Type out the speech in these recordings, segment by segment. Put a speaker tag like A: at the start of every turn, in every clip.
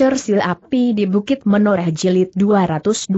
A: Cersil Api di Bukit Menoreh Jilid 223.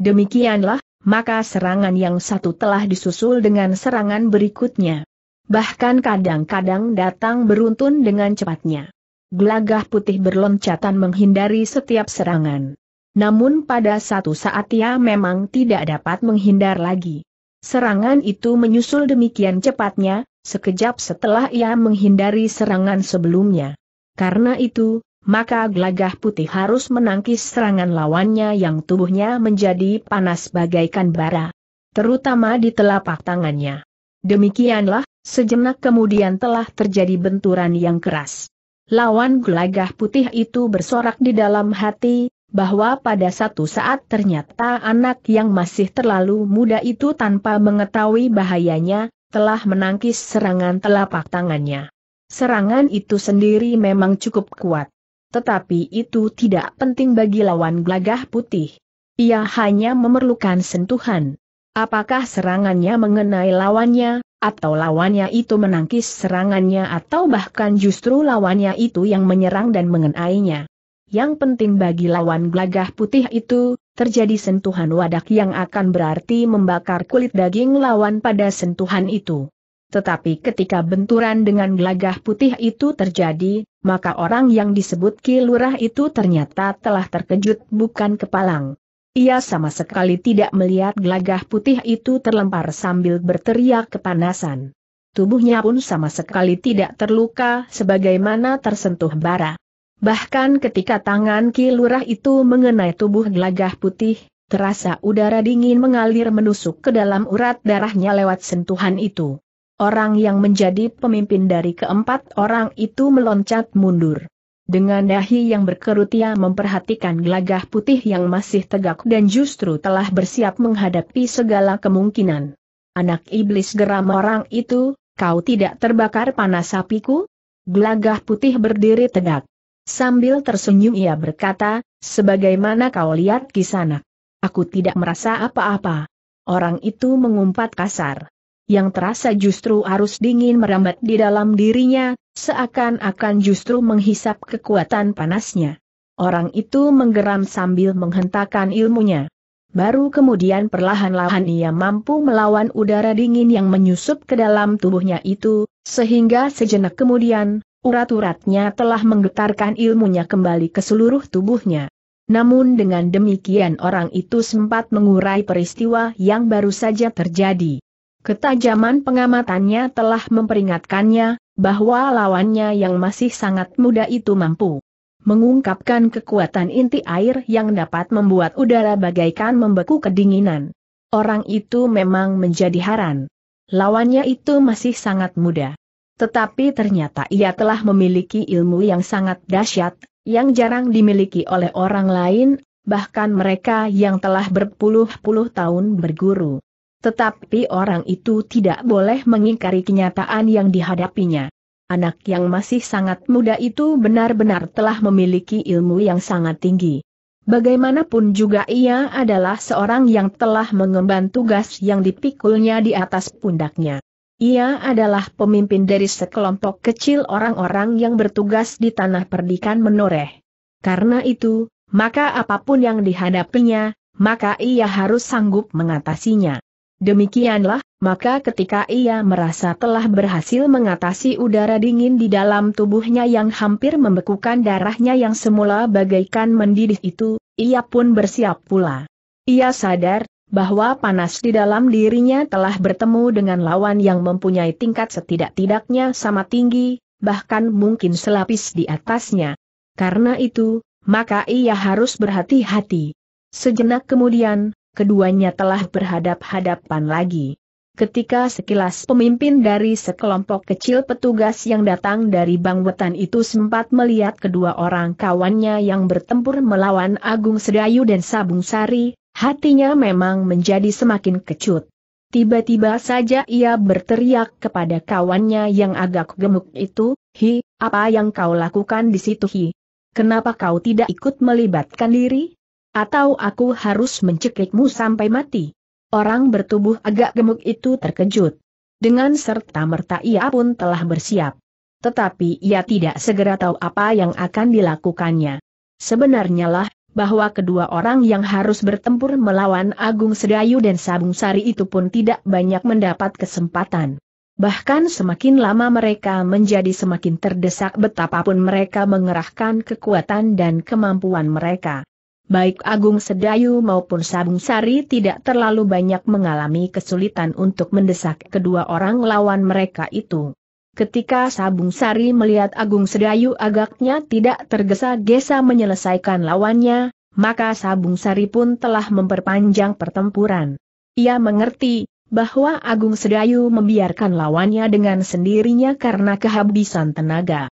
A: Demikianlah, maka serangan yang satu telah disusul dengan serangan berikutnya. Bahkan kadang-kadang datang beruntun dengan cepatnya. Gelagah putih berloncatan menghindari setiap serangan. Namun pada satu saat ia memang tidak dapat menghindar lagi. Serangan itu menyusul demikian cepatnya, sekejap setelah ia menghindari serangan sebelumnya. Karena itu, maka gelagah putih harus menangkis serangan lawannya yang tubuhnya menjadi panas bagaikan bara. Terutama di telapak tangannya. Demikianlah, sejenak kemudian telah terjadi benturan yang keras. Lawan gelagah putih itu bersorak di dalam hati, bahwa pada satu saat ternyata anak yang masih terlalu muda itu tanpa mengetahui bahayanya, telah menangkis serangan telapak tangannya. Serangan itu sendiri memang cukup kuat tetapi itu tidak penting bagi lawan gelagah putih. Ia hanya memerlukan sentuhan. Apakah serangannya mengenai lawannya, atau lawannya itu menangkis serangannya atau bahkan justru lawannya itu yang menyerang dan mengenainya. Yang penting bagi lawan gelagah putih itu, terjadi sentuhan wadak yang akan berarti membakar kulit daging lawan pada sentuhan itu. Tetapi ketika benturan dengan gelagah putih itu terjadi, maka orang yang disebut Kilurah itu ternyata telah terkejut bukan kepalang. Ia sama sekali tidak melihat gelagah putih itu terlempar sambil berteriak kepanasan. Tubuhnya pun sama sekali tidak terluka sebagaimana tersentuh bara. Bahkan ketika tangan Kilurah itu mengenai tubuh gelagah putih, terasa udara dingin mengalir menusuk ke dalam urat darahnya lewat sentuhan itu orang yang menjadi pemimpin dari keempat orang itu meloncat mundur. Dengan dahi yang berkerut ia memperhatikan gelagah putih yang masih tegak dan justru telah bersiap menghadapi segala kemungkinan. Anak iblis geram orang itu, kau tidak terbakar panas apiku? Gelagah putih berdiri tegak. Sambil tersenyum ia berkata, sebagaimana kau lihat kisana? Aku tidak merasa apa-apa. Orang itu mengumpat kasar yang terasa justru arus dingin merambat di dalam dirinya, seakan-akan justru menghisap kekuatan panasnya. Orang itu menggeram sambil menghentakkan ilmunya. Baru kemudian perlahan-lahan ia mampu melawan udara dingin yang menyusup ke dalam tubuhnya itu, sehingga sejenak kemudian, urat-uratnya telah menggetarkan ilmunya kembali ke seluruh tubuhnya. Namun dengan demikian orang itu sempat mengurai peristiwa yang baru saja terjadi. Ketajaman pengamatannya telah memperingatkannya, bahwa lawannya yang masih sangat muda itu mampu mengungkapkan kekuatan inti air yang dapat membuat udara bagaikan membeku kedinginan. Orang itu memang menjadi haran. Lawannya itu masih sangat muda. Tetapi ternyata ia telah memiliki ilmu yang sangat dahsyat, yang jarang dimiliki oleh orang lain, bahkan mereka yang telah berpuluh-puluh tahun berguru. Tetapi orang itu tidak boleh mengingkari kenyataan yang dihadapinya. Anak yang masih sangat muda itu benar-benar telah memiliki ilmu yang sangat tinggi. Bagaimanapun juga ia adalah seorang yang telah mengemban tugas yang dipikulnya di atas pundaknya. Ia adalah pemimpin dari sekelompok kecil orang-orang yang bertugas di tanah perdikan menoreh. Karena itu, maka apapun yang dihadapinya, maka ia harus sanggup mengatasinya. Demikianlah, maka ketika ia merasa telah berhasil mengatasi udara dingin di dalam tubuhnya yang hampir membekukan darahnya yang semula bagaikan mendidih itu, ia pun bersiap pula. Ia sadar bahwa panas di dalam dirinya telah bertemu dengan lawan yang mempunyai tingkat setidak-tidaknya sama tinggi, bahkan mungkin selapis di atasnya. Karena itu, maka ia harus berhati-hati. Sejenak kemudian, keduanya telah berhadap-hadapan lagi. Ketika sekilas pemimpin dari sekelompok kecil petugas yang datang dari Bang Wetan itu sempat melihat kedua orang kawannya yang bertempur melawan Agung Sedayu dan Sabung Sari, hatinya memang menjadi semakin kecut. Tiba-tiba saja ia berteriak kepada kawannya yang agak gemuk itu, Hi, apa yang kau lakukan di situ Hi? Kenapa kau tidak ikut melibatkan diri? Atau aku harus mencekikmu sampai mati. Orang bertubuh agak gemuk itu terkejut. Dengan serta-merta ia pun telah bersiap. Tetapi ia tidak segera tahu apa yang akan dilakukannya. Sebenarnya lah, bahwa kedua orang yang harus bertempur melawan Agung Sedayu dan Sabung Sari itu pun tidak banyak mendapat kesempatan. Bahkan semakin lama mereka menjadi semakin terdesak betapapun mereka mengerahkan kekuatan dan kemampuan mereka baik Agung Sedayu maupun Sabung Sari tidak terlalu banyak mengalami kesulitan untuk mendesak kedua orang lawan mereka itu. Ketika Sabung Sari melihat Agung Sedayu agaknya tidak tergesa-gesa menyelesaikan lawannya, maka Sabung Sari pun telah memperpanjang pertempuran. Ia mengerti bahwa Agung Sedayu membiarkan lawannya dengan sendirinya karena kehabisan tenaga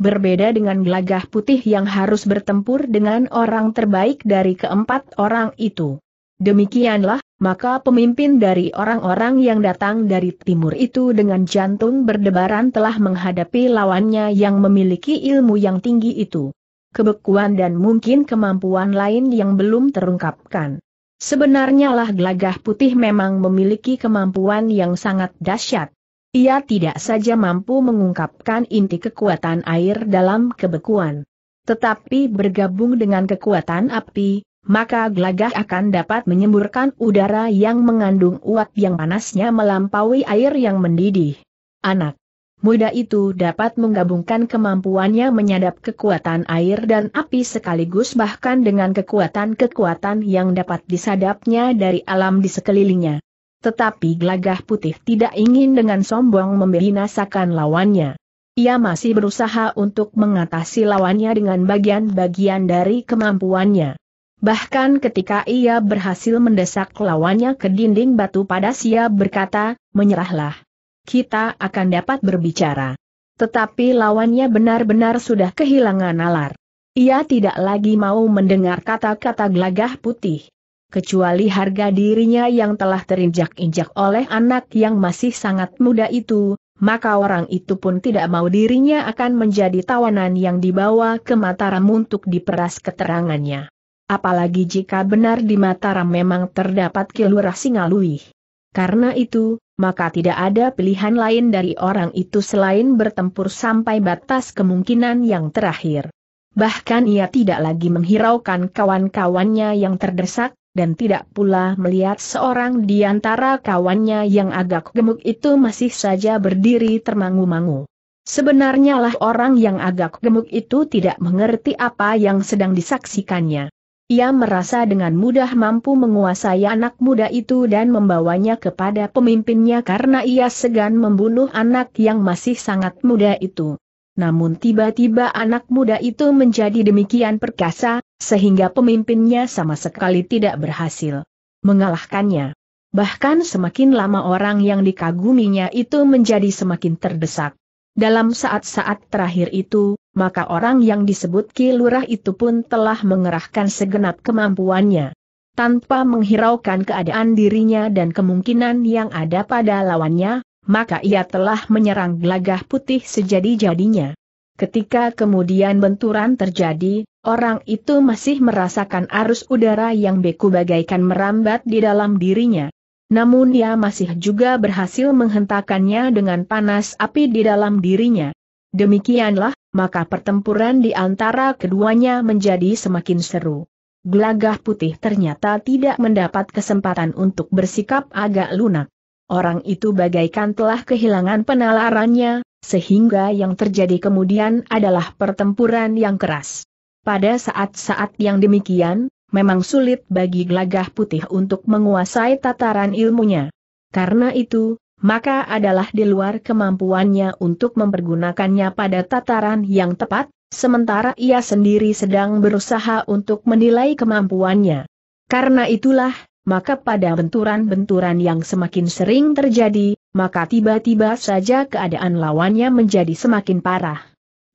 A: berbeda dengan gelagah putih yang harus bertempur dengan orang terbaik dari keempat orang itu. Demikianlah, maka pemimpin dari orang-orang yang datang dari timur itu dengan jantung berdebaran telah menghadapi lawannya yang memiliki ilmu yang tinggi itu. Kebekuan dan mungkin kemampuan lain yang belum terungkapkan. Sebenarnya lah gelagah putih memang memiliki kemampuan yang sangat dahsyat. Ia tidak saja mampu mengungkapkan inti kekuatan air dalam kebekuan. Tetapi bergabung dengan kekuatan api, maka gelagah akan dapat menyemburkan udara yang mengandung uap yang panasnya melampaui air yang mendidih. Anak muda itu dapat menggabungkan kemampuannya menyadap kekuatan air dan api sekaligus bahkan dengan kekuatan-kekuatan yang dapat disadapnya dari alam di sekelilingnya. Tetapi gelagah putih tidak ingin dengan sombong membinasakan lawannya. Ia masih berusaha untuk mengatasi lawannya dengan bagian-bagian dari kemampuannya. Bahkan ketika ia berhasil mendesak lawannya ke dinding batu padas ia berkata, menyerahlah. Kita akan dapat berbicara. Tetapi lawannya benar-benar sudah kehilangan nalar. Ia tidak lagi mau mendengar kata-kata gelagah putih kecuali harga dirinya yang telah terinjak-injak oleh anak yang masih sangat muda itu, maka orang itu pun tidak mau dirinya akan menjadi tawanan yang dibawa ke Mataram untuk diperas keterangannya. Apalagi jika benar di Mataram memang terdapat kilurah Singaluih. Karena itu, maka tidak ada pilihan lain dari orang itu selain bertempur sampai batas kemungkinan yang terakhir. Bahkan ia tidak lagi menghiraukan kawan-kawannya yang terdesak, dan tidak pula melihat seorang di antara kawannya yang agak gemuk itu masih saja berdiri termangu-mangu. Sebenarnya lah orang yang agak gemuk itu tidak mengerti apa yang sedang disaksikannya. Ia merasa dengan mudah mampu menguasai anak muda itu dan membawanya kepada pemimpinnya karena ia segan membunuh anak yang masih sangat muda itu. Namun tiba-tiba anak muda itu menjadi demikian perkasa, sehingga pemimpinnya sama sekali tidak berhasil mengalahkannya. Bahkan semakin lama orang yang dikaguminya itu menjadi semakin terdesak. Dalam saat-saat terakhir itu, maka orang yang disebut kilurah itu pun telah mengerahkan segenap kemampuannya. Tanpa menghiraukan keadaan dirinya dan kemungkinan yang ada pada lawannya, maka ia telah menyerang gelagah putih sejadi-jadinya. Ketika kemudian benturan terjadi, orang itu masih merasakan arus udara yang beku bagaikan merambat di dalam dirinya. Namun ia masih juga berhasil menghentakannya dengan panas api di dalam dirinya. Demikianlah, maka pertempuran di antara keduanya menjadi semakin seru. Gelagah putih ternyata tidak mendapat kesempatan untuk bersikap agak lunak. Orang itu bagaikan telah kehilangan penalarannya, sehingga yang terjadi kemudian adalah pertempuran yang keras. Pada saat-saat yang demikian, memang sulit bagi Glagah putih untuk menguasai tataran ilmunya. Karena itu, maka adalah di luar kemampuannya untuk mempergunakannya pada tataran yang tepat, sementara ia sendiri sedang berusaha untuk menilai kemampuannya. Karena itulah, maka pada benturan-benturan yang semakin sering terjadi, maka tiba-tiba saja keadaan lawannya menjadi semakin parah.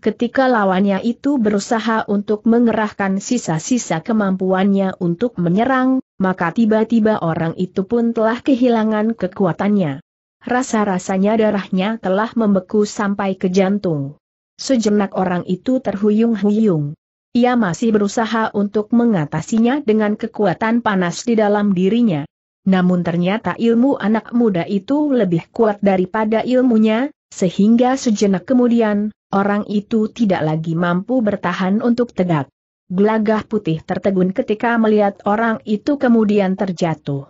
A: Ketika lawannya itu berusaha untuk mengerahkan sisa-sisa kemampuannya untuk menyerang, maka tiba-tiba orang itu pun telah kehilangan kekuatannya. Rasa-rasanya darahnya telah membeku sampai ke jantung. Sejenak orang itu terhuyung-huyung. Ia masih berusaha untuk mengatasinya dengan kekuatan panas di dalam dirinya. Namun ternyata ilmu anak muda itu lebih kuat daripada ilmunya, sehingga sejenak kemudian, orang itu tidak lagi mampu bertahan untuk tegak. Gelagah putih tertegun ketika melihat orang itu kemudian terjatuh.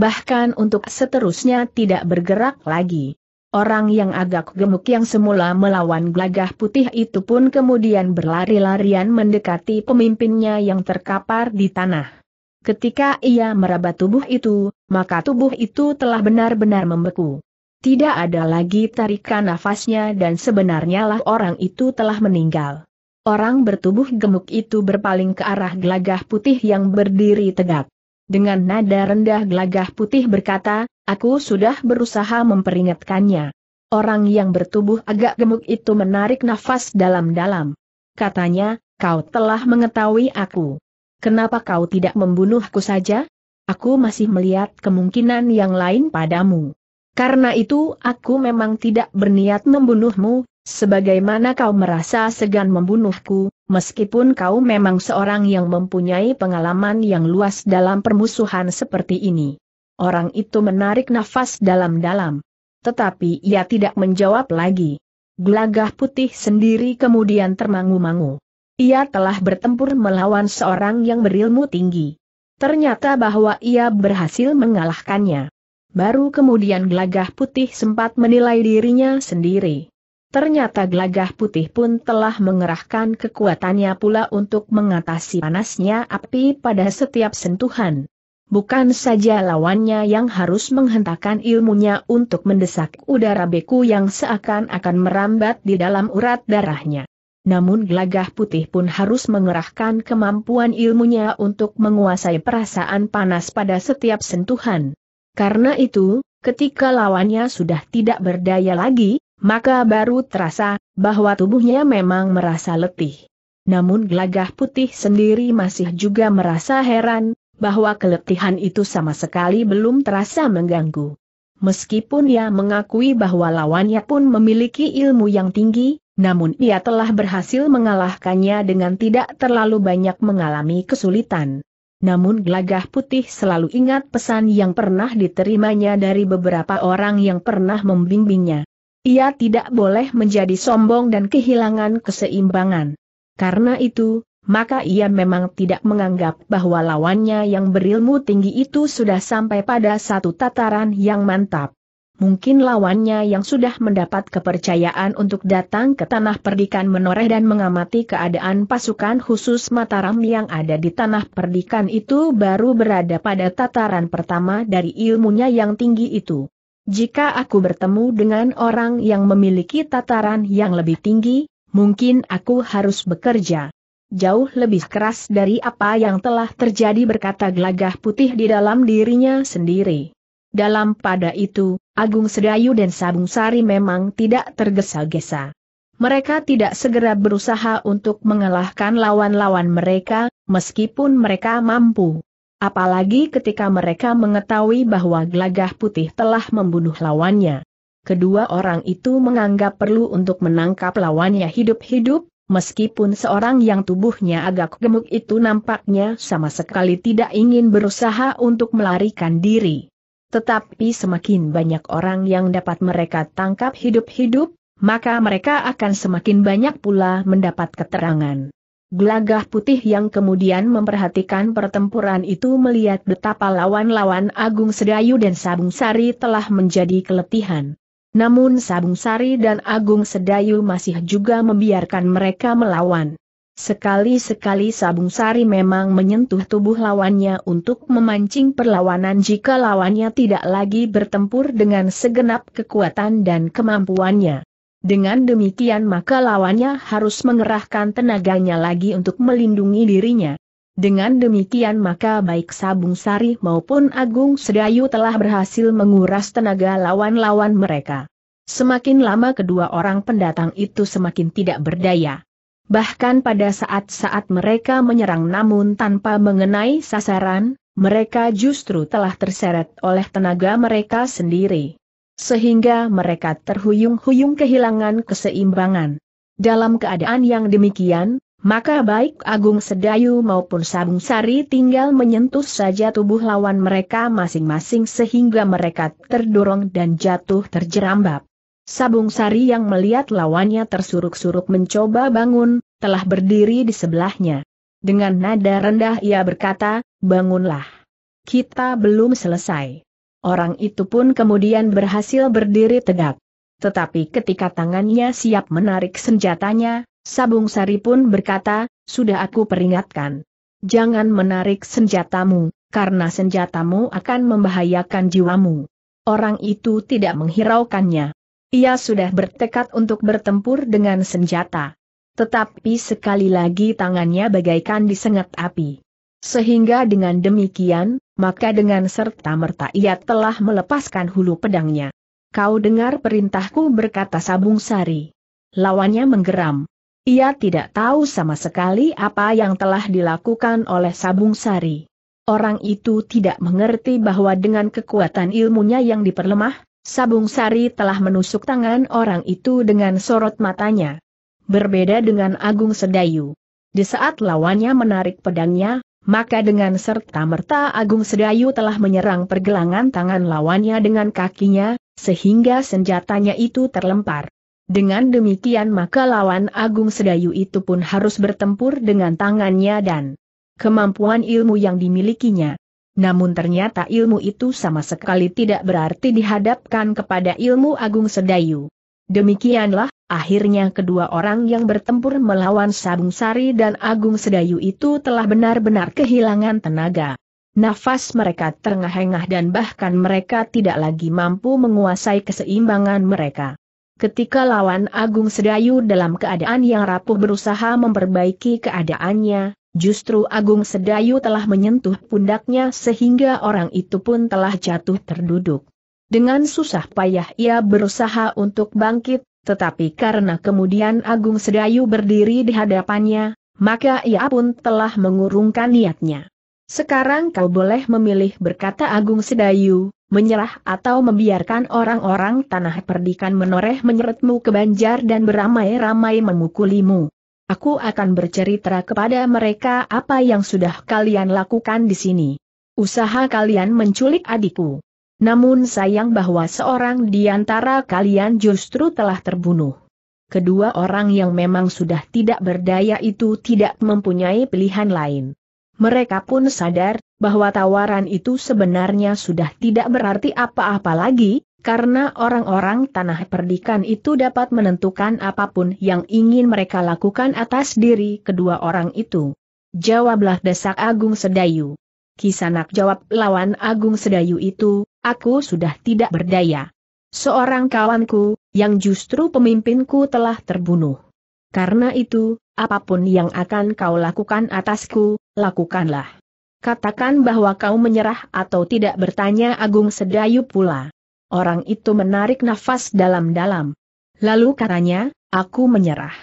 A: Bahkan untuk seterusnya tidak bergerak lagi. Orang yang agak gemuk yang semula melawan gelagah putih itu pun kemudian berlari-larian mendekati pemimpinnya yang terkapar di tanah. Ketika ia meraba tubuh itu, maka tubuh itu telah benar-benar membeku. Tidak ada lagi tarikan nafasnya dan sebenarnya lah orang itu telah meninggal. Orang bertubuh gemuk itu berpaling ke arah gelagah putih yang berdiri tegak. Dengan nada rendah gelagah putih berkata, Aku sudah berusaha memperingatkannya. Orang yang bertubuh agak gemuk itu menarik nafas dalam-dalam. Katanya, kau telah mengetahui aku. Kenapa kau tidak membunuhku saja? Aku masih melihat kemungkinan yang lain padamu. Karena itu aku memang tidak berniat membunuhmu, sebagaimana kau merasa segan membunuhku, meskipun kau memang seorang yang mempunyai pengalaman yang luas dalam permusuhan seperti ini. Orang itu menarik nafas dalam-dalam. Tetapi ia tidak menjawab lagi. Gelagah putih sendiri kemudian termangu-mangu. Ia telah bertempur melawan seorang yang berilmu tinggi. Ternyata bahwa ia berhasil mengalahkannya. Baru kemudian gelagah putih sempat menilai dirinya sendiri. Ternyata gelagah putih pun telah mengerahkan kekuatannya pula untuk mengatasi panasnya api pada setiap sentuhan bukan saja lawannya yang harus menghentakkan ilmunya untuk mendesak udara beku yang seakan-akan merambat di dalam urat darahnya. Namun gelagah putih pun harus mengerahkan kemampuan ilmunya untuk menguasai perasaan panas pada setiap sentuhan. Karena itu, ketika lawannya sudah tidak berdaya lagi, maka baru terasa bahwa tubuhnya memang merasa letih. Namun gelagah putih sendiri masih juga merasa heran, bahwa keletihan itu sama sekali belum terasa mengganggu. Meskipun ia mengakui bahwa lawannya pun memiliki ilmu yang tinggi, namun ia telah berhasil mengalahkannya dengan tidak terlalu banyak mengalami kesulitan. Namun gelagah putih selalu ingat pesan yang pernah diterimanya dari beberapa orang yang pernah membimbingnya. Ia tidak boleh menjadi sombong dan kehilangan keseimbangan. Karena itu, maka ia memang tidak menganggap bahwa lawannya yang berilmu tinggi itu sudah sampai pada satu tataran yang mantap. Mungkin lawannya yang sudah mendapat kepercayaan untuk datang ke tanah perdikan menoreh dan mengamati keadaan pasukan khusus Mataram yang ada di tanah perdikan itu baru berada pada tataran pertama dari ilmunya yang tinggi itu. Jika aku bertemu dengan orang yang memiliki tataran yang lebih tinggi, mungkin aku harus bekerja jauh lebih keras dari apa yang telah terjadi berkata Glagah putih di dalam dirinya sendiri. Dalam pada itu, Agung Sedayu dan Sabung Sari memang tidak tergesa-gesa. Mereka tidak segera berusaha untuk mengalahkan lawan-lawan mereka, meskipun mereka mampu. Apalagi ketika mereka mengetahui bahwa Glagah putih telah membunuh lawannya. Kedua orang itu menganggap perlu untuk menangkap lawannya hidup-hidup, meskipun seorang yang tubuhnya agak gemuk itu nampaknya sama sekali tidak ingin berusaha untuk melarikan diri. Tetapi semakin banyak orang yang dapat mereka tangkap hidup-hidup, maka mereka akan semakin banyak pula mendapat keterangan. Gelagah putih yang kemudian memperhatikan pertempuran itu melihat betapa lawan-lawan Agung Sedayu dan Sabung Sari telah menjadi keletihan. Namun Sabung Sari dan Agung Sedayu masih juga membiarkan mereka melawan. Sekali-sekali Sabung Sari memang menyentuh tubuh lawannya untuk memancing perlawanan jika lawannya tidak lagi bertempur dengan segenap kekuatan dan kemampuannya. Dengan demikian maka lawannya harus mengerahkan tenaganya lagi untuk melindungi dirinya. Dengan demikian maka baik Sabung Sari maupun Agung Sedayu telah berhasil menguras tenaga lawan-lawan mereka. Semakin lama kedua orang pendatang itu semakin tidak berdaya. Bahkan pada saat-saat mereka menyerang namun tanpa mengenai sasaran, mereka justru telah terseret oleh tenaga mereka sendiri. Sehingga mereka terhuyung-huyung kehilangan keseimbangan. Dalam keadaan yang demikian, maka baik Agung Sedayu maupun Sabung Sari tinggal menyentuh saja tubuh lawan mereka masing-masing sehingga mereka terdorong dan jatuh terjerambab. Sabung Sari yang melihat lawannya tersuruk-suruk mencoba bangun, telah berdiri di sebelahnya. Dengan nada rendah ia berkata, bangunlah. Kita belum selesai. Orang itu pun kemudian berhasil berdiri tegak. Tetapi ketika tangannya siap menarik senjatanya, Sabung Sari pun berkata, sudah aku peringatkan. Jangan menarik senjatamu, karena senjatamu akan membahayakan jiwamu. Orang itu tidak menghiraukannya. Ia sudah bertekad untuk bertempur dengan senjata. Tetapi sekali lagi tangannya bagaikan disengat api. Sehingga dengan demikian, maka dengan serta-merta ia telah melepaskan hulu pedangnya. Kau dengar perintahku berkata Sabung Sari. Lawannya menggeram. Ia tidak tahu sama sekali apa yang telah dilakukan oleh Sabung Sari. Orang itu tidak mengerti bahwa dengan kekuatan ilmunya yang diperlemah, Sabung Sari telah menusuk tangan orang itu dengan sorot matanya. Berbeda dengan Agung Sedayu. Di saat lawannya menarik pedangnya, maka dengan serta-merta Agung Sedayu telah menyerang pergelangan tangan lawannya dengan kakinya, sehingga senjatanya itu terlempar. Dengan demikian maka lawan Agung Sedayu itu pun harus bertempur dengan tangannya dan kemampuan ilmu yang dimilikinya. Namun ternyata ilmu itu sama sekali tidak berarti dihadapkan kepada ilmu Agung Sedayu. Demikianlah, akhirnya kedua orang yang bertempur melawan Sabung Sari dan Agung Sedayu itu telah benar-benar kehilangan tenaga. Nafas mereka terengah-engah dan bahkan mereka tidak lagi mampu menguasai keseimbangan mereka. Ketika lawan Agung Sedayu dalam keadaan yang rapuh berusaha memperbaiki keadaannya, justru Agung Sedayu telah menyentuh pundaknya sehingga orang itu pun telah jatuh terduduk. Dengan susah payah ia berusaha untuk bangkit, tetapi karena kemudian Agung Sedayu berdiri di hadapannya, maka ia pun telah mengurungkan niatnya. Sekarang kau boleh memilih berkata Agung Sedayu, menyerah atau membiarkan orang-orang tanah perdikan menoreh menyeretmu ke Banjar dan beramai-ramai memukulimu. Aku akan bercerita kepada mereka apa yang sudah kalian lakukan di sini. Usaha kalian menculik adikku. Namun sayang bahwa seorang di antara kalian justru telah terbunuh. Kedua orang yang memang sudah tidak berdaya itu tidak mempunyai pilihan lain. Mereka pun sadar bahwa tawaran itu sebenarnya sudah tidak berarti apa-apa lagi, karena orang-orang tanah perdikan itu dapat menentukan apapun yang ingin mereka lakukan atas diri kedua orang itu. Jawablah desak Agung Sedayu. Kisanak jawab lawan Agung Sedayu itu, aku sudah tidak berdaya. Seorang kawanku, yang justru pemimpinku telah terbunuh. Karena itu, apapun yang akan kau lakukan atasku, lakukanlah. Katakan bahwa kau menyerah atau tidak bertanya Agung Sedayu pula. Orang itu menarik nafas dalam-dalam. Lalu katanya, aku menyerah.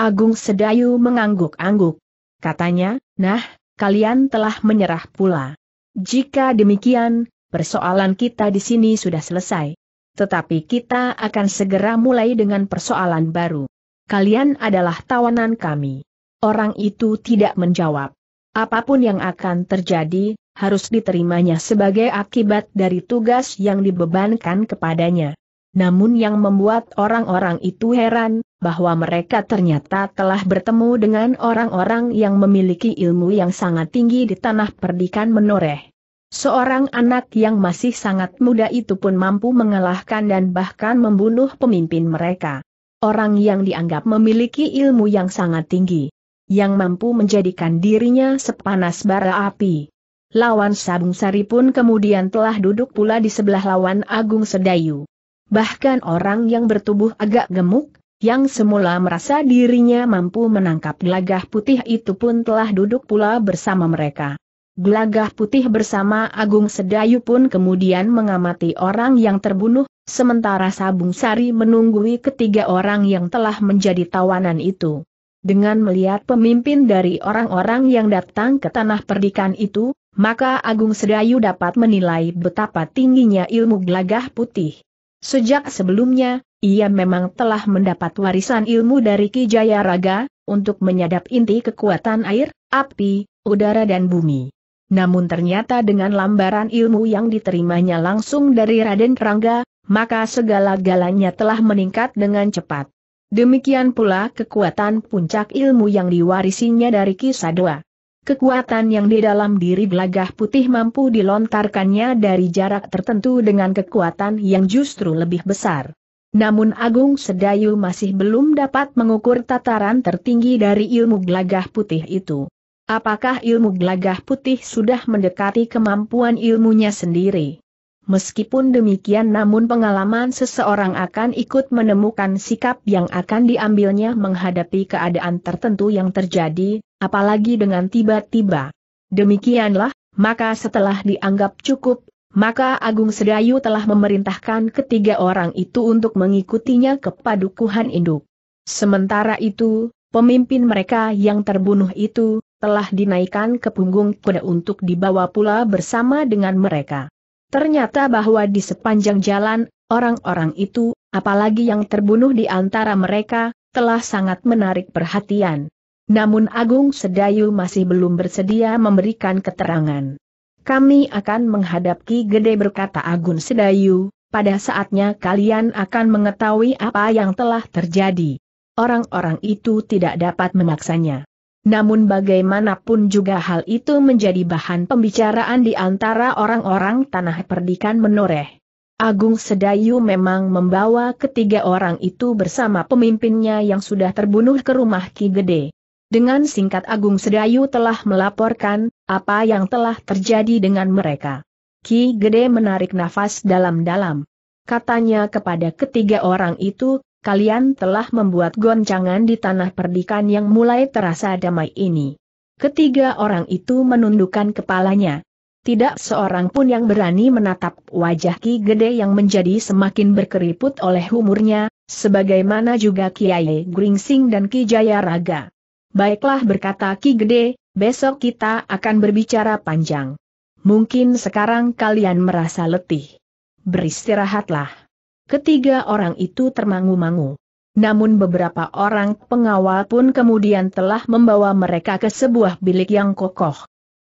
A: Agung Sedayu mengangguk-angguk. Katanya, nah, kalian telah menyerah pula. Jika demikian, persoalan kita di sini sudah selesai. Tetapi kita akan segera mulai dengan persoalan baru. Kalian adalah tawanan kami. Orang itu tidak menjawab. Apapun yang akan terjadi, harus diterimanya sebagai akibat dari tugas yang dibebankan kepadanya. Namun yang membuat orang-orang itu heran, bahwa mereka ternyata telah bertemu dengan orang-orang yang memiliki ilmu yang sangat tinggi di tanah perdikan menoreh. Seorang anak yang masih sangat muda itu pun mampu mengalahkan dan bahkan membunuh pemimpin mereka. Orang yang dianggap memiliki ilmu yang sangat tinggi yang mampu menjadikan dirinya sepanas bara api. Lawan Sabung Sari pun kemudian telah duduk pula di sebelah lawan Agung Sedayu. Bahkan orang yang bertubuh agak gemuk, yang semula merasa dirinya mampu menangkap gelagah putih itu pun telah duduk pula bersama mereka. Gelagah putih bersama Agung Sedayu pun kemudian mengamati orang yang terbunuh, sementara Sabung Sari menunggui ketiga orang yang telah menjadi tawanan itu. Dengan melihat pemimpin dari orang-orang yang datang ke tanah perdikan itu, maka Agung Sedayu dapat menilai betapa tingginya ilmu gelagah putih. Sejak sebelumnya, ia memang telah mendapat warisan ilmu dari Ki Jaya Raga, untuk menyadap inti kekuatan air, api, udara dan bumi. Namun ternyata dengan lambaran ilmu yang diterimanya langsung dari Raden Rangga, maka segala-galanya telah meningkat dengan cepat. Demikian pula kekuatan puncak ilmu yang diwarisinya dari kisah dua, Kekuatan yang di dalam diri belagah putih mampu dilontarkannya dari jarak tertentu dengan kekuatan yang justru lebih besar. Namun Agung Sedayu masih belum dapat mengukur tataran tertinggi dari ilmu belagah putih itu. Apakah ilmu belagah putih sudah mendekati kemampuan ilmunya sendiri? Meskipun demikian namun pengalaman seseorang akan ikut menemukan sikap yang akan diambilnya menghadapi keadaan tertentu yang terjadi, apalagi dengan tiba-tiba. Demikianlah, maka setelah dianggap cukup, maka Agung Sedayu telah memerintahkan ketiga orang itu untuk mengikutinya ke padukuhan induk. Sementara itu, pemimpin mereka yang terbunuh itu, telah dinaikkan ke punggung kuda untuk dibawa pula bersama dengan mereka. Ternyata bahwa di sepanjang jalan, orang-orang itu, apalagi yang terbunuh di antara mereka, telah sangat menarik perhatian. Namun Agung Sedayu masih belum bersedia memberikan keterangan. Kami akan menghadap Ki Gede berkata Agung Sedayu, pada saatnya kalian akan mengetahui apa yang telah terjadi. Orang-orang itu tidak dapat memaksanya. Namun bagaimanapun juga hal itu menjadi bahan pembicaraan di antara orang-orang tanah perdikan menoreh. Agung Sedayu memang membawa ketiga orang itu bersama pemimpinnya yang sudah terbunuh ke rumah Ki Gede. Dengan singkat Agung Sedayu telah melaporkan apa yang telah terjadi dengan mereka. Ki Gede menarik nafas dalam-dalam. Katanya kepada ketiga orang itu, kalian telah membuat goncangan di tanah perdikan yang mulai terasa damai ini. Ketiga orang itu menundukkan kepalanya. Tidak seorang pun yang berani menatap wajah Ki Gede yang menjadi semakin berkeriput oleh umurnya, sebagaimana juga Kiai Gringsing dan Ki Jaya Raga. Baiklah berkata Ki Gede, besok kita akan berbicara panjang. Mungkin sekarang kalian merasa letih. Beristirahatlah. Ketiga orang itu termangu-mangu. Namun beberapa orang pengawal pun kemudian telah membawa mereka ke sebuah bilik yang kokoh.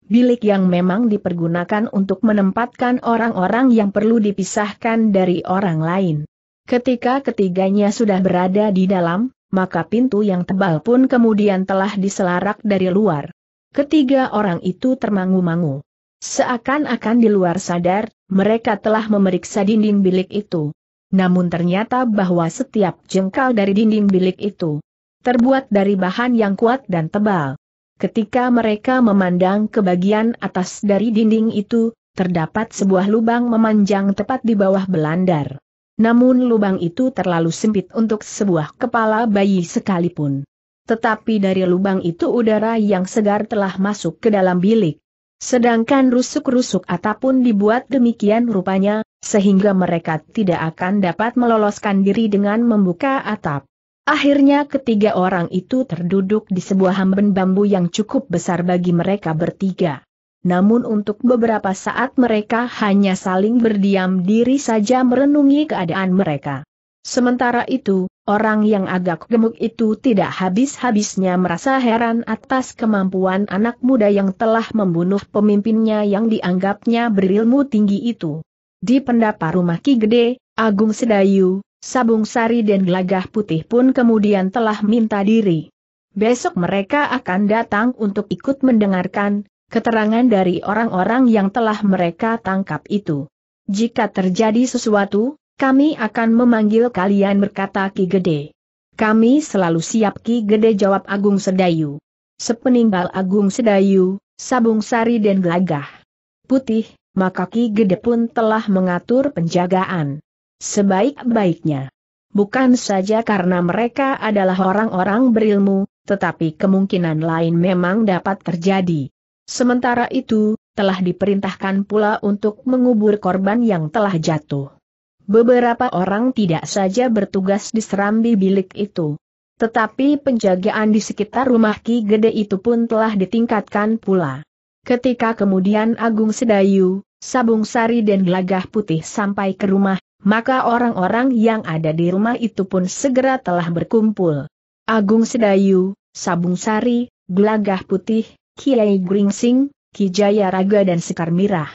A: Bilik yang memang dipergunakan untuk menempatkan orang-orang yang perlu dipisahkan dari orang lain. Ketika ketiganya sudah berada di dalam, maka pintu yang tebal pun kemudian telah diselarak dari luar. Ketiga orang itu termangu-mangu. Seakan-akan di luar sadar, mereka telah memeriksa dinding bilik itu namun ternyata bahwa setiap jengkal dari dinding bilik itu terbuat dari bahan yang kuat dan tebal. Ketika mereka memandang ke bagian atas dari dinding itu, terdapat sebuah lubang memanjang tepat di bawah belandar. Namun lubang itu terlalu sempit untuk sebuah kepala bayi sekalipun. Tetapi dari lubang itu udara yang segar telah masuk ke dalam bilik. Sedangkan rusuk-rusuk pun dibuat demikian rupanya, sehingga mereka tidak akan dapat meloloskan diri dengan membuka atap. Akhirnya ketiga orang itu terduduk di sebuah hamben bambu yang cukup besar bagi mereka bertiga. Namun untuk beberapa saat mereka hanya saling berdiam diri saja merenungi keadaan mereka. Sementara itu, orang yang agak gemuk itu tidak habis-habisnya merasa heran atas kemampuan anak muda yang telah membunuh pemimpinnya yang dianggapnya berilmu tinggi itu. Di pendapa rumah Ki Gede, Agung Sedayu, Sabung Sari dan Gelagah Putih pun kemudian telah minta diri. Besok mereka akan datang untuk ikut mendengarkan keterangan dari orang-orang yang telah mereka tangkap itu. Jika terjadi sesuatu, kami akan memanggil kalian berkata Ki Gede. Kami selalu siap Ki Gede jawab Agung Sedayu. Sepeninggal Agung Sedayu, Sabung Sari dan Gelagah Putih, maka Ki Gede pun telah mengatur penjagaan. Sebaik-baiknya. Bukan saja karena mereka adalah orang-orang berilmu, tetapi kemungkinan lain memang dapat terjadi. Sementara itu, telah diperintahkan pula untuk mengubur korban yang telah jatuh. Beberapa orang tidak saja bertugas di serambi bilik itu. Tetapi penjagaan di sekitar rumah Ki Gede itu pun telah ditingkatkan pula. Ketika kemudian Agung Sedayu, Sabung Sari dan Gelagah Putih sampai ke rumah, maka orang-orang yang ada di rumah itu pun segera telah berkumpul. Agung Sedayu, Sabung Sari, Glagah Putih, Kiai Gringsing, Kijaya Raga dan Sekar Mirah.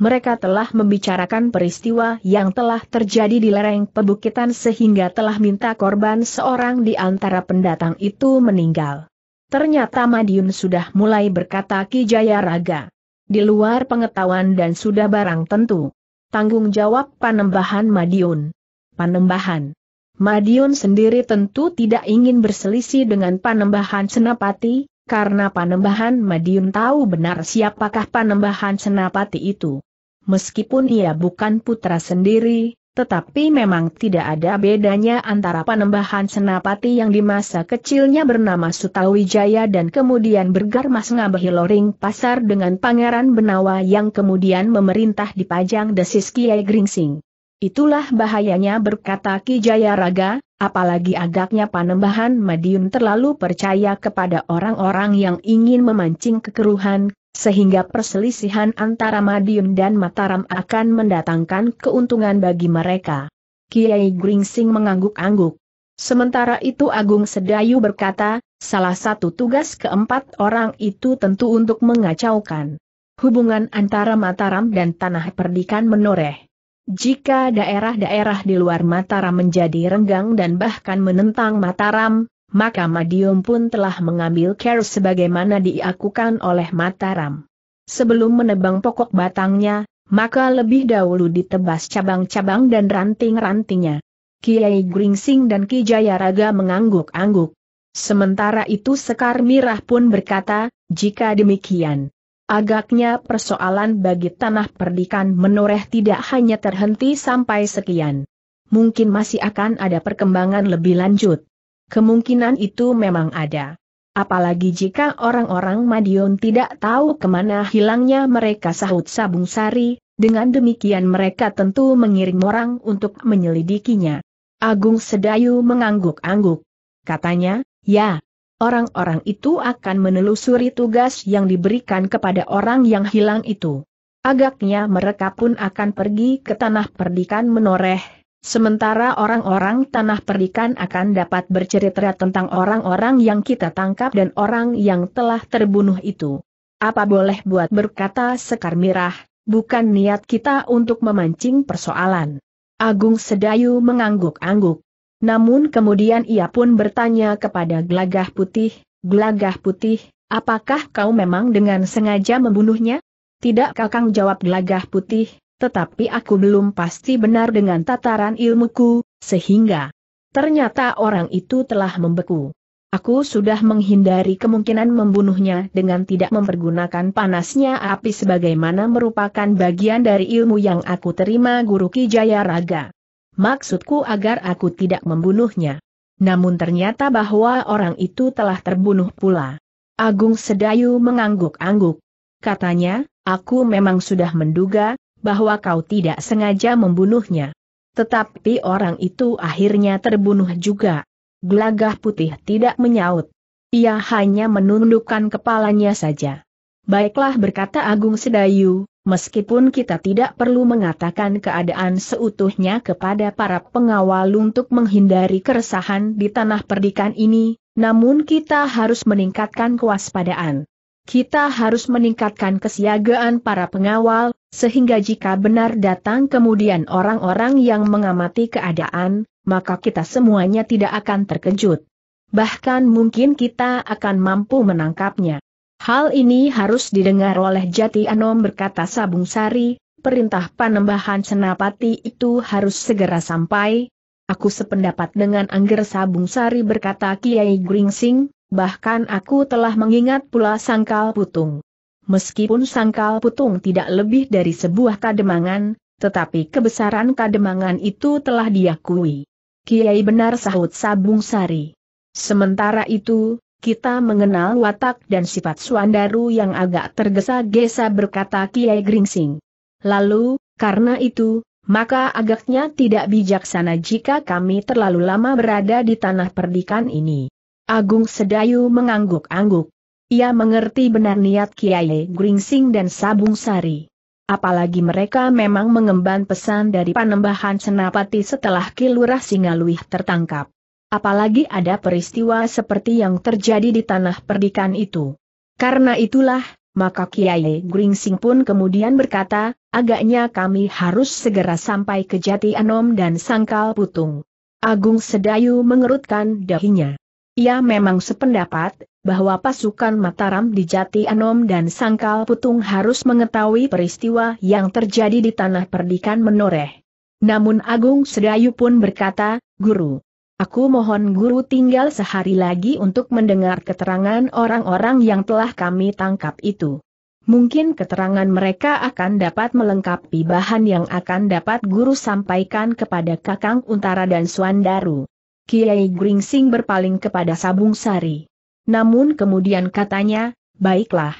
A: Mereka telah membicarakan peristiwa yang telah terjadi di lereng pebukitan sehingga telah minta korban seorang di antara pendatang itu meninggal. Ternyata Madiun sudah mulai berkata Ki Jaya Raga. Di luar pengetahuan dan sudah barang tentu. Tanggung jawab panembahan Madiun. Panembahan. Madiun sendiri tentu tidak ingin berselisih dengan panembahan Senapati, karena panembahan Madiun tahu benar siapakah panembahan Senapati itu. Meskipun ia bukan putra sendiri, tetapi memang tidak ada bedanya antara panembahan senapati yang di masa kecilnya bernama Sutawijaya dan kemudian bergarmas ngabahi loring pasar dengan Pangeran Benawa yang kemudian memerintah di Pajang Desis Kiai Gringsing. Itulah bahayanya berkata Ki Jayaraga, Apalagi agaknya Panembahan Madiun terlalu percaya kepada orang-orang yang ingin memancing kekeruhan, sehingga perselisihan antara Madiun dan Mataram akan mendatangkan keuntungan bagi mereka. Kiai Gringsing mengangguk-angguk. Sementara itu Agung Sedayu berkata, salah satu tugas keempat orang itu tentu untuk mengacaukan hubungan antara Mataram dan Tanah Perdikan menoreh. Jika daerah-daerah di luar Mataram menjadi renggang dan bahkan menentang Mataram, maka Madiun pun telah mengambil care sebagaimana diakukan oleh Mataram. Sebelum menebang pokok batangnya, maka lebih dahulu ditebas cabang-cabang dan ranting-rantingnya. Kiai Gringsing dan Ki Jayaraga mengangguk-angguk. Sementara itu Sekar Mirah pun berkata, jika demikian, Agaknya persoalan bagi tanah perdikan menoreh tidak hanya terhenti sampai sekian. Mungkin masih akan ada perkembangan lebih lanjut. Kemungkinan itu memang ada. Apalagi jika orang-orang Madiun tidak tahu kemana hilangnya mereka sahut Sabung Sari, dengan demikian mereka tentu mengirim orang untuk menyelidikinya. Agung Sedayu mengangguk-angguk. Katanya, ya, Orang-orang itu akan menelusuri tugas yang diberikan kepada orang yang hilang itu. Agaknya mereka pun akan pergi ke tanah perdikan menoreh, sementara orang-orang tanah perdikan akan dapat bercerita tentang orang-orang yang kita tangkap dan orang yang telah terbunuh itu. Apa boleh buat berkata Sekar Mirah, bukan niat kita untuk memancing persoalan. Agung Sedayu mengangguk-angguk. Namun kemudian ia pun bertanya kepada Glagah Putih, Glagah Putih, apakah kau memang dengan sengaja membunuhnya? Tidak kakang jawab Glagah Putih, tetapi aku belum pasti benar dengan tataran ilmuku, sehingga ternyata orang itu telah membeku. Aku sudah menghindari kemungkinan membunuhnya dengan tidak mempergunakan panasnya api sebagaimana merupakan bagian dari ilmu yang aku terima Guru Kijaya Raga. Maksudku agar aku tidak membunuhnya. Namun ternyata bahwa orang itu telah terbunuh pula. Agung Sedayu mengangguk-angguk. Katanya, aku memang sudah menduga, bahwa kau tidak sengaja membunuhnya. Tetapi orang itu akhirnya terbunuh juga. Gelagah putih tidak menyaut. Ia hanya menundukkan kepalanya saja. Baiklah berkata Agung Sedayu, meskipun kita tidak perlu mengatakan keadaan seutuhnya kepada para pengawal untuk menghindari keresahan di tanah perdikan ini, namun kita harus meningkatkan kewaspadaan. Kita harus meningkatkan kesiagaan para pengawal, sehingga jika benar datang kemudian orang-orang yang mengamati keadaan, maka kita semuanya tidak akan terkejut. Bahkan mungkin kita akan mampu menangkapnya. Hal ini harus didengar oleh Jati Anom berkata Sabung Sari, perintah panembahan Senapati itu harus segera sampai. Aku sependapat dengan Angger Sabung Sari berkata Kiai Gringsing, bahkan aku telah mengingat pula Sangkal Putung. Meskipun Sangkal Putung tidak lebih dari sebuah kademangan, tetapi kebesaran kademangan itu telah diakui. Kiai benar sahut Sabung Sari. Sementara itu, kita mengenal watak dan sifat Suandaru yang agak tergesa-gesa berkata Kiai Gringsing. Lalu, karena itu, maka agaknya tidak bijaksana jika kami terlalu lama berada di tanah perdikan ini. Agung Sedayu mengangguk-angguk. Ia mengerti benar niat Kiai Gringsing dan Sabung Sari. Apalagi mereka memang mengemban pesan dari panembahan Senapati setelah Kilurah Singaluih tertangkap apalagi ada peristiwa seperti yang terjadi di tanah perdikan itu. Karena itulah, maka Kiai Gringsing pun kemudian berkata, agaknya kami harus segera sampai ke Jati Anom dan Sangkal Putung. Agung Sedayu mengerutkan dahinya. Ia memang sependapat, bahwa pasukan Mataram di Jati Anom dan Sangkal Putung harus mengetahui peristiwa yang terjadi di tanah perdikan menoreh. Namun Agung Sedayu pun berkata, Guru, Aku mohon guru tinggal sehari lagi untuk mendengar keterangan orang-orang yang telah kami tangkap itu. Mungkin keterangan mereka akan dapat melengkapi bahan yang akan dapat guru sampaikan kepada Kakang Untara dan Suandaru. Kiai Gringsing berpaling kepada Sabung Sari. Namun kemudian katanya, baiklah.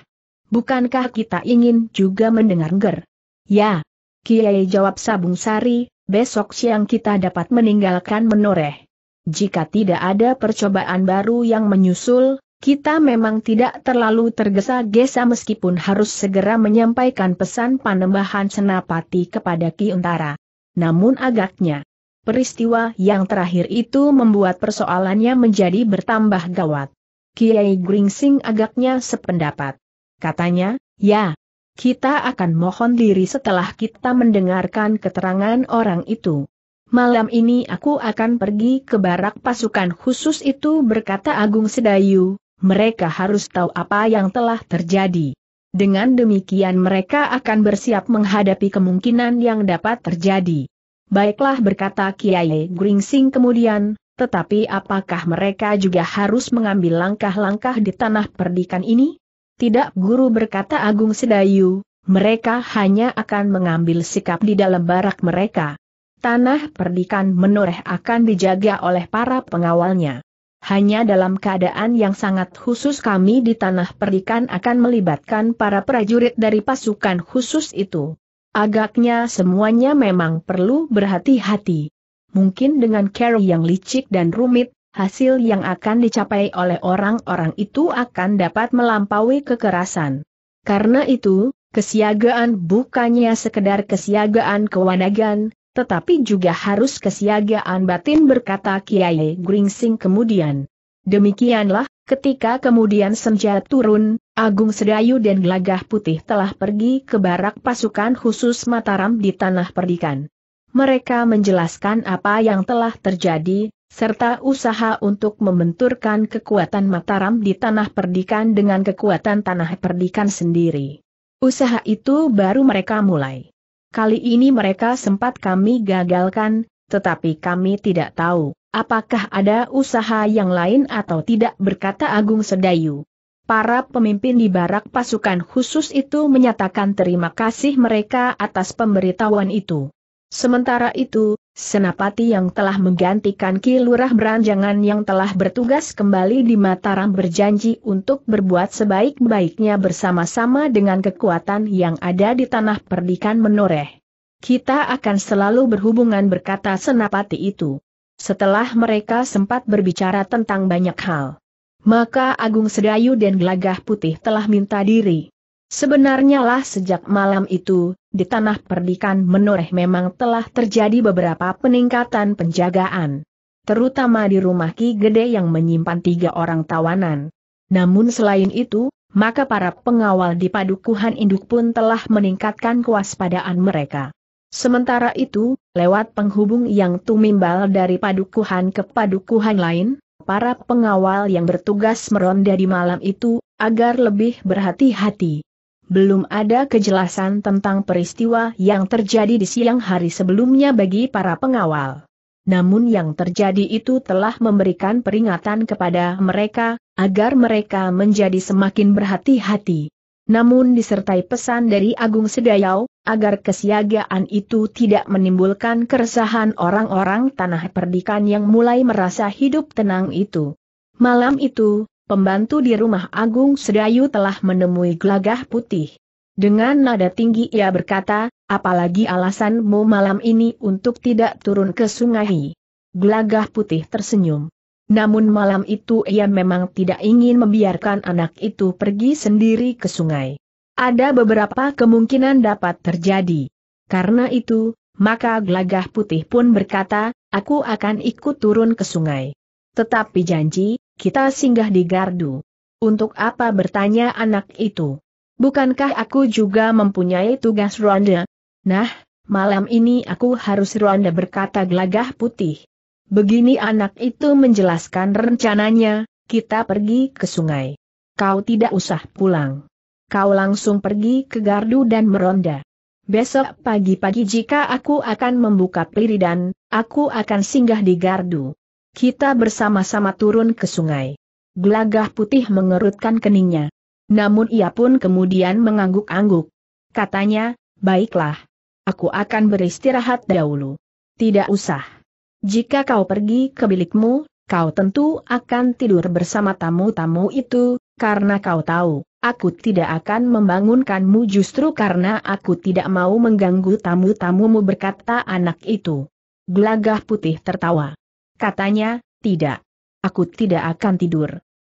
A: Bukankah kita ingin juga mendengar ger? Ya. Kiai jawab Sabung Sari, besok siang kita dapat meninggalkan menoreh. Jika tidak ada percobaan baru yang menyusul, kita memang tidak terlalu tergesa-gesa meskipun harus segera menyampaikan pesan panembahan Senapati kepada Ki Untara. Namun agaknya, peristiwa yang terakhir itu membuat persoalannya menjadi bertambah gawat. Kiai Gringsing agaknya sependapat. Katanya, ya, kita akan mohon diri setelah kita mendengarkan keterangan orang itu. Malam ini aku akan pergi ke barak pasukan khusus itu berkata Agung Sedayu, mereka harus tahu apa yang telah terjadi. Dengan demikian mereka akan bersiap menghadapi kemungkinan yang dapat terjadi. Baiklah berkata Kiai Gringsing kemudian, tetapi apakah mereka juga harus mengambil langkah-langkah di tanah perdikan ini? Tidak guru berkata Agung Sedayu, mereka hanya akan mengambil sikap di dalam barak mereka. Tanah perdikan menoreh akan dijaga oleh para pengawalnya. Hanya dalam keadaan yang sangat khusus kami di tanah perdikan akan melibatkan para prajurit dari pasukan khusus itu. Agaknya semuanya memang perlu berhati-hati. Mungkin dengan cara yang licik dan rumit, hasil yang akan dicapai oleh orang-orang itu akan dapat melampaui kekerasan. Karena itu, kesiagaan bukannya sekedar kesiagaan kewanagan, tetapi juga harus kesiagaan batin berkata Kiai Gringsing kemudian. Demikianlah, ketika kemudian senja turun, Agung Sedayu dan Gelagah Putih telah pergi ke barak pasukan khusus Mataram di Tanah Perdikan. Mereka menjelaskan apa yang telah terjadi, serta usaha untuk membenturkan kekuatan Mataram di Tanah Perdikan dengan kekuatan Tanah Perdikan sendiri. Usaha itu baru mereka mulai. Kali ini mereka sempat kami gagalkan, tetapi kami tidak tahu apakah ada usaha yang lain atau tidak berkata Agung Sedayu. Para pemimpin di barak pasukan khusus itu menyatakan terima kasih mereka atas pemberitahuan itu. Sementara itu, Senapati yang telah menggantikan Ki Lurah Beranjangan yang telah bertugas kembali di Mataram berjanji untuk berbuat sebaik-baiknya bersama-sama dengan kekuatan yang ada di tanah perdikan menoreh. Kita akan selalu berhubungan berkata Senapati itu. Setelah mereka sempat berbicara tentang banyak hal. Maka Agung Sedayu dan Gelagah Putih telah minta diri. Sebenarnya lah sejak malam itu, di tanah perdikan menoreh memang telah terjadi beberapa peningkatan penjagaan. Terutama di rumah Ki Gede yang menyimpan tiga orang tawanan. Namun selain itu, maka para pengawal di padukuhan induk pun telah meningkatkan kewaspadaan mereka. Sementara itu, lewat penghubung yang tumimbal dari padukuhan ke padukuhan lain, para pengawal yang bertugas meronda di malam itu, agar lebih berhati-hati. Belum ada kejelasan tentang peristiwa yang terjadi di siang hari sebelumnya bagi para pengawal. Namun yang terjadi itu telah memberikan peringatan kepada mereka, agar mereka menjadi semakin berhati-hati. Namun disertai pesan dari Agung Sedayau, agar kesiagaan itu tidak menimbulkan keresahan orang-orang tanah perdikan yang mulai merasa hidup tenang itu. Malam itu, pembantu di rumah Agung Sedayu telah menemui gelagah putih. Dengan nada tinggi ia berkata, apalagi alasanmu malam ini untuk tidak turun ke sungai. Gelagah putih tersenyum. Namun malam itu ia memang tidak ingin membiarkan anak itu pergi sendiri ke sungai. Ada beberapa kemungkinan dapat terjadi. Karena itu, maka gelagah putih pun berkata, aku akan ikut turun ke sungai. Tetapi janji, kita singgah di gardu. Untuk apa bertanya anak itu? Bukankah aku juga mempunyai tugas ronde? Nah, malam ini aku harus ronde berkata gelagah putih. Begini anak itu menjelaskan rencananya, kita pergi ke sungai. Kau tidak usah pulang. Kau langsung pergi ke gardu dan meronda. Besok pagi-pagi jika aku akan membuka peliridan, aku akan singgah di gardu. Kita bersama-sama turun ke sungai. Gelagah putih mengerutkan keningnya. Namun ia pun kemudian mengangguk-angguk. Katanya, baiklah. Aku akan beristirahat dahulu. Tidak usah. Jika kau pergi ke bilikmu, kau tentu akan tidur bersama tamu-tamu itu, karena kau tahu, aku tidak akan membangunkanmu justru karena aku tidak mau mengganggu tamu-tamumu berkata anak itu. Gelagah putih tertawa. Katanya, tidak. Aku tidak akan tidur.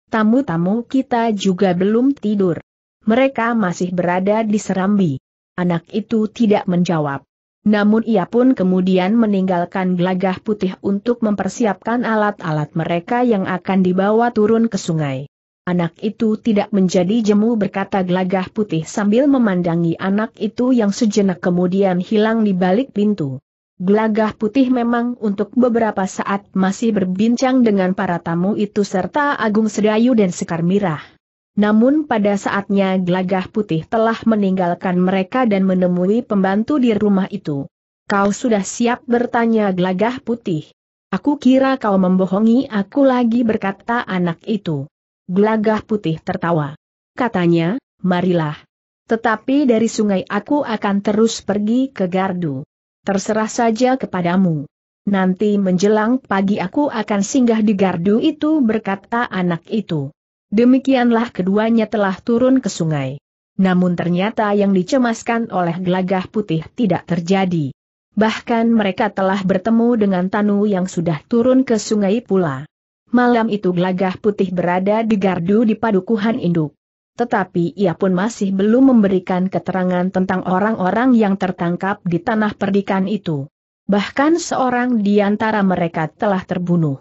A: Tamu-tamu kita juga belum tidur. Mereka masih berada di serambi. Anak itu tidak menjawab. Namun ia pun kemudian meninggalkan gelagah putih untuk mempersiapkan alat-alat mereka yang akan dibawa turun ke sungai. Anak itu tidak menjadi jemu berkata gelagah putih sambil memandangi anak itu yang sejenak kemudian hilang di balik pintu. Gelagah putih memang untuk beberapa saat masih berbincang dengan para tamu itu serta Agung Sedayu dan Sekar Mirah. Namun pada saatnya gelagah putih telah meninggalkan mereka dan menemui pembantu di rumah itu. Kau sudah siap bertanya gelagah putih. Aku kira kau membohongi aku lagi berkata anak itu. Gelagah putih tertawa. Katanya, marilah. Tetapi dari sungai aku akan terus pergi ke Gardu terserah saja kepadamu. Nanti menjelang pagi aku akan singgah di gardu itu berkata anak itu. Demikianlah keduanya telah turun ke sungai. Namun ternyata yang dicemaskan oleh gelagah putih tidak terjadi. Bahkan mereka telah bertemu dengan Tanu yang sudah turun ke sungai pula. Malam itu gelagah putih berada di gardu di padukuhan induk tetapi ia pun masih belum memberikan keterangan tentang orang-orang yang tertangkap di tanah perdikan itu. Bahkan seorang di antara mereka telah terbunuh.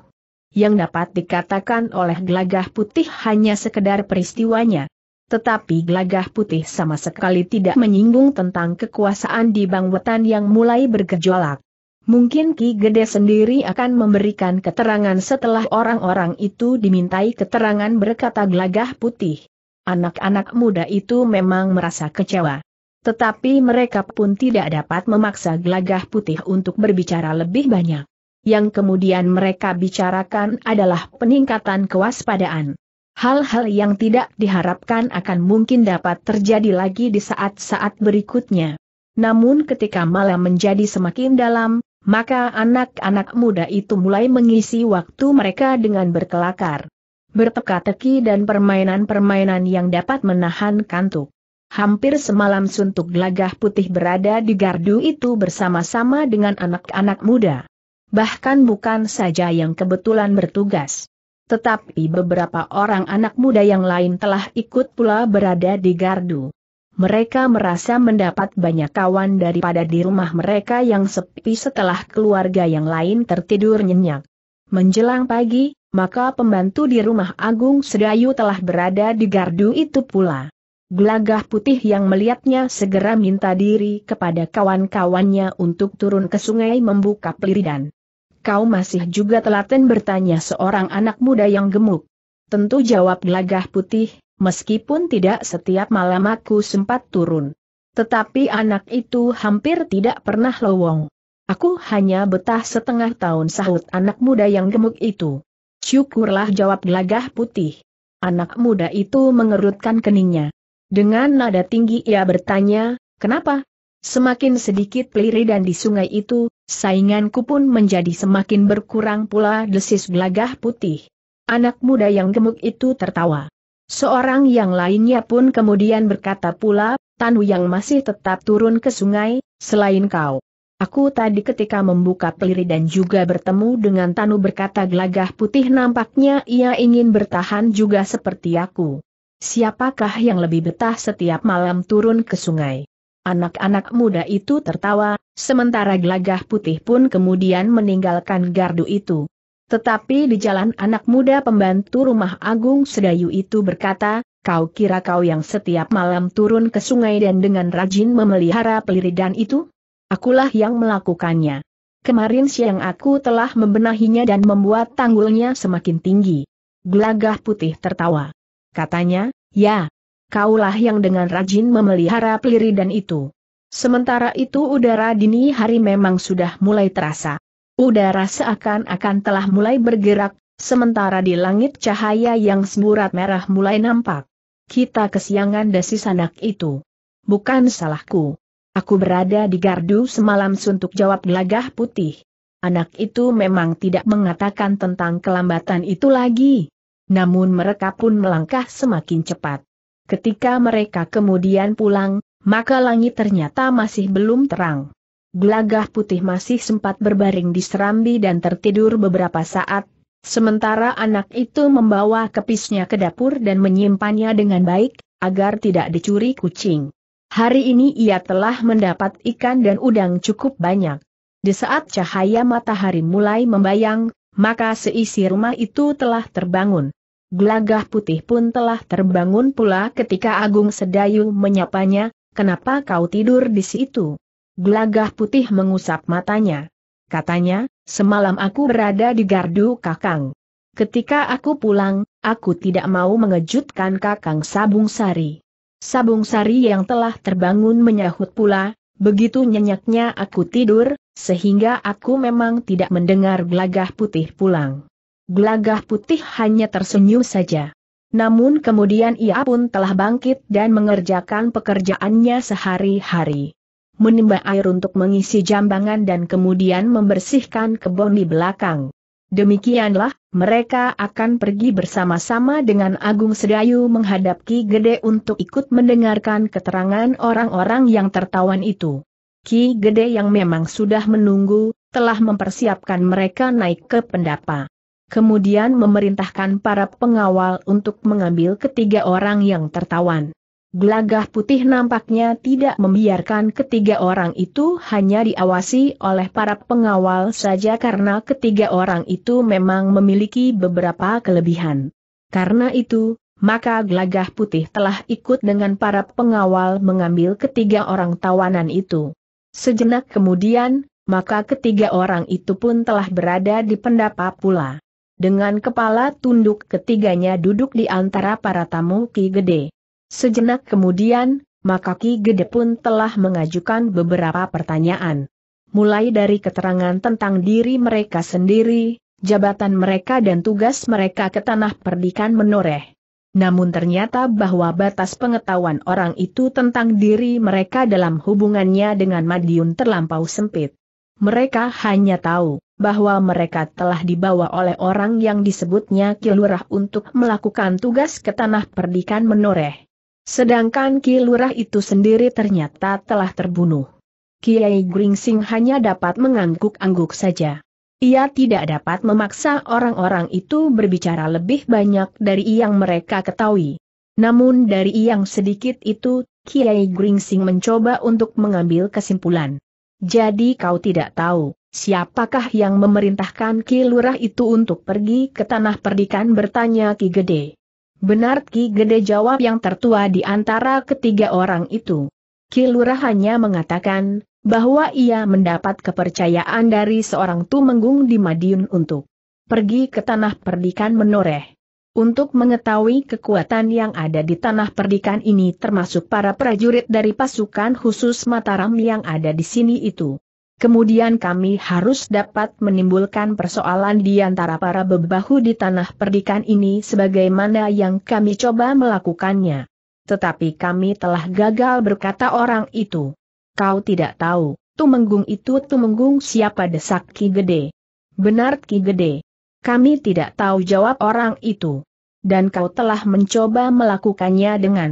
A: Yang dapat dikatakan oleh Glagah putih hanya sekedar peristiwanya. Tetapi Glagah putih sama sekali tidak menyinggung tentang kekuasaan di Bangwetan yang mulai bergejolak. Mungkin Ki Gede sendiri akan memberikan keterangan setelah orang-orang itu dimintai keterangan berkata Glagah putih. Anak-anak muda itu memang merasa kecewa. Tetapi mereka pun tidak dapat memaksa gelagah putih untuk berbicara lebih banyak. Yang kemudian mereka bicarakan adalah peningkatan kewaspadaan. Hal-hal yang tidak diharapkan akan mungkin dapat terjadi lagi di saat-saat berikutnya. Namun ketika malam menjadi semakin dalam, maka anak-anak muda itu mulai mengisi waktu mereka dengan berkelakar berteka-teki dan permainan-permainan yang dapat menahan kantuk. Hampir semalam suntuk gelagah putih berada di gardu itu bersama-sama dengan anak-anak muda. Bahkan bukan saja yang kebetulan bertugas. Tetapi beberapa orang anak muda yang lain telah ikut pula berada di gardu. Mereka merasa mendapat banyak kawan daripada di rumah mereka yang sepi setelah keluarga yang lain tertidur nyenyak. Menjelang pagi, maka pembantu di rumah Agung Sedayu telah berada di gardu itu pula. Gelagah putih yang melihatnya segera minta diri kepada kawan-kawannya untuk turun ke sungai membuka peliridan. Kau masih juga telaten bertanya seorang anak muda yang gemuk. Tentu jawab gelagah putih, meskipun tidak setiap malam aku sempat turun. Tetapi anak itu hampir tidak pernah lowong. Aku hanya betah setengah tahun sahut anak muda yang gemuk itu. Syukurlah jawab gelagah putih. Anak muda itu mengerutkan keningnya. Dengan nada tinggi ia bertanya, kenapa? Semakin sedikit peliri dan di sungai itu, sainganku pun menjadi semakin berkurang pula desis gelagah putih. Anak muda yang gemuk itu tertawa. Seorang yang lainnya pun kemudian berkata pula, Tanu yang masih tetap turun ke sungai, selain kau. Aku tadi ketika membuka peliri dan juga bertemu dengan Tanu berkata gelagah putih nampaknya ia ingin bertahan juga seperti aku. Siapakah yang lebih betah setiap malam turun ke sungai? Anak-anak muda itu tertawa, sementara gelagah putih pun kemudian meninggalkan gardu itu. Tetapi di jalan anak muda pembantu rumah Agung Sedayu itu berkata, kau kira kau yang setiap malam turun ke sungai dan dengan rajin memelihara peliridan itu? Akulah yang melakukannya. Kemarin siang aku telah membenahinya dan membuat tanggulnya semakin tinggi. Gelagah putih tertawa. Katanya, ya, kaulah yang dengan rajin memelihara dan itu. Sementara itu udara dini hari memang sudah mulai terasa. Udara seakan-akan telah mulai bergerak, sementara di langit cahaya yang semburat merah mulai nampak. Kita kesiangan desis anak itu. Bukan salahku. Aku berada di gardu semalam suntuk jawab gelagah putih. Anak itu memang tidak mengatakan tentang kelambatan itu lagi. Namun mereka pun melangkah semakin cepat. Ketika mereka kemudian pulang, maka langit ternyata masih belum terang. Gelagah putih masih sempat berbaring di serambi dan tertidur beberapa saat, sementara anak itu membawa kepisnya ke dapur dan menyimpannya dengan baik, agar tidak dicuri kucing. Hari ini ia telah mendapat ikan dan udang cukup banyak. Di saat cahaya matahari mulai membayang, maka seisi rumah itu telah terbangun. Gelagah putih pun telah terbangun pula ketika Agung Sedayu menyapanya, kenapa kau tidur di situ? Gelagah putih mengusap matanya. Katanya, semalam aku berada di gardu kakang. Ketika aku pulang, aku tidak mau mengejutkan kakang Sabung Sari. Sabung sari yang telah terbangun menyahut pula, begitu nyenyaknya aku tidur, sehingga aku memang tidak mendengar gelagah putih pulang. Gelagah putih hanya tersenyum saja. Namun kemudian ia pun telah bangkit dan mengerjakan pekerjaannya sehari-hari. Menimba air untuk mengisi jambangan dan kemudian membersihkan kebun di belakang. Demikianlah, mereka akan pergi bersama-sama dengan Agung Sedayu menghadap Ki Gede untuk ikut mendengarkan keterangan orang-orang yang tertawan itu. Ki Gede yang memang sudah menunggu, telah mempersiapkan mereka naik ke pendapa. Kemudian memerintahkan para pengawal untuk mengambil ketiga orang yang tertawan. Gelagah putih nampaknya tidak membiarkan ketiga orang itu hanya diawasi oleh para pengawal saja karena ketiga orang itu memang memiliki beberapa kelebihan. Karena itu, maka gelagah putih telah ikut dengan para pengawal mengambil ketiga orang tawanan itu. Sejenak kemudian, maka ketiga orang itu pun telah berada di pendapa pula. Dengan kepala tunduk ketiganya duduk di antara para tamu Ki Gede. Sejenak kemudian, maka Ki Gede pun telah mengajukan beberapa pertanyaan. Mulai dari keterangan tentang diri mereka sendiri, jabatan mereka dan tugas mereka ke tanah perdikan menoreh. Namun ternyata bahwa batas pengetahuan orang itu tentang diri mereka dalam hubungannya dengan Madiun terlampau sempit. Mereka hanya tahu bahwa mereka telah dibawa oleh orang yang disebutnya Kilurah untuk melakukan tugas ke tanah perdikan menoreh. Sedangkan Ki Lurah itu sendiri ternyata telah terbunuh. Kiai Gringsing hanya dapat mengangguk-angguk saja. Ia tidak dapat memaksa orang-orang itu berbicara lebih banyak dari yang mereka ketahui. Namun dari yang sedikit itu, Kiai Gringsing mencoba untuk mengambil kesimpulan. Jadi kau tidak tahu, siapakah yang memerintahkan Ki Lurah itu untuk pergi ke tanah perdikan bertanya Ki Gede. Benar Ki Gede jawab yang tertua di antara ketiga orang itu. Ki Lurah hanya mengatakan, bahwa ia mendapat kepercayaan dari seorang tumenggung di Madiun untuk pergi ke tanah perdikan menoreh. Untuk mengetahui kekuatan yang ada di tanah perdikan ini termasuk para prajurit dari pasukan khusus Mataram yang ada di sini itu kemudian kami harus dapat menimbulkan persoalan di antara para bebahu di tanah perdikan ini sebagaimana yang kami coba melakukannya. Tetapi kami telah gagal berkata orang itu. Kau tidak tahu, Tumenggung itu Tumenggung siapa desak Ki Gede. Benar Ki Gede. Kami tidak tahu jawab orang itu. Dan kau telah mencoba melakukannya dengan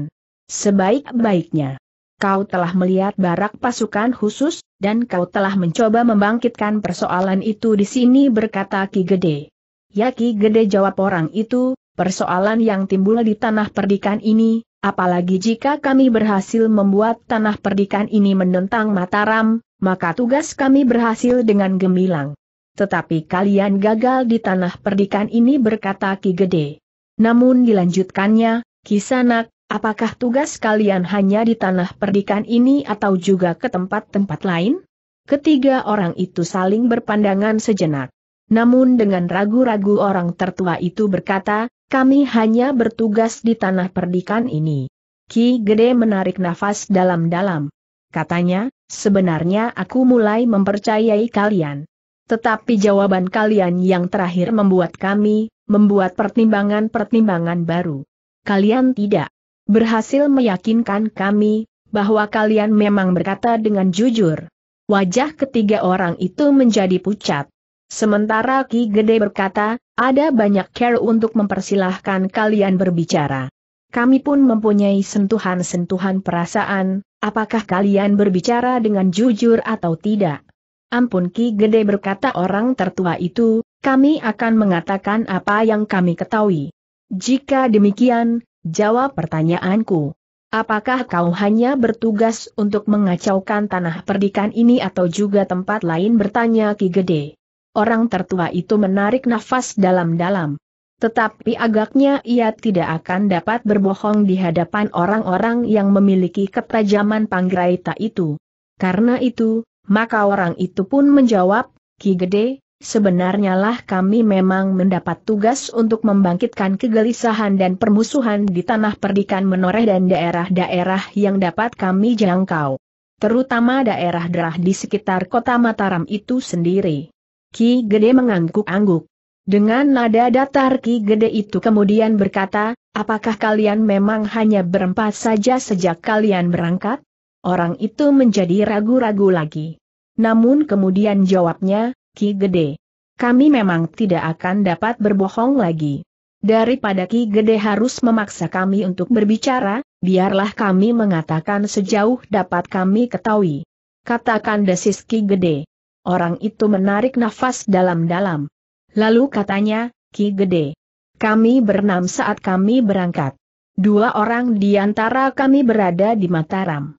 A: sebaik-baiknya kau telah melihat barak pasukan khusus, dan kau telah mencoba membangkitkan persoalan itu di sini berkata Ki Gede. Ya Ki Gede jawab orang itu, persoalan yang timbul di tanah perdikan ini, apalagi jika kami berhasil membuat tanah perdikan ini menentang Mataram, maka tugas kami berhasil dengan gemilang. Tetapi kalian gagal di tanah perdikan ini berkata Ki Gede. Namun dilanjutkannya, Kisanak, Apakah tugas kalian hanya di tanah perdikan ini atau juga ke tempat-tempat lain? Ketiga orang itu saling berpandangan sejenak. Namun dengan ragu-ragu orang tertua itu berkata, kami hanya bertugas di tanah perdikan ini. Ki Gede menarik nafas dalam-dalam. Katanya, sebenarnya aku mulai mempercayai kalian. Tetapi jawaban kalian yang terakhir membuat kami, membuat pertimbangan-pertimbangan baru. Kalian tidak berhasil meyakinkan kami, bahwa kalian memang berkata dengan jujur. Wajah ketiga orang itu menjadi pucat. Sementara Ki Gede berkata, ada banyak care untuk mempersilahkan kalian berbicara. Kami pun mempunyai sentuhan-sentuhan perasaan, apakah kalian berbicara dengan jujur atau tidak. Ampun Ki Gede berkata orang tertua itu, kami akan mengatakan apa yang kami ketahui. Jika demikian, Jawab pertanyaanku. Apakah kau hanya bertugas untuk mengacaukan tanah perdikan ini atau juga tempat lain bertanya Ki Gede? Orang tertua itu menarik nafas dalam-dalam. Tetapi agaknya ia tidak akan dapat berbohong di hadapan orang-orang yang memiliki ketajaman panggraita itu. Karena itu, maka orang itu pun menjawab, Ki Gede, Sebenarnya lah kami memang mendapat tugas untuk membangkitkan kegelisahan dan permusuhan di tanah perdikan menoreh dan daerah-daerah yang dapat kami jangkau. Terutama daerah-daerah di sekitar kota Mataram itu sendiri. Ki Gede mengangguk-angguk. Dengan nada datar Ki Gede itu kemudian berkata, apakah kalian memang hanya berempat saja sejak kalian berangkat? Orang itu menjadi ragu-ragu lagi. Namun kemudian jawabnya, Ki Gede. Kami memang tidak akan dapat berbohong lagi. Daripada Ki Gede harus memaksa kami untuk berbicara, biarlah kami mengatakan sejauh dapat kami ketahui. Katakan desis Ki Gede. Orang itu menarik nafas dalam-dalam. Lalu katanya, Ki Gede. Kami bernam saat kami berangkat. Dua orang di antara kami berada di Mataram.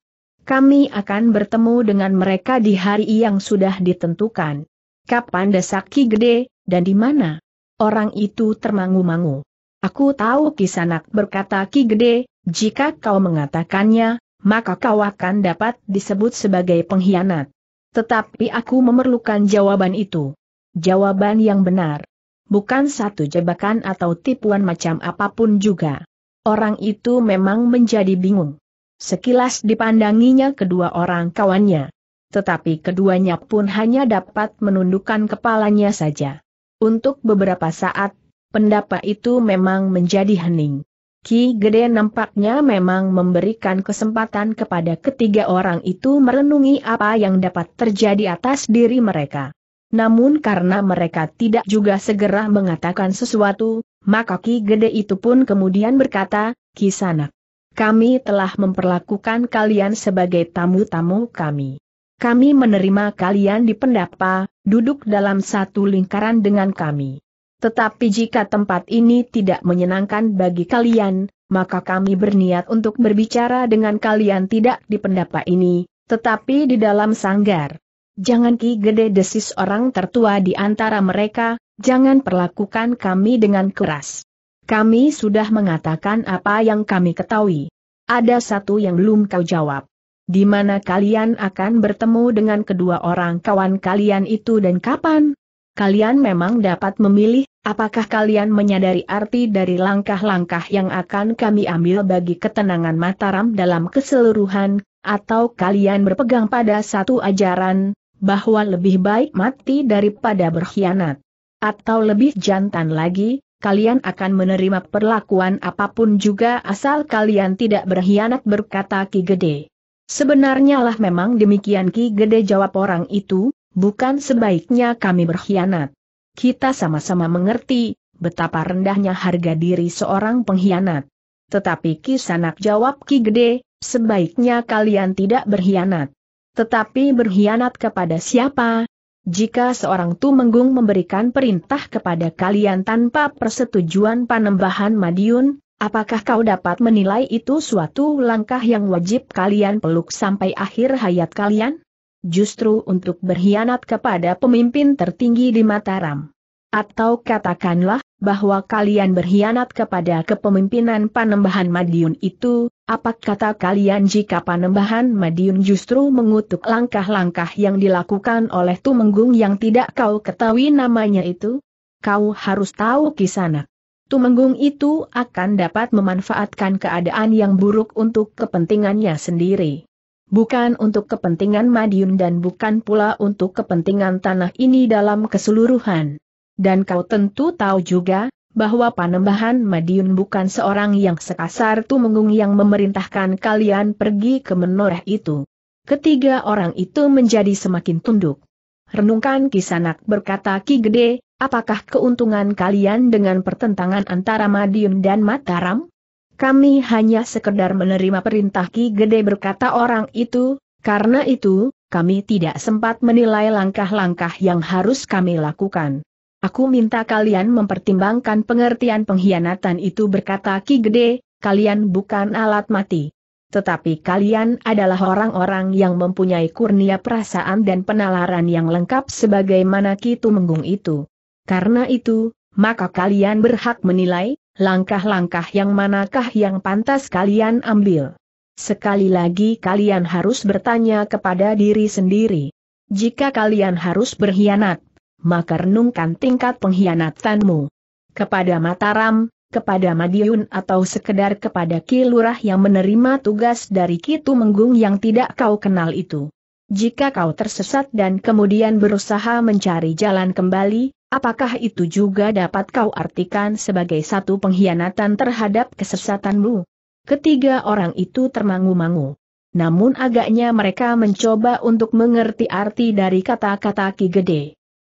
A: Kami akan bertemu dengan mereka di hari yang sudah ditentukan. Kapan ki gede, dan di mana? Orang itu termangu-mangu. Aku tahu kisanak berkata Ki Gede, jika kau mengatakannya, maka kau akan dapat disebut sebagai pengkhianat. Tetapi aku memerlukan jawaban itu. Jawaban yang benar. Bukan satu jebakan atau tipuan macam apapun juga. Orang itu memang menjadi bingung. Sekilas dipandanginya kedua orang kawannya tetapi keduanya pun hanya dapat menundukkan kepalanya saja. Untuk beberapa saat, pendapat itu memang menjadi hening. Ki Gede nampaknya memang memberikan kesempatan kepada ketiga orang itu merenungi apa yang dapat terjadi atas diri mereka. Namun karena mereka tidak juga segera mengatakan sesuatu, maka Ki Gede itu pun kemudian berkata, Kisanak, kami telah memperlakukan kalian sebagai tamu-tamu kami. Kami menerima kalian di pendapa, duduk dalam satu lingkaran dengan kami. Tetapi jika tempat ini tidak menyenangkan bagi kalian, maka kami berniat untuk berbicara dengan kalian tidak di pendapa ini, tetapi di dalam sanggar. Jangan ki gede desis orang tertua di antara mereka, jangan perlakukan kami dengan keras. Kami sudah mengatakan apa yang kami ketahui. Ada satu yang belum kau jawab di mana kalian akan bertemu dengan kedua orang kawan kalian itu dan kapan? Kalian memang dapat memilih, apakah kalian menyadari arti dari langkah-langkah yang akan kami ambil bagi ketenangan Mataram dalam keseluruhan, atau kalian berpegang pada satu ajaran, bahwa lebih baik mati daripada berkhianat. Atau lebih jantan lagi, kalian akan menerima perlakuan apapun juga asal kalian tidak berkhianat berkata Ki Gede. Sebenarnya lah memang demikian Ki Gede jawab orang itu, bukan sebaiknya kami berkhianat. Kita sama-sama mengerti, betapa rendahnya harga diri seorang pengkhianat. Tetapi Ki Sanak jawab Ki Gede, sebaiknya kalian tidak berkhianat. Tetapi berkhianat kepada siapa? Jika seorang Tumenggung memberikan perintah kepada kalian tanpa persetujuan Panembahan Madiun, Apakah kau dapat menilai itu suatu langkah yang wajib kalian peluk sampai akhir hayat kalian? Justru untuk berkhianat kepada pemimpin tertinggi di Mataram. Atau katakanlah, bahwa kalian berkhianat kepada kepemimpinan Panembahan Madiun itu, apa kata kalian jika Panembahan Madiun justru mengutuk langkah-langkah yang dilakukan oleh Tumenggung yang tidak kau ketahui namanya itu? Kau harus tahu kisanak. Tumenggung itu akan dapat memanfaatkan keadaan yang buruk untuk kepentingannya sendiri. Bukan untuk kepentingan Madiun dan bukan pula untuk kepentingan tanah ini dalam keseluruhan. Dan kau tentu tahu juga, bahwa Panembahan Madiun bukan seorang yang sekasar Tumenggung yang memerintahkan kalian pergi ke menoreh itu. Ketiga orang itu menjadi semakin tunduk. Renungkan Kisanak berkata Ki Gede, Apakah keuntungan kalian dengan pertentangan antara Madiun dan Mataram? Kami hanya sekedar menerima perintah Ki Gede berkata orang itu, karena itu, kami tidak sempat menilai langkah-langkah yang harus kami lakukan. Aku minta kalian mempertimbangkan pengertian pengkhianatan itu berkata Ki Gede, kalian bukan alat mati. Tetapi kalian adalah orang-orang yang mempunyai kurnia perasaan dan penalaran yang lengkap sebagaimana Ki Tumenggung itu. Karena itu, maka kalian berhak menilai, langkah-langkah yang manakah yang pantas kalian ambil. Sekali lagi kalian harus bertanya kepada diri sendiri. Jika kalian harus berkhianat, maka renungkan tingkat pengkhianatanmu. Kepada Mataram, kepada Madiun atau sekedar kepada Kilurah yang menerima tugas dari Kitu Menggung yang tidak kau kenal itu. Jika kau tersesat dan kemudian berusaha mencari jalan kembali, Apakah itu juga dapat kau artikan sebagai satu pengkhianatan terhadap kesesatanmu? Ketiga orang itu termangu-mangu. Namun agaknya mereka mencoba untuk mengerti arti dari kata-kata Ki Gede.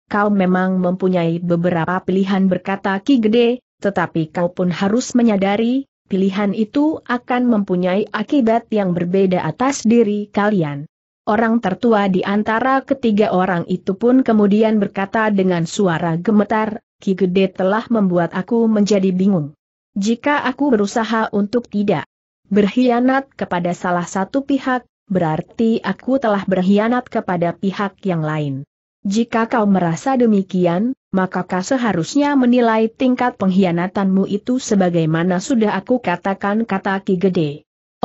A: Kau memang mempunyai beberapa pilihan berkata Ki Gede, tetapi kau pun harus menyadari, pilihan itu akan mempunyai akibat yang berbeda atas diri kalian. Orang tertua di antara ketiga orang itu pun kemudian berkata dengan suara gemetar, Ki Gede telah membuat aku menjadi bingung. Jika aku berusaha untuk tidak berkhianat kepada salah satu pihak, berarti aku telah berkhianat kepada pihak yang lain. Jika kau merasa demikian, maka kau seharusnya menilai tingkat pengkhianatanmu itu sebagaimana sudah aku katakan kata Ki Gede.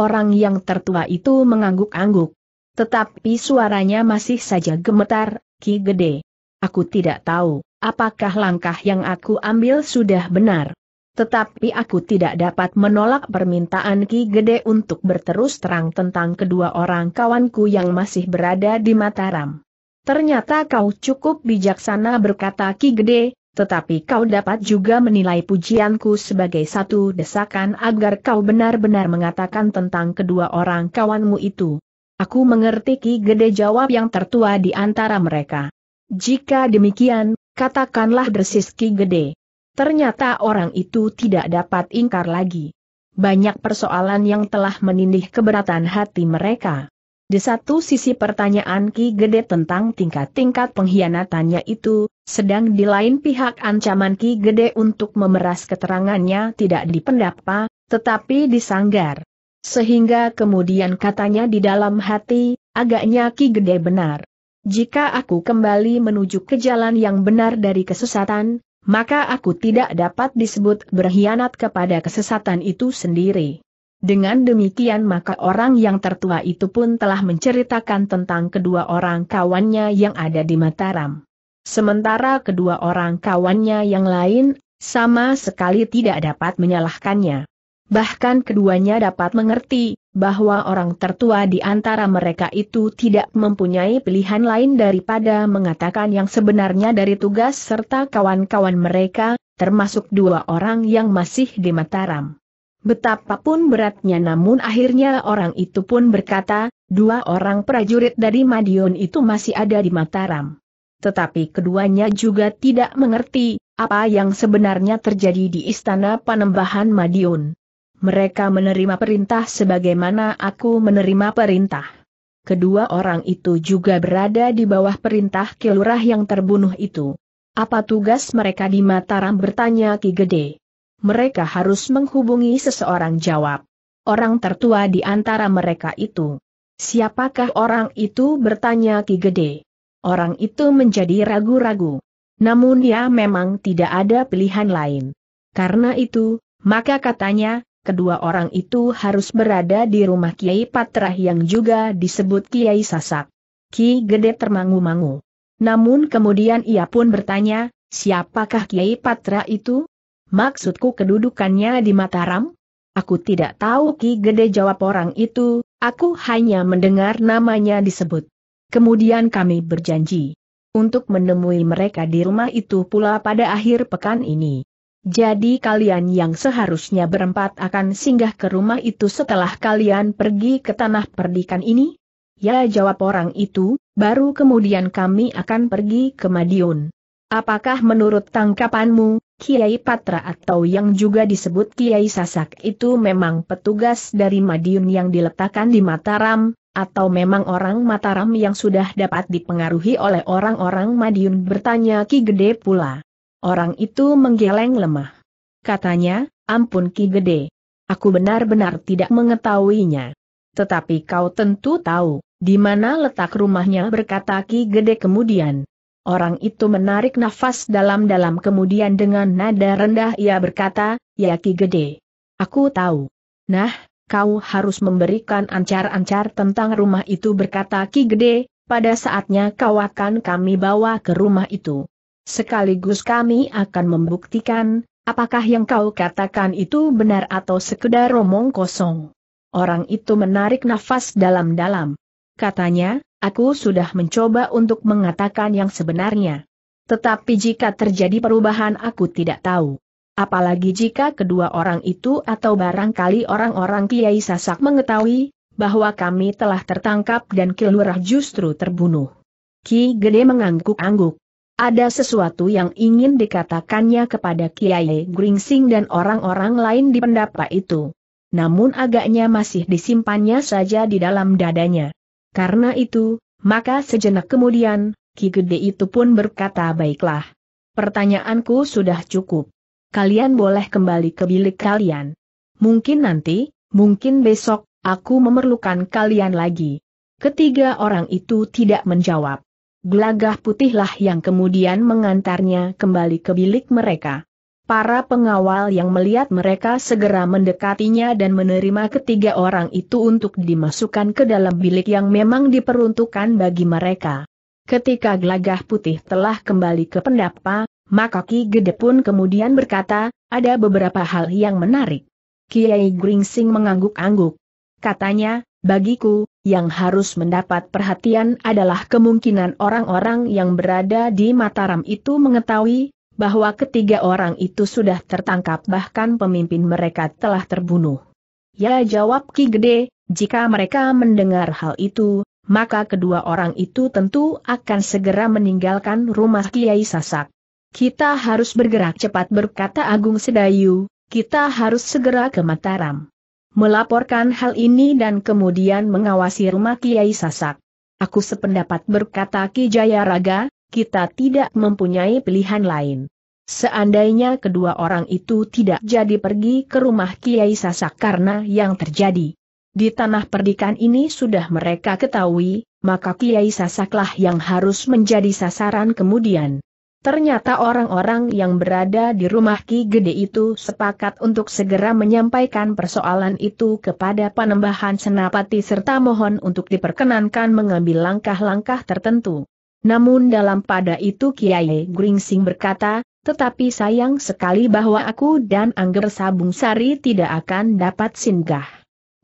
A: Orang yang tertua itu mengangguk-angguk. Tetapi suaranya masih saja gemetar, Ki Gede. Aku tidak tahu, apakah langkah yang aku ambil sudah benar. Tetapi aku tidak dapat menolak permintaan Ki Gede untuk berterus terang tentang kedua orang kawanku yang masih berada di Mataram. Ternyata kau cukup bijaksana berkata Ki Gede, tetapi kau dapat juga menilai pujianku sebagai satu desakan agar kau benar-benar mengatakan tentang kedua orang kawanmu itu. Aku mengerti Ki Gede jawab yang tertua di antara mereka. Jika demikian, katakanlah desis Ki Gede. Ternyata orang itu tidak dapat ingkar lagi. Banyak persoalan yang telah menindih keberatan hati mereka. Di satu sisi pertanyaan Ki Gede tentang tingkat-tingkat pengkhianatannya itu, sedang di lain pihak ancaman Ki Gede untuk memeras keterangannya tidak dipendapa, tetapi disanggar. Sehingga kemudian katanya di dalam hati, agaknya Ki Gede benar. Jika aku kembali menuju ke jalan yang benar dari kesesatan, maka aku tidak dapat disebut berkhianat kepada kesesatan itu sendiri. Dengan demikian maka orang yang tertua itu pun telah menceritakan tentang kedua orang kawannya yang ada di Mataram. Sementara kedua orang kawannya yang lain, sama sekali tidak dapat menyalahkannya. Bahkan keduanya dapat mengerti bahwa orang tertua di antara mereka itu tidak mempunyai pilihan lain daripada mengatakan yang sebenarnya dari tugas serta kawan-kawan mereka, termasuk dua orang yang masih di Mataram. Betapapun beratnya namun akhirnya orang itu pun berkata, dua orang prajurit dari Madiun itu masih ada di Mataram. Tetapi keduanya juga tidak mengerti, apa yang sebenarnya terjadi di Istana Panembahan Madiun. Mereka menerima perintah sebagaimana aku menerima perintah. Kedua orang itu juga berada di bawah perintah kelurah yang terbunuh itu. Apa tugas mereka di Mataram bertanya Ki Gede? Mereka harus menghubungi seseorang jawab. Orang tertua di antara mereka itu. Siapakah orang itu bertanya Ki Gede? Orang itu menjadi ragu-ragu. Namun dia memang tidak ada pilihan lain. Karena itu, maka katanya, kedua orang itu harus berada di rumah Kiai Patrah yang juga disebut Kiai Sasak. Ki Gede termangu-mangu. Namun kemudian ia pun bertanya, siapakah Kiai Patra itu? Maksudku kedudukannya di Mataram? Aku tidak tahu Ki Gede jawab orang itu, aku hanya mendengar namanya disebut. Kemudian kami berjanji untuk menemui mereka di rumah itu pula pada akhir pekan ini. Jadi kalian yang seharusnya berempat akan singgah ke rumah itu setelah kalian pergi ke tanah perdikan ini? Ya jawab orang itu, baru kemudian kami akan pergi ke Madiun. Apakah menurut tangkapanmu, Kiai Patra atau yang juga disebut Kiai Sasak itu memang petugas dari Madiun yang diletakkan di Mataram, atau memang orang Mataram yang sudah dapat dipengaruhi oleh orang-orang Madiun bertanya Ki Gede pula. Orang itu menggeleng lemah. Katanya, ampun Ki Gede. Aku benar-benar tidak mengetahuinya. Tetapi kau tentu tahu, di mana letak rumahnya berkata Ki Gede kemudian. Orang itu menarik nafas dalam-dalam kemudian dengan nada rendah ia berkata, ya Ki Gede. Aku tahu. Nah, kau harus memberikan ancar-ancar tentang rumah itu berkata Ki Gede, pada saatnya kau akan kami bawa ke rumah itu. Sekaligus kami akan membuktikan, apakah yang kau katakan itu benar atau sekedar omong kosong. Orang itu menarik nafas dalam-dalam. Katanya, aku sudah mencoba untuk mengatakan yang sebenarnya. Tetapi jika terjadi perubahan aku tidak tahu. Apalagi jika kedua orang itu atau barangkali orang-orang Kiai Sasak mengetahui, bahwa kami telah tertangkap dan Kilurah justru terbunuh. Ki Gede mengangguk-angguk. Ada sesuatu yang ingin dikatakannya kepada Kiai Gringsing dan orang-orang lain di pendapa itu. Namun agaknya masih disimpannya saja di dalam dadanya. Karena itu, maka sejenak kemudian, Ki Gede itu pun berkata baiklah. Pertanyaanku sudah cukup. Kalian boleh kembali ke bilik kalian. Mungkin nanti, mungkin besok, aku memerlukan kalian lagi. Ketiga orang itu tidak menjawab. Gelagah putihlah yang kemudian mengantarnya kembali ke bilik mereka. Para pengawal yang melihat mereka segera mendekatinya dan menerima ketiga orang itu untuk dimasukkan ke dalam bilik yang memang diperuntukkan bagi mereka. Ketika gelagah putih telah kembali ke pendapa, maka Ki Gede pun kemudian berkata, ada beberapa hal yang menarik. Kiai Gringsing mengangguk-angguk. Katanya, Bagiku, yang harus mendapat perhatian adalah kemungkinan orang-orang yang berada di Mataram itu mengetahui bahwa ketiga orang itu sudah tertangkap bahkan pemimpin mereka telah terbunuh. Ya jawab Ki Gede, jika mereka mendengar hal itu, maka kedua orang itu tentu akan segera meninggalkan rumah Kiai Sasak. Kita harus bergerak cepat berkata Agung Sedayu, kita harus segera ke Mataram melaporkan hal ini dan kemudian mengawasi rumah Kiai Sasak. Aku sependapat berkata Ki Jayaraga, kita tidak mempunyai pilihan lain. Seandainya kedua orang itu tidak jadi pergi ke rumah Kiai Sasak karena yang terjadi di tanah perdikan ini sudah mereka ketahui, maka Kiai Sasaklah yang harus menjadi sasaran kemudian. Ternyata orang-orang yang berada di rumah Ki Gede itu sepakat untuk segera menyampaikan persoalan itu kepada Panembahan Senapati serta mohon untuk diperkenankan mengambil langkah-langkah tertentu. Namun dalam pada itu Kiai Gringsing berkata, tetapi sayang sekali bahwa aku dan Angger Sabung Sari tidak akan dapat singgah.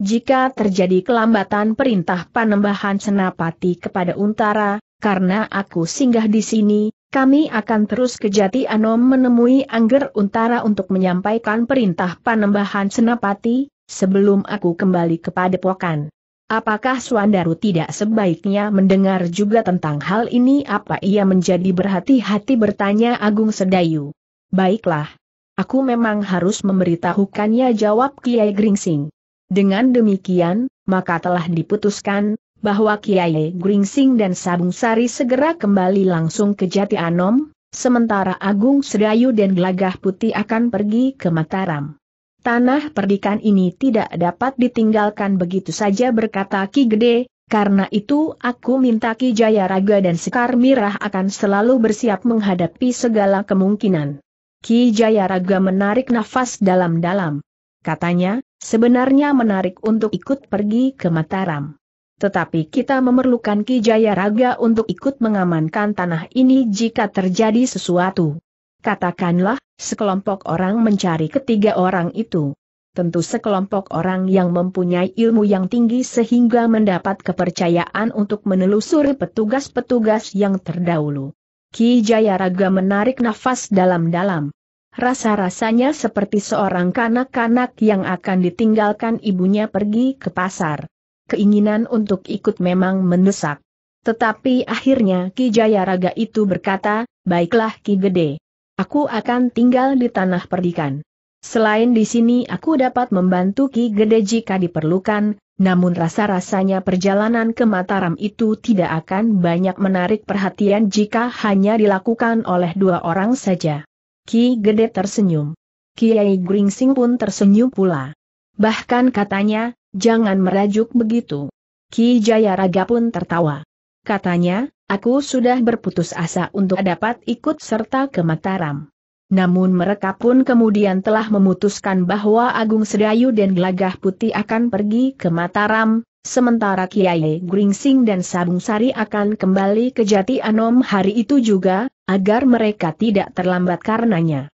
A: Jika terjadi kelambatan perintah Panembahan Senapati kepada Untara, karena aku singgah di sini, kami akan terus ke Jati Anom menemui Angger Untara untuk menyampaikan perintah panembahan Senapati, sebelum aku kembali kepada Pokan. Apakah Swandaru tidak sebaiknya mendengar juga tentang hal ini apa ia menjadi berhati-hati bertanya Agung Sedayu? Baiklah. Aku memang harus memberitahukannya jawab Kiai Gringsing. Dengan demikian, maka telah diputuskan, bahwa Kiai Gringsing dan Sabung Sari segera kembali langsung ke Jati Anom, sementara Agung Sedayu dan Gelagah Putih akan pergi ke Mataram. Tanah perdikan ini tidak dapat ditinggalkan begitu saja berkata Ki Gede, karena itu aku minta Ki Jaya Raga dan Sekar Mirah akan selalu bersiap menghadapi segala kemungkinan. Ki Jaya Raga menarik nafas dalam-dalam. Katanya, sebenarnya menarik untuk ikut pergi ke Mataram. Tetapi kita memerlukan Kijaya Raga untuk ikut mengamankan tanah ini jika terjadi sesuatu. Katakanlah, sekelompok orang mencari ketiga orang itu. Tentu sekelompok orang yang mempunyai ilmu yang tinggi sehingga mendapat kepercayaan untuk menelusuri petugas-petugas yang terdahulu. Ki Jayaraga menarik nafas dalam-dalam. Rasa-rasanya seperti seorang kanak-kanak yang akan ditinggalkan ibunya pergi ke pasar keinginan untuk ikut memang mendesak. Tetapi akhirnya Ki Jayaraga itu berkata, baiklah Ki Gede. Aku akan tinggal di tanah perdikan. Selain di sini aku dapat membantu Ki Gede jika diperlukan, namun rasa-rasanya perjalanan ke Mataram itu tidak akan banyak menarik perhatian jika hanya dilakukan oleh dua orang saja. Ki Gede tersenyum. Kiai Gringsing pun tersenyum pula. Bahkan katanya, Jangan merajuk begitu. Ki Jayaraga pun tertawa. Katanya, aku sudah berputus asa untuk dapat ikut serta ke Mataram. Namun mereka pun kemudian telah memutuskan bahwa Agung Sedayu dan Gelagah Putih akan pergi ke Mataram, sementara Kiai Gringsing dan Sabung Sari akan kembali ke Jati Anom hari itu juga, agar mereka tidak terlambat karenanya.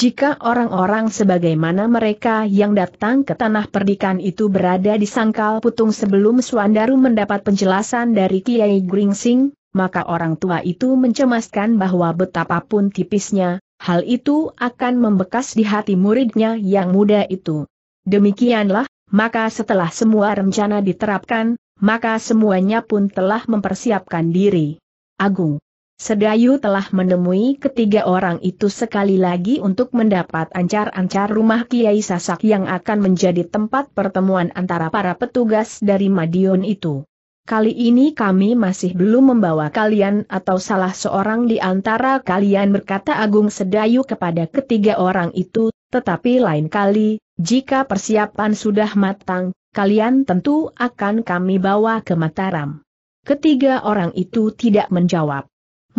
A: Jika orang-orang sebagaimana mereka yang datang ke tanah perdikan itu berada di sangkal putung sebelum Suandaru mendapat penjelasan dari Kiai Gringsing, maka orang tua itu mencemaskan bahwa betapapun tipisnya, hal itu akan membekas di hati muridnya yang muda itu. Demikianlah, maka setelah semua rencana diterapkan, maka semuanya pun telah mempersiapkan diri. Agung Sedayu telah menemui ketiga orang itu sekali lagi untuk mendapat ancar-ancar rumah Kiai Sasak yang akan menjadi tempat pertemuan antara para petugas dari Madiun itu. Kali ini kami masih belum membawa kalian atau salah seorang di antara kalian berkata Agung Sedayu kepada ketiga orang itu, tetapi lain kali, jika persiapan sudah matang, kalian tentu akan kami bawa ke Mataram. Ketiga orang itu tidak menjawab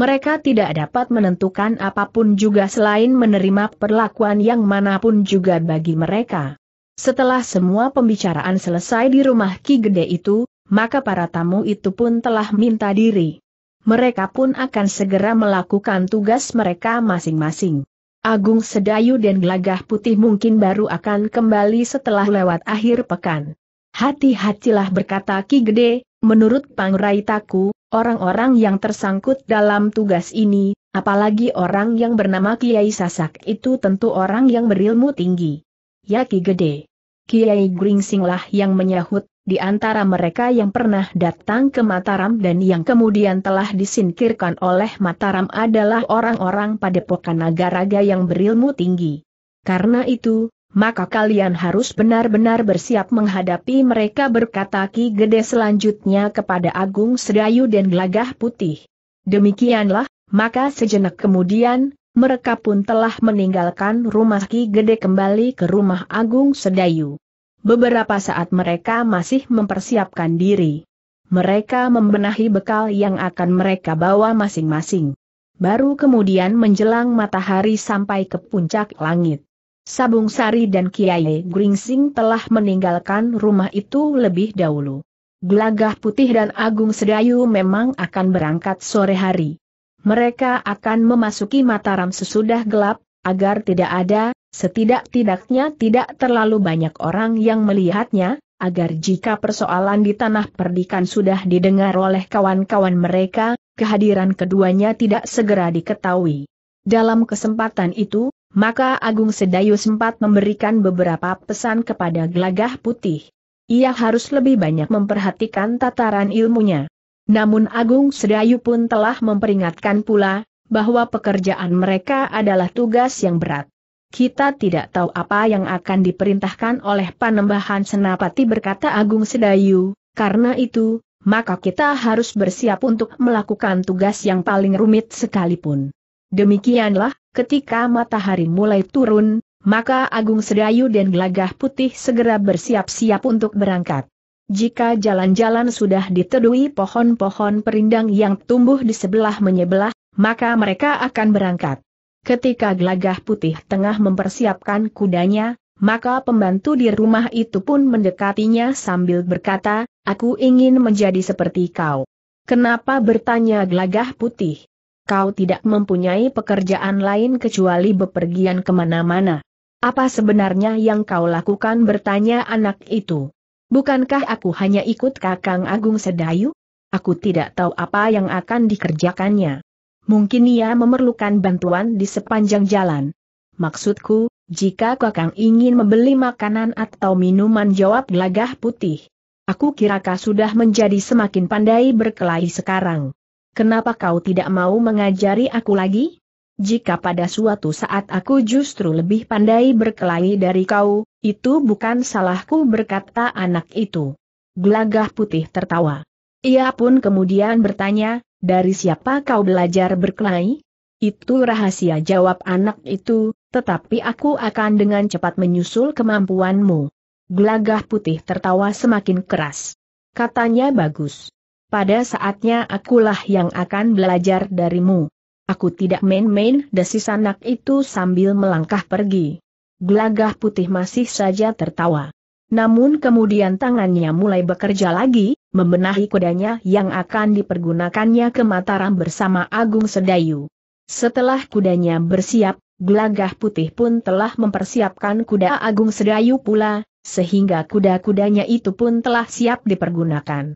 A: mereka tidak dapat menentukan apapun juga selain menerima perlakuan yang manapun juga bagi mereka. Setelah semua pembicaraan selesai di rumah Ki Gede itu, maka para tamu itu pun telah minta diri. Mereka pun akan segera melakukan tugas mereka masing-masing. Agung Sedayu dan Gelagah Putih mungkin baru akan kembali setelah lewat akhir pekan. Hati-hatilah berkata Ki Gede, menurut Pangraitaku, Orang-orang yang tersangkut dalam tugas ini, apalagi orang yang bernama Kiai Sasak itu tentu orang yang berilmu tinggi. Ya Ki Gede. Kiai Gringsinglah yang menyahut, di antara mereka yang pernah datang ke Mataram dan yang kemudian telah disingkirkan oleh Mataram adalah orang-orang padepokan Nagaraga yang berilmu tinggi. Karena itu, maka kalian harus benar-benar bersiap menghadapi mereka berkata Ki Gede selanjutnya kepada Agung Sedayu dan Gelagah Putih. Demikianlah, maka sejenak kemudian, mereka pun telah meninggalkan rumah Ki Gede kembali ke rumah Agung Sedayu. Beberapa saat mereka masih mempersiapkan diri. Mereka membenahi bekal yang akan mereka bawa masing-masing. Baru kemudian menjelang matahari sampai ke puncak langit. Sabung Sari dan Kiai Gringsing telah meninggalkan rumah itu lebih dahulu. Gelagah Putih dan Agung Sedayu memang akan berangkat sore hari. Mereka akan memasuki Mataram sesudah gelap, agar tidak ada, setidak-tidaknya tidak terlalu banyak orang yang melihatnya, agar jika persoalan di tanah perdikan sudah didengar oleh kawan-kawan mereka, kehadiran keduanya tidak segera diketahui. Dalam kesempatan itu, maka Agung Sedayu sempat memberikan beberapa pesan kepada Gelagah Putih. Ia harus lebih banyak memperhatikan tataran ilmunya. Namun Agung Sedayu pun telah memperingatkan pula, bahwa pekerjaan mereka adalah tugas yang berat. Kita tidak tahu apa yang akan diperintahkan oleh Panembahan Senapati berkata Agung Sedayu, karena itu, maka kita harus bersiap untuk melakukan tugas yang paling rumit sekalipun. Demikianlah, ketika matahari mulai turun, maka Agung Sedayu dan Gelagah Putih segera bersiap-siap untuk berangkat. Jika jalan-jalan sudah ditedui pohon-pohon perindang yang tumbuh di sebelah menyebelah, maka mereka akan berangkat. Ketika Gelagah Putih tengah mempersiapkan kudanya, maka pembantu di rumah itu pun mendekatinya sambil berkata, aku ingin menjadi seperti kau. Kenapa bertanya gelagah putih? kau tidak mempunyai pekerjaan lain kecuali bepergian kemana-mana. Apa sebenarnya yang kau lakukan bertanya anak itu? Bukankah aku hanya ikut Kakang Agung Sedayu? Aku tidak tahu apa yang akan dikerjakannya. Mungkin ia memerlukan bantuan di sepanjang jalan. Maksudku, jika Kakang ingin membeli makanan atau minuman jawab gelagah putih. Aku kira kau sudah menjadi semakin pandai berkelahi sekarang. Kenapa kau tidak mau mengajari aku lagi? Jika pada suatu saat aku justru lebih pandai berkelahi dari kau, itu bukan salahku berkata anak itu. Gelagah putih tertawa. Ia pun kemudian bertanya, dari siapa kau belajar berkelahi? Itu rahasia jawab anak itu, tetapi aku akan dengan cepat menyusul kemampuanmu. Gelagah putih tertawa semakin keras. Katanya bagus pada saatnya akulah yang akan belajar darimu. Aku tidak main-main desis anak itu sambil melangkah pergi. Gelagah putih masih saja tertawa. Namun kemudian tangannya mulai bekerja lagi, membenahi kudanya yang akan dipergunakannya ke Mataram bersama Agung Sedayu. Setelah kudanya bersiap, Gelagah putih pun telah mempersiapkan kuda Agung Sedayu pula, sehingga kuda-kudanya itu pun telah siap dipergunakan.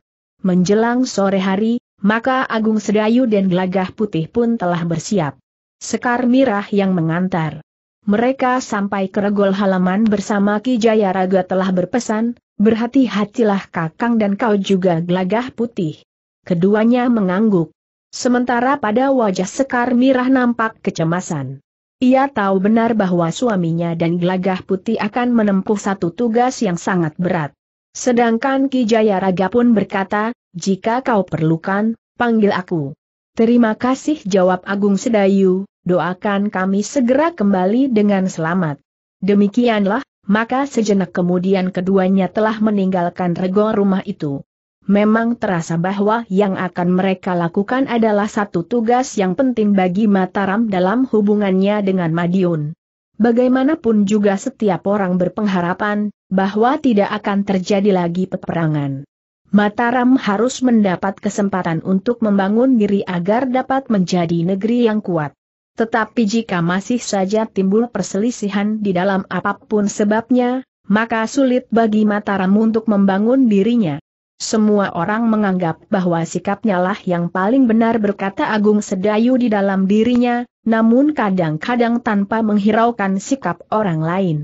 A: Menjelang sore hari, maka Agung Sedayu dan Gelagah Putih pun telah bersiap. Sekar Mirah yang mengantar. Mereka sampai ke regol halaman bersama Ki Jayaraga telah berpesan, berhati-hatilah Kakang dan kau juga Gelagah Putih. Keduanya mengangguk. Sementara pada wajah Sekar Mirah nampak kecemasan. Ia tahu benar bahwa suaminya dan Gelagah Putih akan menempuh satu tugas yang sangat berat. Sedangkan Ki Jayaraga pun berkata, jika kau perlukan, panggil aku. Terima kasih jawab Agung Sedayu, doakan kami segera kembali dengan selamat. Demikianlah, maka sejenak kemudian keduanya telah meninggalkan rego rumah itu. Memang terasa bahwa yang akan mereka lakukan adalah satu tugas yang penting bagi Mataram dalam hubungannya dengan Madiun. Bagaimanapun juga setiap orang berpengharapan, bahwa tidak akan terjadi lagi peperangan. Mataram harus mendapat kesempatan untuk membangun diri agar dapat menjadi negeri yang kuat. Tetapi jika masih saja timbul perselisihan di dalam apapun sebabnya, maka sulit bagi Mataram untuk membangun dirinya. Semua orang menganggap bahwa sikapnya lah yang paling benar berkata Agung Sedayu di dalam dirinya, namun kadang-kadang tanpa menghiraukan sikap orang lain.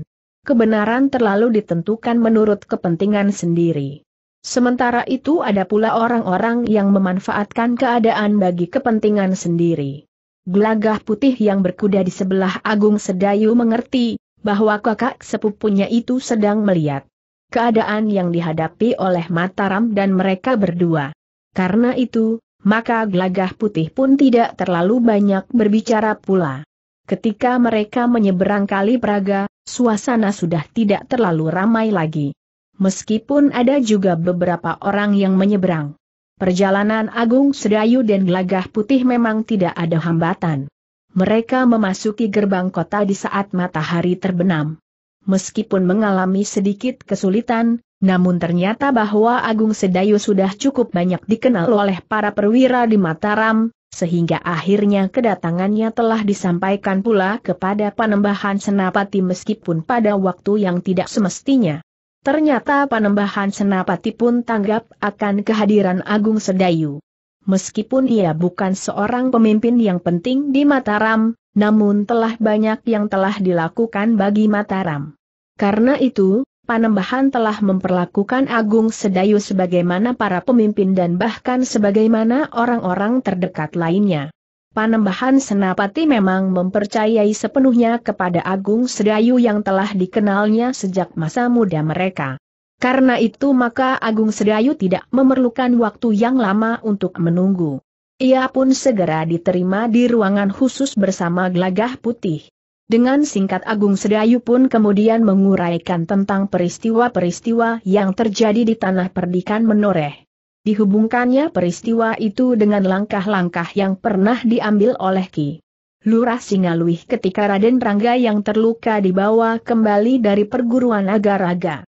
A: Kebenaran terlalu ditentukan menurut kepentingan sendiri. Sementara itu ada pula orang-orang yang memanfaatkan keadaan bagi kepentingan sendiri. Gelagah putih yang berkuda di sebelah Agung Sedayu mengerti, bahwa kakak sepupunya itu sedang melihat keadaan yang dihadapi oleh Mataram dan mereka berdua. Karena itu, maka Glagah putih pun tidak terlalu banyak berbicara pula. Ketika mereka menyeberang kali Praga, suasana sudah tidak terlalu ramai lagi. Meskipun ada juga beberapa orang yang menyeberang. Perjalanan Agung Sedayu dan Glagah Putih memang tidak ada hambatan. Mereka memasuki gerbang kota di saat matahari terbenam meskipun mengalami sedikit kesulitan, namun ternyata bahwa Agung Sedayu sudah cukup banyak dikenal oleh para perwira di Mataram, sehingga akhirnya kedatangannya telah disampaikan pula kepada Panembahan Senapati meskipun pada waktu yang tidak semestinya. Ternyata Panembahan Senapati pun tanggap akan kehadiran Agung Sedayu. Meskipun ia bukan seorang pemimpin yang penting di Mataram, namun telah banyak yang telah dilakukan bagi Mataram. Karena itu, Panembahan telah memperlakukan Agung Sedayu sebagaimana para pemimpin dan bahkan sebagaimana orang-orang terdekat lainnya. Panembahan Senapati memang mempercayai sepenuhnya kepada Agung Sedayu yang telah dikenalnya sejak masa muda mereka. Karena itu maka Agung Sedayu tidak memerlukan waktu yang lama untuk menunggu. Ia pun segera diterima di ruangan khusus bersama gelagah putih. Dengan singkat Agung Sedayu pun kemudian menguraikan tentang peristiwa-peristiwa yang terjadi di tanah perdikan menoreh. Dihubungkannya peristiwa itu dengan langkah-langkah yang pernah diambil oleh Ki. Lurah Singaluih ketika Raden Rangga yang terluka dibawa kembali dari perguruan agaraga.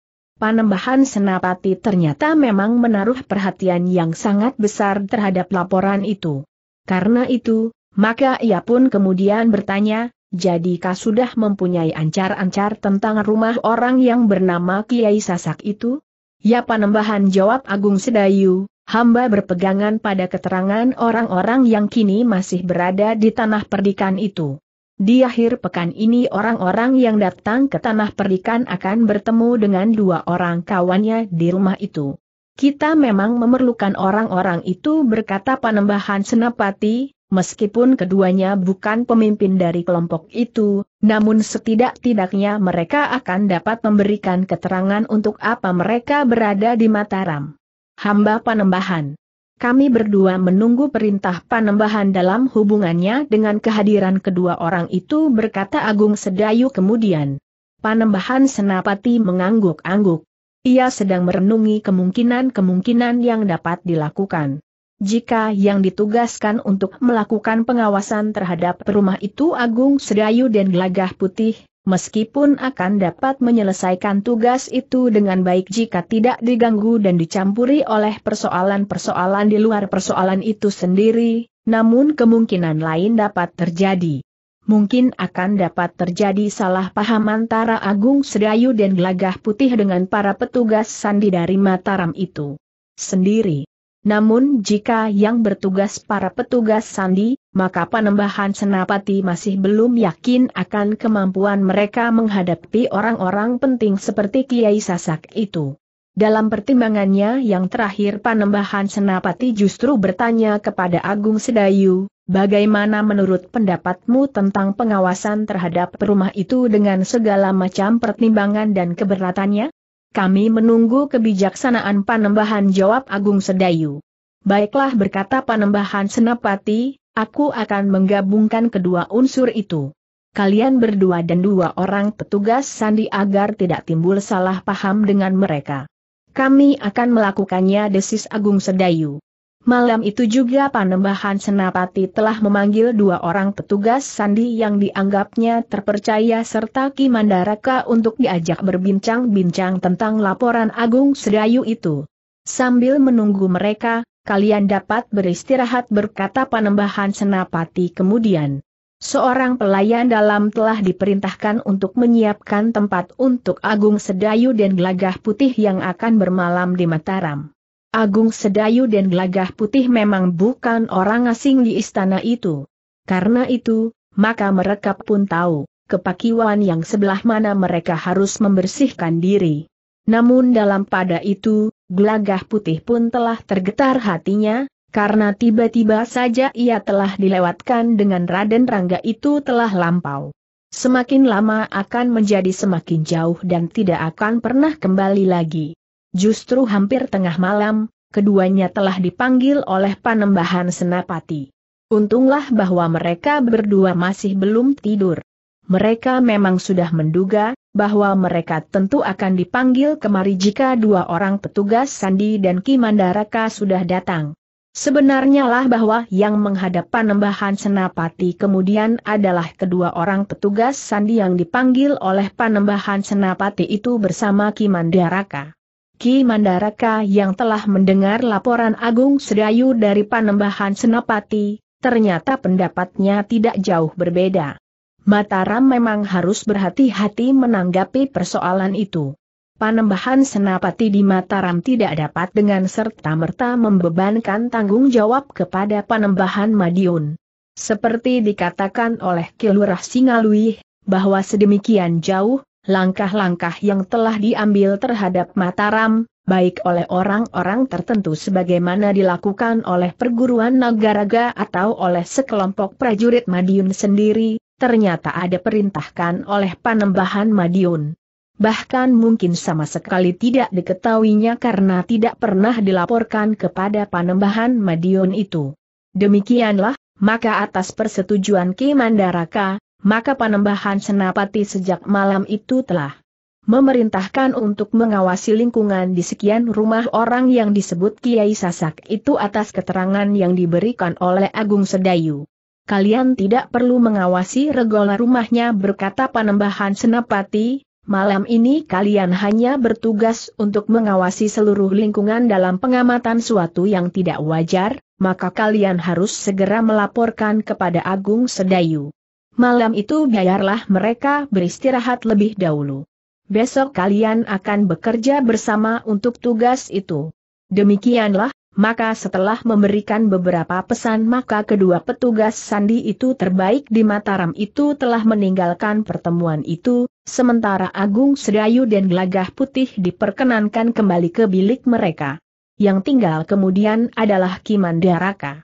A: Panembahan Senapati ternyata memang menaruh perhatian yang sangat besar terhadap laporan itu. Karena itu, maka ia pun kemudian bertanya, jadikah sudah mempunyai ancar-ancar tentang rumah orang yang bernama Kiai Sasak itu? Ya Panembahan jawab Agung Sedayu, hamba berpegangan pada keterangan orang-orang yang kini masih berada di tanah perdikan itu. Di akhir pekan ini orang-orang yang datang ke tanah perdikan akan bertemu dengan dua orang kawannya di rumah itu. Kita memang memerlukan orang-orang itu berkata Panembahan Senapati, meskipun keduanya bukan pemimpin dari kelompok itu, namun setidak-tidaknya mereka akan dapat memberikan keterangan untuk apa mereka berada di Mataram. Hamba Panembahan kami berdua menunggu perintah panembahan dalam hubungannya dengan kehadiran kedua orang itu berkata Agung Sedayu kemudian. Panembahan Senapati mengangguk-angguk. Ia sedang merenungi kemungkinan-kemungkinan yang dapat dilakukan. Jika yang ditugaskan untuk melakukan pengawasan terhadap rumah itu Agung Sedayu dan Gelagah Putih, meskipun akan dapat menyelesaikan tugas itu dengan baik jika tidak diganggu dan dicampuri oleh persoalan-persoalan di luar persoalan itu sendiri, namun kemungkinan lain dapat terjadi. Mungkin akan dapat terjadi salah paham antara Agung Sedayu dan Gelagah Putih dengan para petugas sandi dari Mataram itu sendiri. Namun jika yang bertugas para petugas sandi, maka panembahan senapati masih belum yakin akan kemampuan mereka menghadapi orang-orang penting seperti Kiai Sasak itu. Dalam pertimbangannya yang terakhir panembahan senapati justru bertanya kepada Agung Sedayu, Bagaimana menurut pendapatmu tentang pengawasan terhadap rumah itu dengan segala macam pertimbangan dan keberatannya? Kami menunggu kebijaksanaan Panembahan jawab Agung Sedayu. Baiklah berkata Panembahan Senapati, aku akan menggabungkan kedua unsur itu. Kalian berdua dan dua orang petugas sandi agar tidak timbul salah paham dengan mereka. Kami akan melakukannya desis Agung Sedayu. Malam itu juga Panembahan Senapati telah memanggil dua orang petugas sandi yang dianggapnya terpercaya serta Ki Mandaraka untuk diajak berbincang-bincang tentang laporan Agung Sedayu itu. Sambil menunggu mereka, kalian dapat beristirahat berkata Panembahan Senapati kemudian. Seorang pelayan dalam telah diperintahkan untuk menyiapkan tempat untuk Agung Sedayu dan Gelagah Putih yang akan bermalam di Mataram. Agung Sedayu dan Gelagah Putih memang bukan orang asing di istana itu. Karena itu, maka mereka pun tahu, kepakiwan yang sebelah mana mereka harus membersihkan diri. Namun dalam pada itu, Gelagah Putih pun telah tergetar hatinya, karena tiba-tiba saja ia telah dilewatkan dengan Raden Rangga itu telah lampau. Semakin lama akan menjadi semakin jauh dan tidak akan pernah kembali lagi. Justru hampir tengah malam, keduanya telah dipanggil oleh panembahan senapati. Untunglah bahwa mereka berdua masih belum tidur. Mereka memang sudah menduga bahwa mereka tentu akan dipanggil kemari jika dua orang petugas Sandi dan Kimandaraka sudah datang. Sebenarnya lah bahwa yang menghadap panembahan senapati kemudian adalah kedua orang petugas Sandi yang dipanggil oleh panembahan senapati itu bersama Kimandaraka. Ki Mandaraka yang telah mendengar laporan Agung Sedayu dari Panembahan Senapati, ternyata pendapatnya tidak jauh berbeda. Mataram memang harus berhati-hati menanggapi persoalan itu. Panembahan Senapati di Mataram tidak dapat dengan serta-merta membebankan tanggung jawab kepada Panembahan Madiun. Seperti dikatakan oleh Kilurah Singalui, bahwa sedemikian jauh, langkah-langkah yang telah diambil terhadap Mataram, baik oleh orang-orang tertentu sebagaimana dilakukan oleh perguruan Nagaraga atau oleh sekelompok prajurit Madiun sendiri, ternyata ada perintahkan oleh panembahan Madiun. Bahkan mungkin sama sekali tidak diketahuinya karena tidak pernah dilaporkan kepada panembahan Madiun itu. Demikianlah, maka atas persetujuan Ki Mandaraka, maka Panembahan Senapati sejak malam itu telah memerintahkan untuk mengawasi lingkungan di sekian rumah orang yang disebut Kiai Sasak itu atas keterangan yang diberikan oleh Agung Sedayu. Kalian tidak perlu mengawasi regola rumahnya berkata Panembahan Senapati, malam ini kalian hanya bertugas untuk mengawasi seluruh lingkungan dalam pengamatan suatu yang tidak wajar, maka kalian harus segera melaporkan kepada Agung Sedayu. Malam itu biarlah mereka beristirahat lebih dahulu. Besok kalian akan bekerja bersama untuk tugas itu. Demikianlah, maka setelah memberikan beberapa pesan maka kedua petugas sandi itu terbaik di Mataram itu telah meninggalkan pertemuan itu, sementara Agung Sedayu dan Gelagah Putih diperkenankan kembali ke bilik mereka. Yang tinggal kemudian adalah Kimandaraka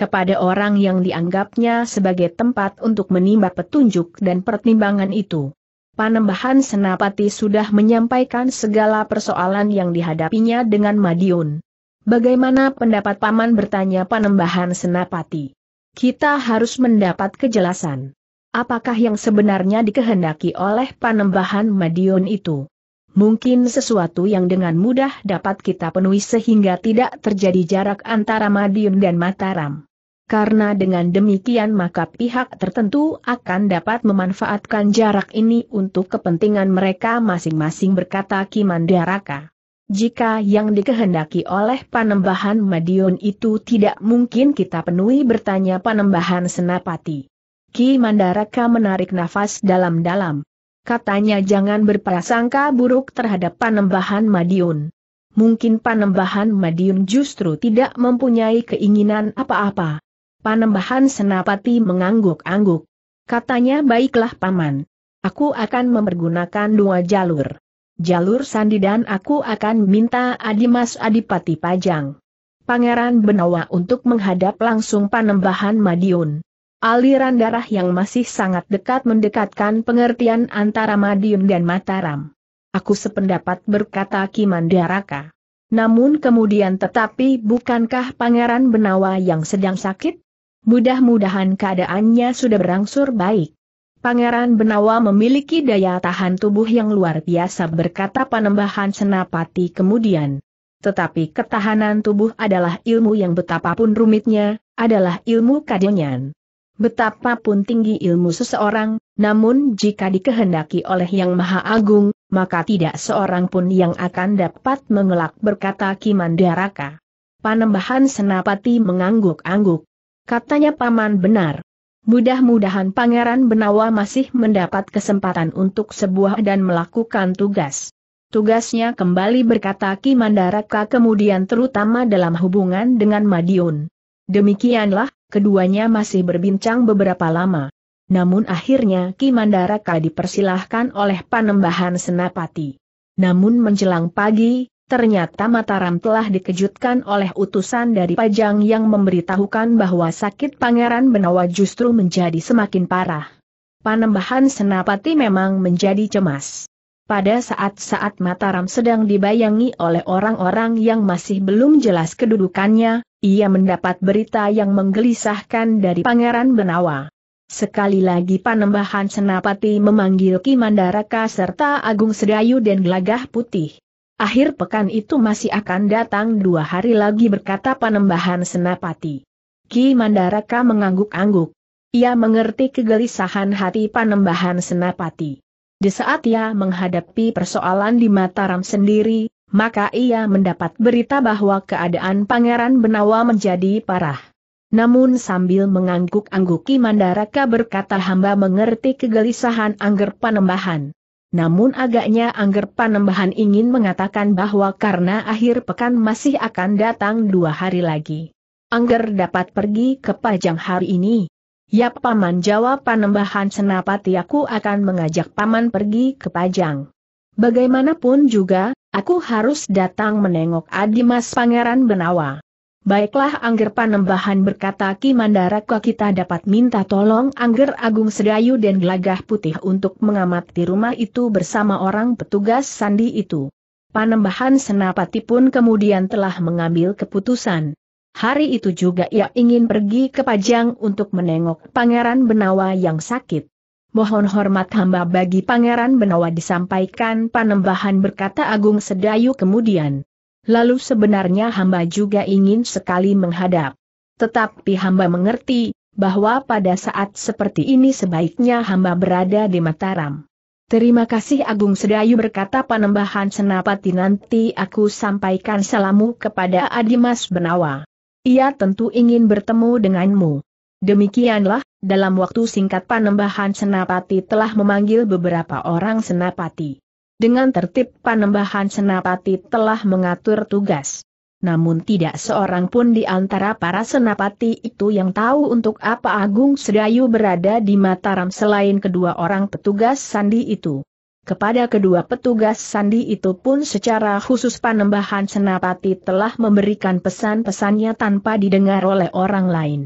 A: kepada orang yang dianggapnya sebagai tempat untuk menimba petunjuk dan pertimbangan itu. Panembahan Senapati sudah menyampaikan segala persoalan yang dihadapinya dengan Madiun. Bagaimana pendapat Paman bertanya Panembahan Senapati? Kita harus mendapat kejelasan. Apakah yang sebenarnya dikehendaki oleh Panembahan Madiun itu? Mungkin sesuatu yang dengan mudah dapat kita penuhi sehingga tidak terjadi jarak antara Madiun dan Mataram karena dengan demikian maka pihak tertentu akan dapat memanfaatkan jarak ini untuk kepentingan mereka masing-masing berkata Ki Kimandaraka. Jika yang dikehendaki oleh panembahan Madiun itu tidak mungkin kita penuhi bertanya panembahan Senapati. Ki Mandaraka menarik nafas dalam-dalam. Katanya jangan berprasangka buruk terhadap panembahan Madiun. Mungkin panembahan Madiun justru tidak mempunyai keinginan apa-apa. Panembahan Senapati mengangguk-angguk. Katanya baiklah paman. Aku akan mempergunakan dua jalur. Jalur sandi dan aku akan minta Adimas Adipati Pajang. Pangeran Benawa untuk menghadap langsung Panembahan Madiun. Aliran darah yang masih sangat dekat mendekatkan pengertian antara Madiun dan Mataram. Aku sependapat berkata Kimandaraka. Namun kemudian tetapi bukankah Pangeran Benawa yang sedang sakit? Mudah-mudahan keadaannya sudah berangsur baik. Pangeran Benawa memiliki daya tahan tubuh yang luar biasa berkata Panembahan senapati kemudian. Tetapi ketahanan tubuh adalah ilmu yang betapapun rumitnya, adalah ilmu kadonyan. Betapapun tinggi ilmu seseorang, namun jika dikehendaki oleh Yang Maha Agung, maka tidak seorang pun yang akan dapat mengelak berkata Kimandaraka. Panembahan Senapati mengangguk-angguk. Katanya paman benar. Mudah-mudahan Pangeran Benawa masih mendapat kesempatan untuk sebuah dan melakukan tugas. Tugasnya kembali berkata Ki Mandaraka kemudian terutama dalam hubungan dengan Madiun. Demikianlah, keduanya masih berbincang beberapa lama. Namun akhirnya Ki Mandaraka dipersilahkan oleh Panembahan Senapati. Namun menjelang pagi, Ternyata Mataram telah dikejutkan oleh utusan dari Pajang yang memberitahukan bahwa sakit Pangeran Benawa justru menjadi semakin parah. Panembahan Senapati memang menjadi cemas. Pada saat-saat Mataram sedang dibayangi oleh orang-orang yang masih belum jelas kedudukannya, ia mendapat berita yang menggelisahkan dari Pangeran Benawa. Sekali lagi Panembahan Senapati memanggil Kimandaraka serta Agung Sedayu dan Gelagah Putih. Akhir pekan itu masih akan datang dua hari lagi berkata panembahan Senapati. Ki Mandaraka mengangguk-angguk. Ia mengerti kegelisahan hati panembahan Senapati. Di saat ia menghadapi persoalan di Mataram sendiri, maka ia mendapat berita bahwa keadaan Pangeran Benawa menjadi parah. Namun sambil mengangguk angguk Ki Mandaraka berkata hamba mengerti kegelisahan Angger Panembahan. Namun agaknya Angger Panembahan ingin mengatakan bahwa karena akhir pekan masih akan datang dua hari lagi. Angger dapat pergi ke Pajang hari ini. Ya Paman jawab Panembahan senapati aku akan mengajak Paman pergi ke Pajang. Bagaimanapun juga, aku harus datang menengok Adimas Pangeran Benawa. Baiklah Angger Panembahan berkata Ki kok kita dapat minta tolong Angger Agung Sedayu dan Gelagah Putih untuk mengamati rumah itu bersama orang petugas sandi itu. Panembahan Senapati pun kemudian telah mengambil keputusan. Hari itu juga ia ingin pergi ke Pajang untuk menengok Pangeran Benawa yang sakit. Mohon hormat hamba bagi Pangeran Benawa disampaikan Panembahan berkata Agung Sedayu kemudian lalu sebenarnya hamba juga ingin sekali menghadap. Tetapi hamba mengerti, bahwa pada saat seperti ini sebaiknya hamba berada di Mataram. Terima kasih Agung Sedayu berkata Panembahan Senapati nanti aku sampaikan salamu kepada Adimas Benawa. Ia tentu ingin bertemu denganmu. Demikianlah, dalam waktu singkat Panembahan Senapati telah memanggil beberapa orang Senapati. Dengan tertib panembahan senapati telah mengatur tugas. Namun tidak seorang pun di antara para senapati itu yang tahu untuk apa Agung Sedayu berada di Mataram selain kedua orang petugas sandi itu. Kepada kedua petugas sandi itu pun secara khusus panembahan senapati telah memberikan pesan-pesannya tanpa didengar oleh orang lain.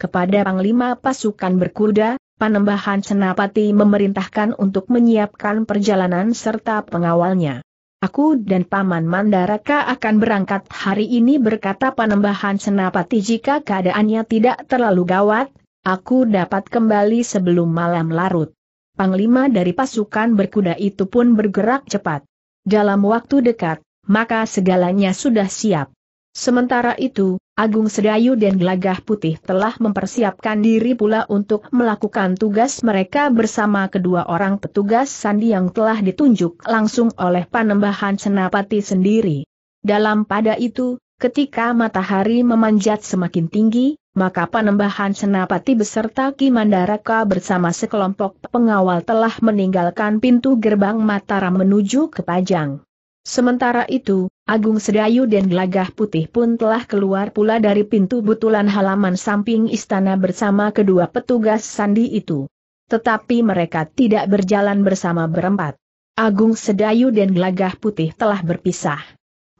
A: Kepada Panglima Pasukan Berkuda, Panembahan Senapati memerintahkan untuk menyiapkan perjalanan serta pengawalnya. Aku dan Paman Mandaraka akan berangkat hari ini berkata Panembahan Senapati jika keadaannya tidak terlalu gawat, aku dapat kembali sebelum malam larut. Panglima dari pasukan berkuda itu pun bergerak cepat. Dalam waktu dekat, maka segalanya sudah siap. Sementara itu, Agung Sedayu dan Gelagah Putih telah mempersiapkan diri pula untuk melakukan tugas mereka bersama kedua orang petugas sandi yang telah ditunjuk langsung oleh Panembahan Senapati sendiri. Dalam pada itu, ketika matahari memanjat semakin tinggi, maka Panembahan Senapati beserta Kimandaraka bersama sekelompok pengawal telah meninggalkan pintu gerbang Mataram menuju ke Pajang. Sementara itu, Agung Sedayu dan Gelagah Putih pun telah keluar pula dari pintu butulan halaman samping istana bersama kedua petugas sandi itu. Tetapi mereka tidak berjalan bersama berempat. Agung Sedayu dan Gelagah Putih telah berpisah.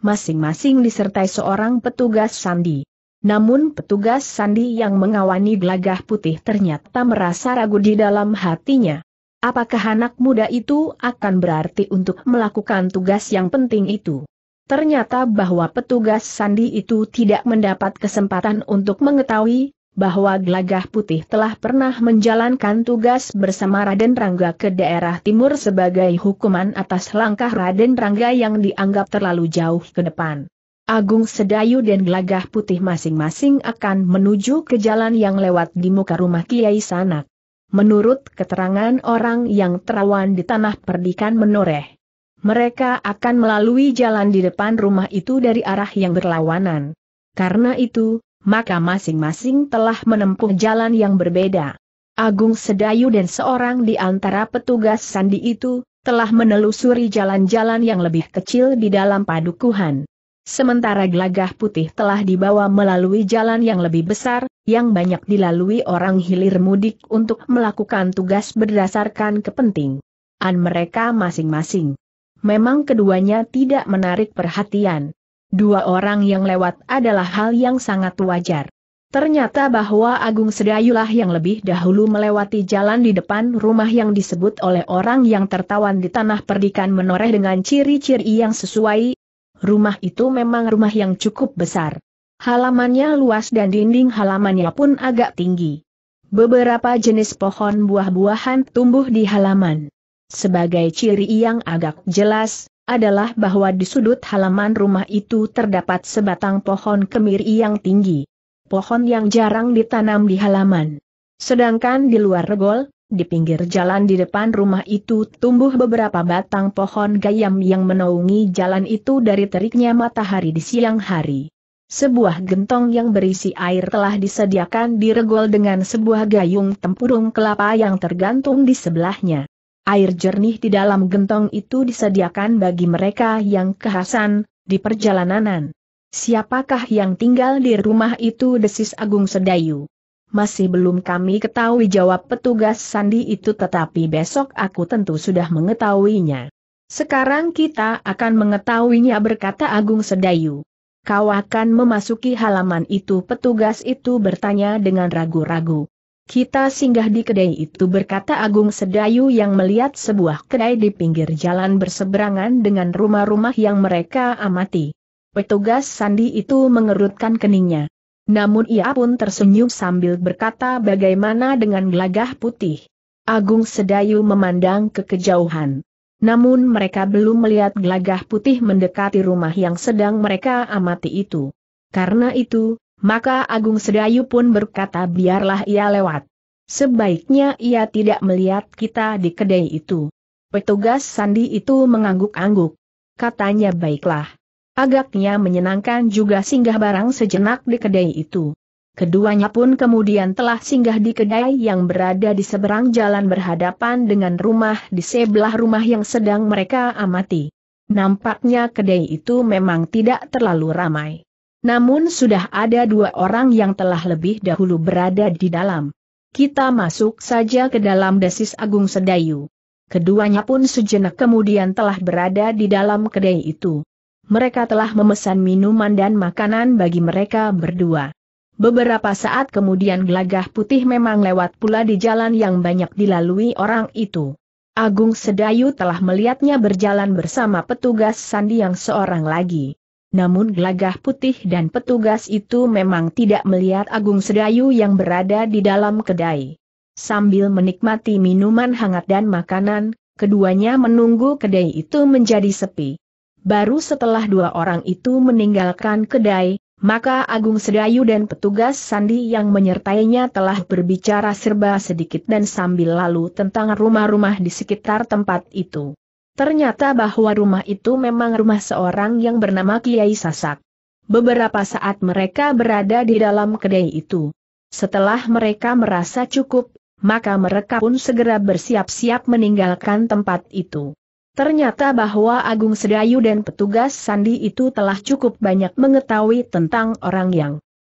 A: Masing-masing disertai seorang petugas sandi. Namun petugas sandi yang mengawani Gelagah Putih ternyata merasa ragu di dalam hatinya. Apakah anak muda itu akan berarti untuk melakukan tugas yang penting itu? Ternyata bahwa petugas sandi itu tidak mendapat kesempatan untuk mengetahui bahwa Glagah Putih telah pernah menjalankan tugas bersama Raden Rangga ke daerah timur sebagai hukuman atas langkah Raden Rangga yang dianggap terlalu jauh ke depan. Agung Sedayu dan Glagah Putih masing-masing akan menuju ke jalan yang lewat di muka rumah Kiai Sanak. Menurut keterangan orang yang terawan di tanah perdikan menoreh, mereka akan melalui jalan di depan rumah itu dari arah yang berlawanan. Karena itu, maka masing-masing telah menempuh jalan yang berbeda. Agung Sedayu dan seorang di antara petugas sandi itu, telah menelusuri jalan-jalan yang lebih kecil di dalam padukuhan. Sementara gelagah putih telah dibawa melalui jalan yang lebih besar, yang banyak dilalui orang hilir mudik untuk melakukan tugas berdasarkan kepentingan mereka masing-masing memang keduanya tidak menarik perhatian. Dua orang yang lewat adalah hal yang sangat wajar. Ternyata bahwa Agung Sedayulah yang lebih dahulu melewati jalan di depan rumah yang disebut oleh orang yang tertawan di tanah perdikan menoreh dengan ciri-ciri yang sesuai. Rumah itu memang rumah yang cukup besar. Halamannya luas dan dinding halamannya pun agak tinggi. Beberapa jenis pohon buah-buahan tumbuh di halaman. Sebagai ciri yang agak jelas, adalah bahwa di sudut halaman rumah itu terdapat sebatang pohon kemiri yang tinggi. Pohon yang jarang ditanam di halaman. Sedangkan di luar regol, di pinggir jalan di depan rumah itu tumbuh beberapa batang pohon gayam yang menaungi jalan itu dari teriknya matahari di siang hari. Sebuah gentong yang berisi air telah disediakan di regol dengan sebuah gayung tempurung kelapa yang tergantung di sebelahnya. Air jernih di dalam gentong itu disediakan bagi mereka yang kehasan, di perjalanan. Siapakah yang tinggal di rumah itu desis Agung Sedayu. Masih belum kami ketahui jawab petugas sandi itu tetapi besok aku tentu sudah mengetahuinya. Sekarang kita akan mengetahuinya berkata Agung Sedayu. Kau akan memasuki halaman itu petugas itu bertanya dengan ragu-ragu. Kita singgah di kedai itu berkata Agung Sedayu yang melihat sebuah kedai di pinggir jalan berseberangan dengan rumah-rumah yang mereka amati. Petugas sandi itu mengerutkan keningnya. Namun ia pun tersenyum sambil berkata bagaimana dengan gelagah putih. Agung Sedayu memandang ke kejauhan. Namun mereka belum melihat gelagah putih mendekati rumah yang sedang mereka amati itu. Karena itu, maka Agung Sedayu pun berkata biarlah ia lewat. Sebaiknya ia tidak melihat kita di kedai itu. Petugas sandi itu mengangguk-angguk. Katanya baiklah. Agaknya menyenangkan juga singgah barang sejenak di kedai itu. Keduanya pun kemudian telah singgah di kedai yang berada di seberang jalan berhadapan dengan rumah di sebelah rumah yang sedang mereka amati. Nampaknya kedai itu memang tidak terlalu ramai. Namun sudah ada dua orang yang telah lebih dahulu berada di dalam. Kita masuk saja ke dalam desis Agung Sedayu. Keduanya pun sejenak kemudian telah berada di dalam kedai itu. Mereka telah memesan minuman dan makanan bagi mereka berdua. Beberapa saat kemudian gelagah putih memang lewat pula di jalan yang banyak dilalui orang itu. Agung Sedayu telah melihatnya berjalan bersama petugas sandi yang seorang lagi namun gelagah putih dan petugas itu memang tidak melihat Agung Sedayu yang berada di dalam kedai. Sambil menikmati minuman hangat dan makanan, keduanya menunggu kedai itu menjadi sepi. Baru setelah dua orang itu meninggalkan kedai, maka Agung Sedayu dan petugas Sandi yang menyertainya telah berbicara serba sedikit dan sambil lalu tentang rumah-rumah di sekitar tempat itu. Ternyata bahwa rumah itu memang rumah seorang yang bernama Kiai Sasak. Beberapa saat mereka berada di dalam kedai itu. Setelah mereka merasa cukup, maka mereka pun segera bersiap-siap meninggalkan tempat itu. Ternyata bahwa Agung Sedayu dan petugas Sandi itu telah cukup banyak mengetahui tentang orang yang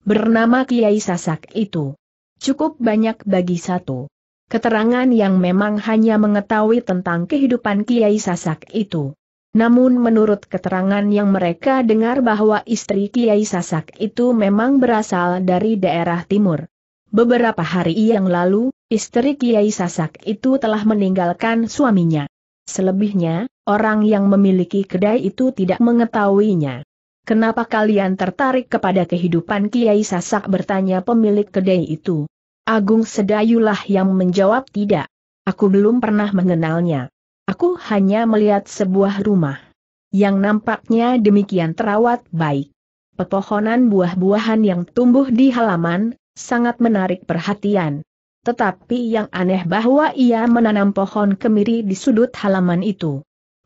A: bernama Kiai Sasak itu. Cukup banyak bagi satu keterangan yang memang hanya mengetahui tentang kehidupan Kiai Sasak itu. Namun menurut keterangan yang mereka dengar bahwa istri Kiai Sasak itu memang berasal dari daerah timur. Beberapa hari yang lalu, istri Kiai Sasak itu telah meninggalkan suaminya. Selebihnya, orang yang memiliki kedai itu tidak mengetahuinya. Kenapa kalian tertarik kepada kehidupan Kiai Sasak bertanya pemilik kedai itu? Agung Sedayulah yang menjawab tidak. Aku belum pernah mengenalnya. Aku hanya melihat sebuah rumah. Yang nampaknya demikian terawat baik. Pepohonan buah-buahan yang tumbuh di halaman, sangat menarik perhatian. Tetapi yang aneh bahwa ia menanam pohon kemiri di sudut halaman itu.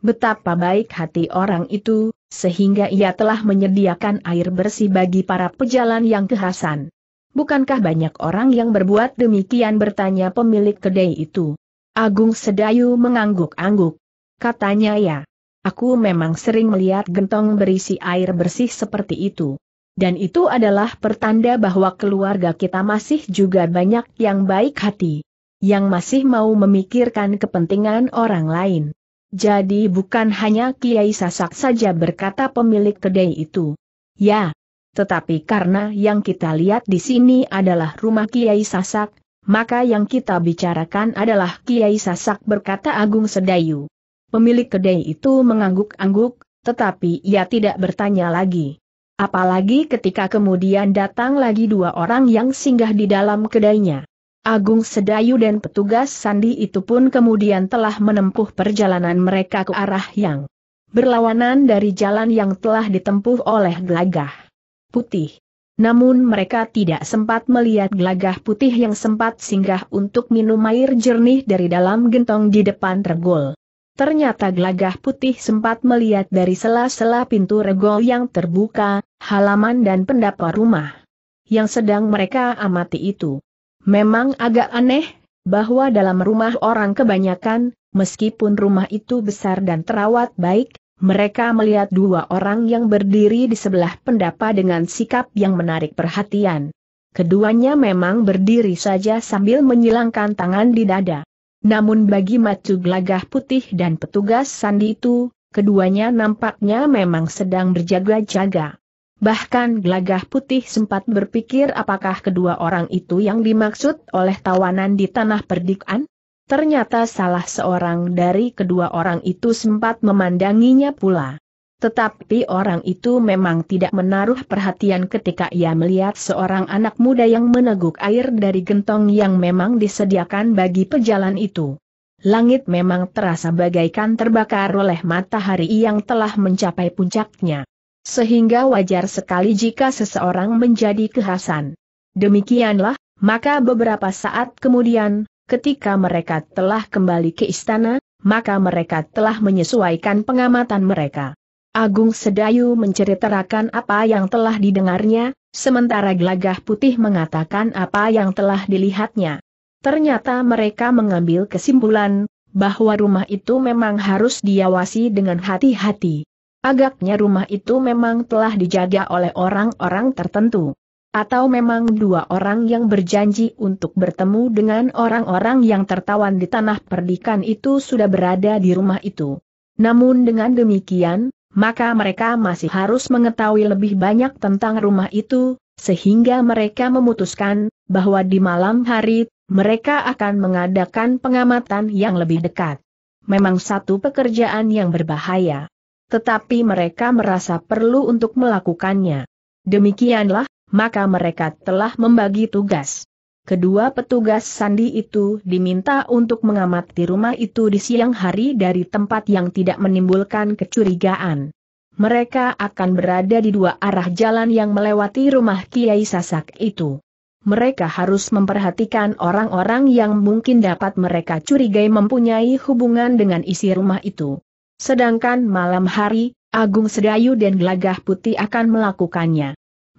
A: Betapa baik hati orang itu, sehingga ia telah menyediakan air bersih bagi para pejalan yang kehasan. Bukankah banyak orang yang berbuat demikian bertanya pemilik kedai itu? Agung Sedayu mengangguk-angguk. Katanya ya. Aku memang sering melihat gentong berisi air bersih seperti itu. Dan itu adalah pertanda bahwa keluarga kita masih juga banyak yang baik hati. Yang masih mau memikirkan kepentingan orang lain. Jadi bukan hanya Kiai Sasak saja berkata pemilik kedai itu. Ya, tetapi karena yang kita lihat di sini adalah rumah Kiai Sasak, maka yang kita bicarakan adalah Kiai Sasak berkata Agung Sedayu. Pemilik kedai itu mengangguk-angguk, tetapi ia tidak bertanya lagi. Apalagi ketika kemudian datang lagi dua orang yang singgah di dalam kedainya. Agung Sedayu dan petugas Sandi itu pun kemudian telah menempuh perjalanan mereka ke arah yang berlawanan dari jalan yang telah ditempuh oleh Gelagah putih. Namun mereka tidak sempat melihat gelagah putih yang sempat singgah untuk minum air jernih dari dalam gentong di depan regol. Ternyata gelagah putih sempat melihat dari sela-sela pintu regol yang terbuka, halaman dan pendapa rumah. Yang sedang mereka amati itu. Memang agak aneh, bahwa dalam rumah orang kebanyakan, meskipun rumah itu besar dan terawat baik, mereka melihat dua orang yang berdiri di sebelah pendapa dengan sikap yang menarik perhatian. Keduanya memang berdiri saja sambil menyilangkan tangan di dada. Namun bagi Macu Gelagah Putih dan petugas sandi itu, keduanya nampaknya memang sedang berjaga-jaga. Bahkan Gelagah Putih sempat berpikir apakah kedua orang itu yang dimaksud oleh tawanan di tanah perdikan? Ternyata salah seorang dari kedua orang itu sempat memandanginya pula. Tetapi orang itu memang tidak menaruh perhatian ketika ia melihat seorang anak muda yang meneguk air dari gentong yang memang disediakan bagi pejalan itu. Langit memang terasa bagaikan terbakar oleh matahari yang telah mencapai puncaknya. Sehingga wajar sekali jika seseorang menjadi kehasan. Demikianlah, maka beberapa saat kemudian, ketika mereka telah kembali ke istana, maka mereka telah menyesuaikan pengamatan mereka. Agung Sedayu menceritakan apa yang telah didengarnya, sementara Glagah Putih mengatakan apa yang telah dilihatnya. Ternyata mereka mengambil kesimpulan, bahwa rumah itu memang harus diawasi dengan hati-hati. Agaknya rumah itu memang telah dijaga oleh orang-orang tertentu. Atau memang dua orang yang berjanji untuk bertemu dengan orang-orang yang tertawan di tanah perdikan itu sudah berada di rumah itu. Namun dengan demikian, maka mereka masih harus mengetahui lebih banyak tentang rumah itu, sehingga mereka memutuskan bahwa di malam hari mereka akan mengadakan pengamatan yang lebih dekat. Memang satu pekerjaan yang berbahaya, tetapi mereka merasa perlu untuk melakukannya. Demikianlah maka mereka telah membagi tugas. Kedua petugas sandi itu diminta untuk mengamati rumah itu di siang hari dari tempat yang tidak menimbulkan kecurigaan. Mereka akan berada di dua arah jalan yang melewati rumah Kiai Sasak itu. Mereka harus memperhatikan orang-orang yang mungkin dapat mereka curigai mempunyai hubungan dengan isi rumah itu. Sedangkan malam hari, Agung Sedayu dan Gelagah Putih akan melakukannya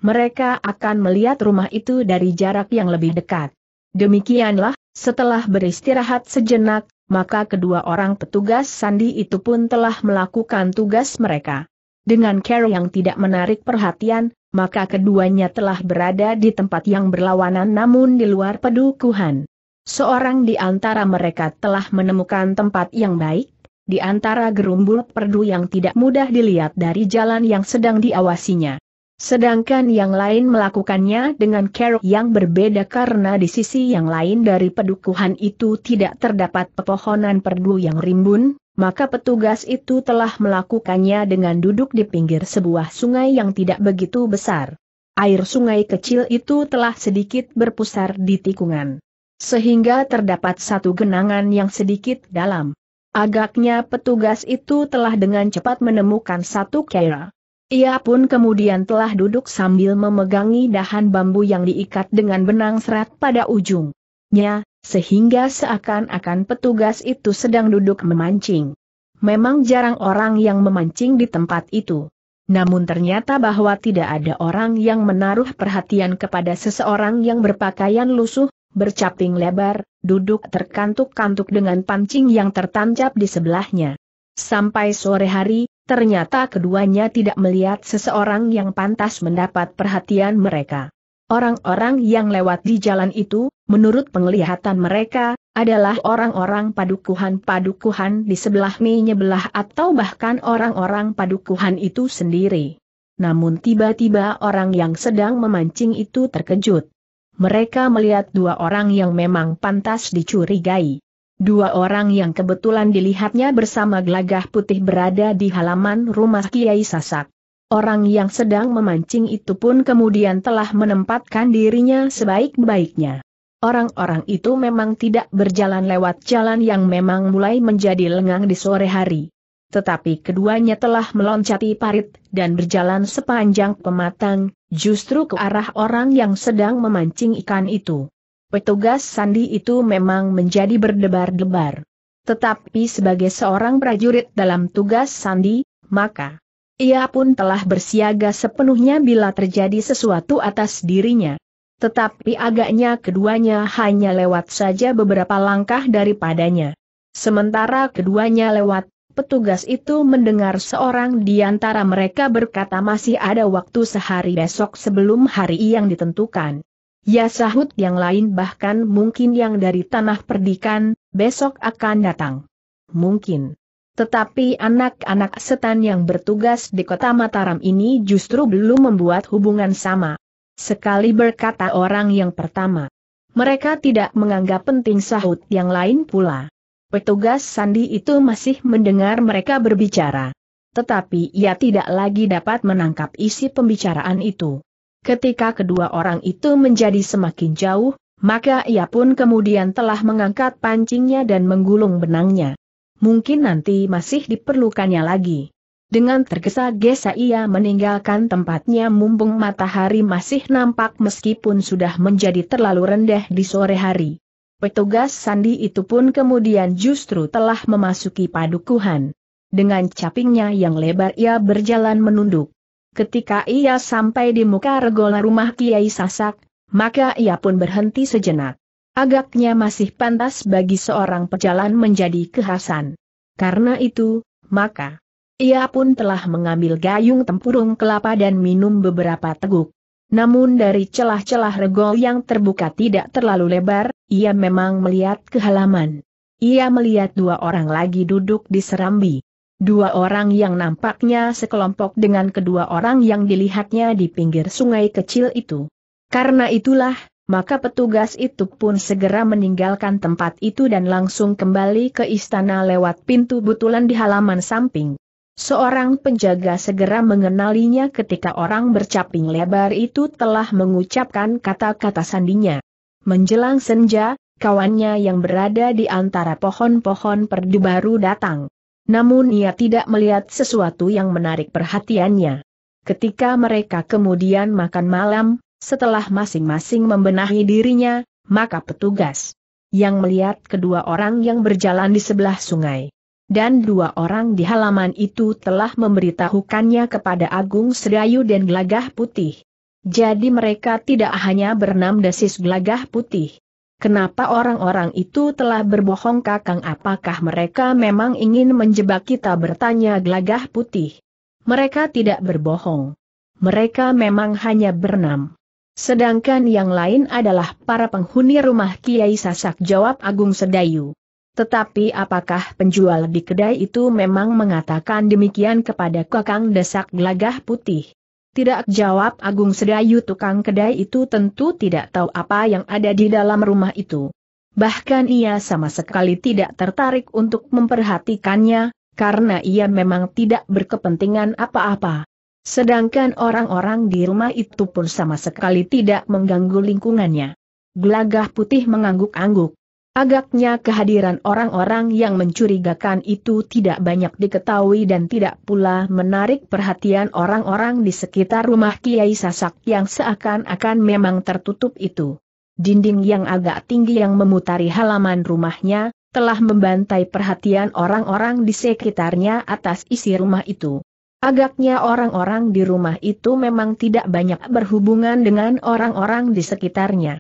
A: mereka akan melihat rumah itu dari jarak yang lebih dekat. Demikianlah, setelah beristirahat sejenak, maka kedua orang petugas sandi itu pun telah melakukan tugas mereka. Dengan cara yang tidak menarik perhatian, maka keduanya telah berada di tempat yang berlawanan namun di luar pedukuhan. Seorang di antara mereka telah menemukan tempat yang baik, di antara gerumbul perdu yang tidak mudah dilihat dari jalan yang sedang diawasinya. Sedangkan yang lain melakukannya dengan kerok yang berbeda karena di sisi yang lain dari pedukuhan itu tidak terdapat pepohonan perdu yang rimbun, maka petugas itu telah melakukannya dengan duduk di pinggir sebuah sungai yang tidak begitu besar. Air sungai kecil itu telah sedikit berpusar di tikungan. Sehingga terdapat satu genangan yang sedikit dalam. Agaknya petugas itu telah dengan cepat menemukan satu kera. Ia pun kemudian telah duduk sambil memegangi dahan bambu yang diikat dengan benang serat pada ujungnya, sehingga seakan-akan petugas itu sedang duduk memancing. Memang jarang orang yang memancing di tempat itu. Namun ternyata bahwa tidak ada orang yang menaruh perhatian kepada seseorang yang berpakaian lusuh, bercaping lebar, duduk terkantuk-kantuk dengan pancing yang tertancap di sebelahnya. Sampai sore hari, Ternyata keduanya tidak melihat seseorang yang pantas mendapat perhatian mereka. Orang-orang yang lewat di jalan itu, menurut penglihatan mereka, adalah orang-orang padukuhan-padukuhan di sebelah menyebelah atau bahkan orang-orang padukuhan itu sendiri. Namun tiba-tiba orang yang sedang memancing itu terkejut. Mereka melihat dua orang yang memang pantas dicurigai. Dua orang yang kebetulan dilihatnya bersama gelagah putih berada di halaman rumah Kiai Sasak. Orang yang sedang memancing itu pun kemudian telah menempatkan dirinya sebaik-baiknya. Orang-orang itu memang tidak berjalan lewat jalan yang memang mulai menjadi lengang di sore hari. Tetapi keduanya telah meloncati parit dan berjalan sepanjang pematang, justru ke arah orang yang sedang memancing ikan itu. Petugas sandi itu memang menjadi berdebar-debar. Tetapi sebagai seorang prajurit dalam tugas sandi, maka ia pun telah bersiaga sepenuhnya bila terjadi sesuatu atas dirinya. Tetapi agaknya keduanya hanya lewat saja beberapa langkah daripadanya. Sementara keduanya lewat, petugas itu mendengar seorang di antara mereka berkata masih ada waktu sehari besok sebelum hari yang ditentukan. Ya sahut yang lain bahkan mungkin yang dari tanah perdikan, besok akan datang. Mungkin. Tetapi anak-anak setan yang bertugas di kota Mataram ini justru belum membuat hubungan sama. Sekali berkata orang yang pertama. Mereka tidak menganggap penting sahut yang lain pula. Petugas sandi itu masih mendengar mereka berbicara. Tetapi ia tidak lagi dapat menangkap isi pembicaraan itu. Ketika kedua orang itu menjadi semakin jauh, maka ia pun kemudian telah mengangkat pancingnya dan menggulung benangnya. Mungkin nanti masih diperlukannya lagi. Dengan tergesa-gesa ia meninggalkan tempatnya mumpung matahari masih nampak meskipun sudah menjadi terlalu rendah di sore hari. Petugas sandi itu pun kemudian justru telah memasuki padukuhan. Dengan capingnya yang lebar ia berjalan menunduk. Ketika ia sampai di muka regola rumah Kiai Sasak, maka ia pun berhenti sejenak. Agaknya masih pantas bagi seorang pejalan menjadi kehasan. Karena itu, maka ia pun telah mengambil gayung tempurung kelapa dan minum beberapa teguk. Namun dari celah-celah regol yang terbuka tidak terlalu lebar, ia memang melihat ke halaman. Ia melihat dua orang lagi duduk di serambi. Dua orang yang nampaknya sekelompok dengan kedua orang yang dilihatnya di pinggir sungai kecil itu. Karena itulah, maka petugas itu pun segera meninggalkan tempat itu dan langsung kembali ke istana lewat pintu butulan di halaman samping. Seorang penjaga segera mengenalinya ketika orang bercaping lebar itu telah mengucapkan kata-kata sandinya. Menjelang senja, kawannya yang berada di antara pohon-pohon perdu baru datang. Namun ia tidak melihat sesuatu yang menarik perhatiannya. Ketika mereka kemudian makan malam, setelah masing-masing membenahi dirinya, maka petugas yang melihat kedua orang yang berjalan di sebelah sungai dan dua orang di halaman itu telah memberitahukannya kepada Agung Sedayu dan Gelagah Putih. Jadi mereka tidak hanya bernam desis Gelagah Putih, Kenapa orang-orang itu telah berbohong kakang apakah mereka memang ingin menjebak kita bertanya gelagah putih? Mereka tidak berbohong. Mereka memang hanya bernam. Sedangkan yang lain adalah para penghuni rumah Kiai Sasak jawab Agung Sedayu. Tetapi apakah penjual di kedai itu memang mengatakan demikian kepada Kakang Desak Gelagah Putih? Tidak jawab Agung Sedayu tukang kedai itu tentu tidak tahu apa yang ada di dalam rumah itu. Bahkan ia sama sekali tidak tertarik untuk memperhatikannya, karena ia memang tidak berkepentingan apa-apa. Sedangkan orang-orang di rumah itu pun sama sekali tidak mengganggu lingkungannya. Gelagah putih mengangguk-angguk. Agaknya kehadiran orang-orang yang mencurigakan itu tidak banyak diketahui dan tidak pula menarik perhatian orang-orang di sekitar rumah Kiai Sasak yang seakan-akan memang tertutup itu. Dinding yang agak tinggi yang memutari halaman rumahnya, telah membantai perhatian orang-orang di sekitarnya atas isi rumah itu. Agaknya orang-orang di rumah itu memang tidak banyak berhubungan dengan orang-orang di sekitarnya.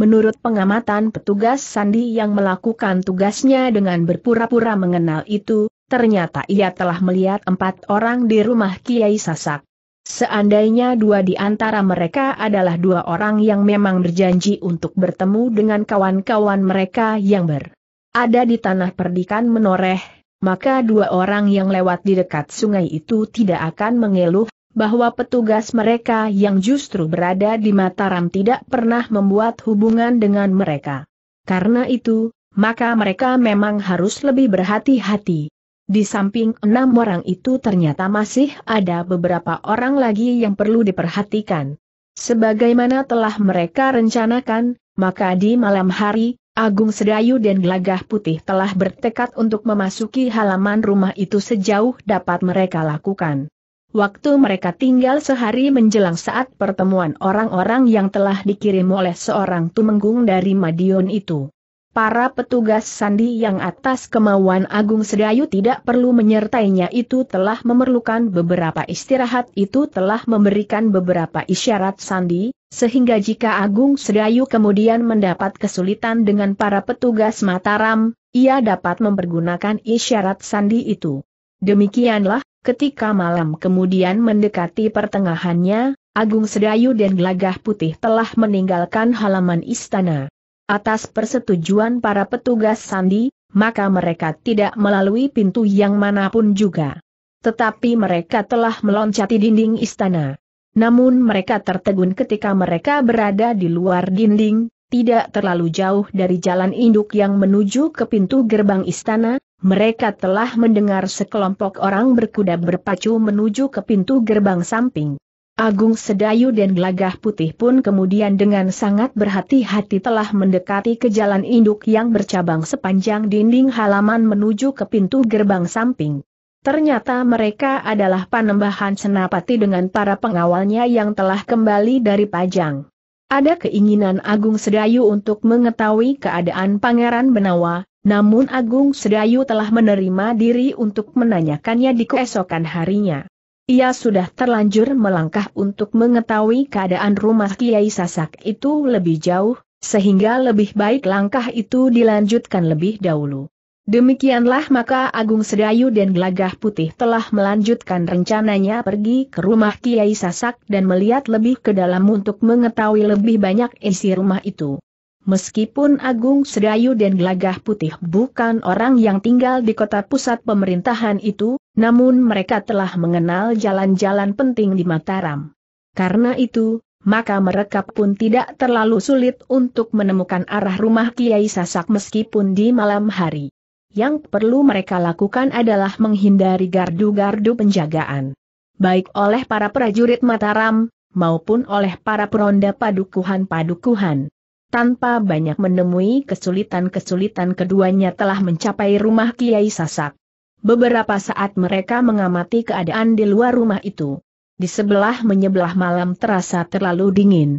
A: Menurut pengamatan petugas Sandi yang melakukan tugasnya dengan berpura-pura mengenal itu, ternyata ia telah melihat empat orang di rumah Kiai Sasak. Seandainya dua di antara mereka adalah dua orang yang memang berjanji untuk bertemu dengan kawan-kawan mereka yang berada di tanah perdikan menoreh, maka dua orang yang lewat di dekat sungai itu tidak akan mengeluh bahwa petugas mereka yang justru berada di Mataram tidak pernah membuat hubungan dengan mereka. Karena itu, maka mereka memang harus lebih berhati-hati. Di samping enam orang itu ternyata masih ada beberapa orang lagi yang perlu diperhatikan. Sebagaimana telah mereka rencanakan, maka di malam hari, Agung Sedayu dan Gelagah Putih telah bertekad untuk memasuki halaman rumah itu sejauh dapat mereka lakukan. Waktu mereka tinggal sehari menjelang saat pertemuan orang-orang yang telah dikirim oleh seorang tumenggung dari Madiun itu. Para petugas sandi yang atas kemauan Agung Sedayu tidak perlu menyertainya itu telah memerlukan beberapa istirahat itu telah memberikan beberapa isyarat sandi, sehingga jika Agung Sedayu kemudian mendapat kesulitan dengan para petugas Mataram, ia dapat mempergunakan isyarat sandi itu. Demikianlah, Ketika malam kemudian mendekati pertengahannya, Agung Sedayu dan Gelagah Putih telah meninggalkan halaman istana. Atas persetujuan para petugas sandi, maka mereka tidak melalui pintu yang manapun juga. Tetapi mereka telah meloncati dinding istana. Namun mereka tertegun ketika mereka berada di luar dinding, tidak terlalu jauh dari jalan induk yang menuju ke pintu gerbang istana, mereka telah mendengar sekelompok orang berkuda berpacu menuju ke pintu gerbang samping. Agung Sedayu dan Gelagah Putih pun kemudian dengan sangat berhati-hati telah mendekati ke jalan induk yang bercabang sepanjang dinding halaman menuju ke pintu gerbang samping. Ternyata mereka adalah panembahan senapati dengan para pengawalnya yang telah kembali dari Pajang. Ada keinginan Agung Sedayu untuk mengetahui keadaan Pangeran Benawa, namun Agung Sedayu telah menerima diri untuk menanyakannya di keesokan harinya. Ia sudah terlanjur melangkah untuk mengetahui keadaan rumah Kiai Sasak itu lebih jauh, sehingga lebih baik langkah itu dilanjutkan lebih dahulu. Demikianlah maka Agung Sedayu dan Gelagah Putih telah melanjutkan rencananya pergi ke rumah Kiai Sasak dan melihat lebih ke dalam untuk mengetahui lebih banyak isi rumah itu. Meskipun Agung Sedayu dan Gelagah Putih bukan orang yang tinggal di kota pusat pemerintahan itu, namun mereka telah mengenal jalan-jalan penting di Mataram. Karena itu, maka mereka pun tidak terlalu sulit untuk menemukan arah rumah Kiai Sasak meskipun di malam hari. Yang perlu mereka lakukan adalah menghindari gardu-gardu penjagaan. Baik oleh para prajurit Mataram, maupun oleh para peronda padukuhan-padukuhan. Tanpa banyak menemui kesulitan-kesulitan keduanya telah mencapai rumah Kiai Sasak. Beberapa saat mereka mengamati keadaan di luar rumah itu. Di sebelah menyebelah malam terasa terlalu dingin.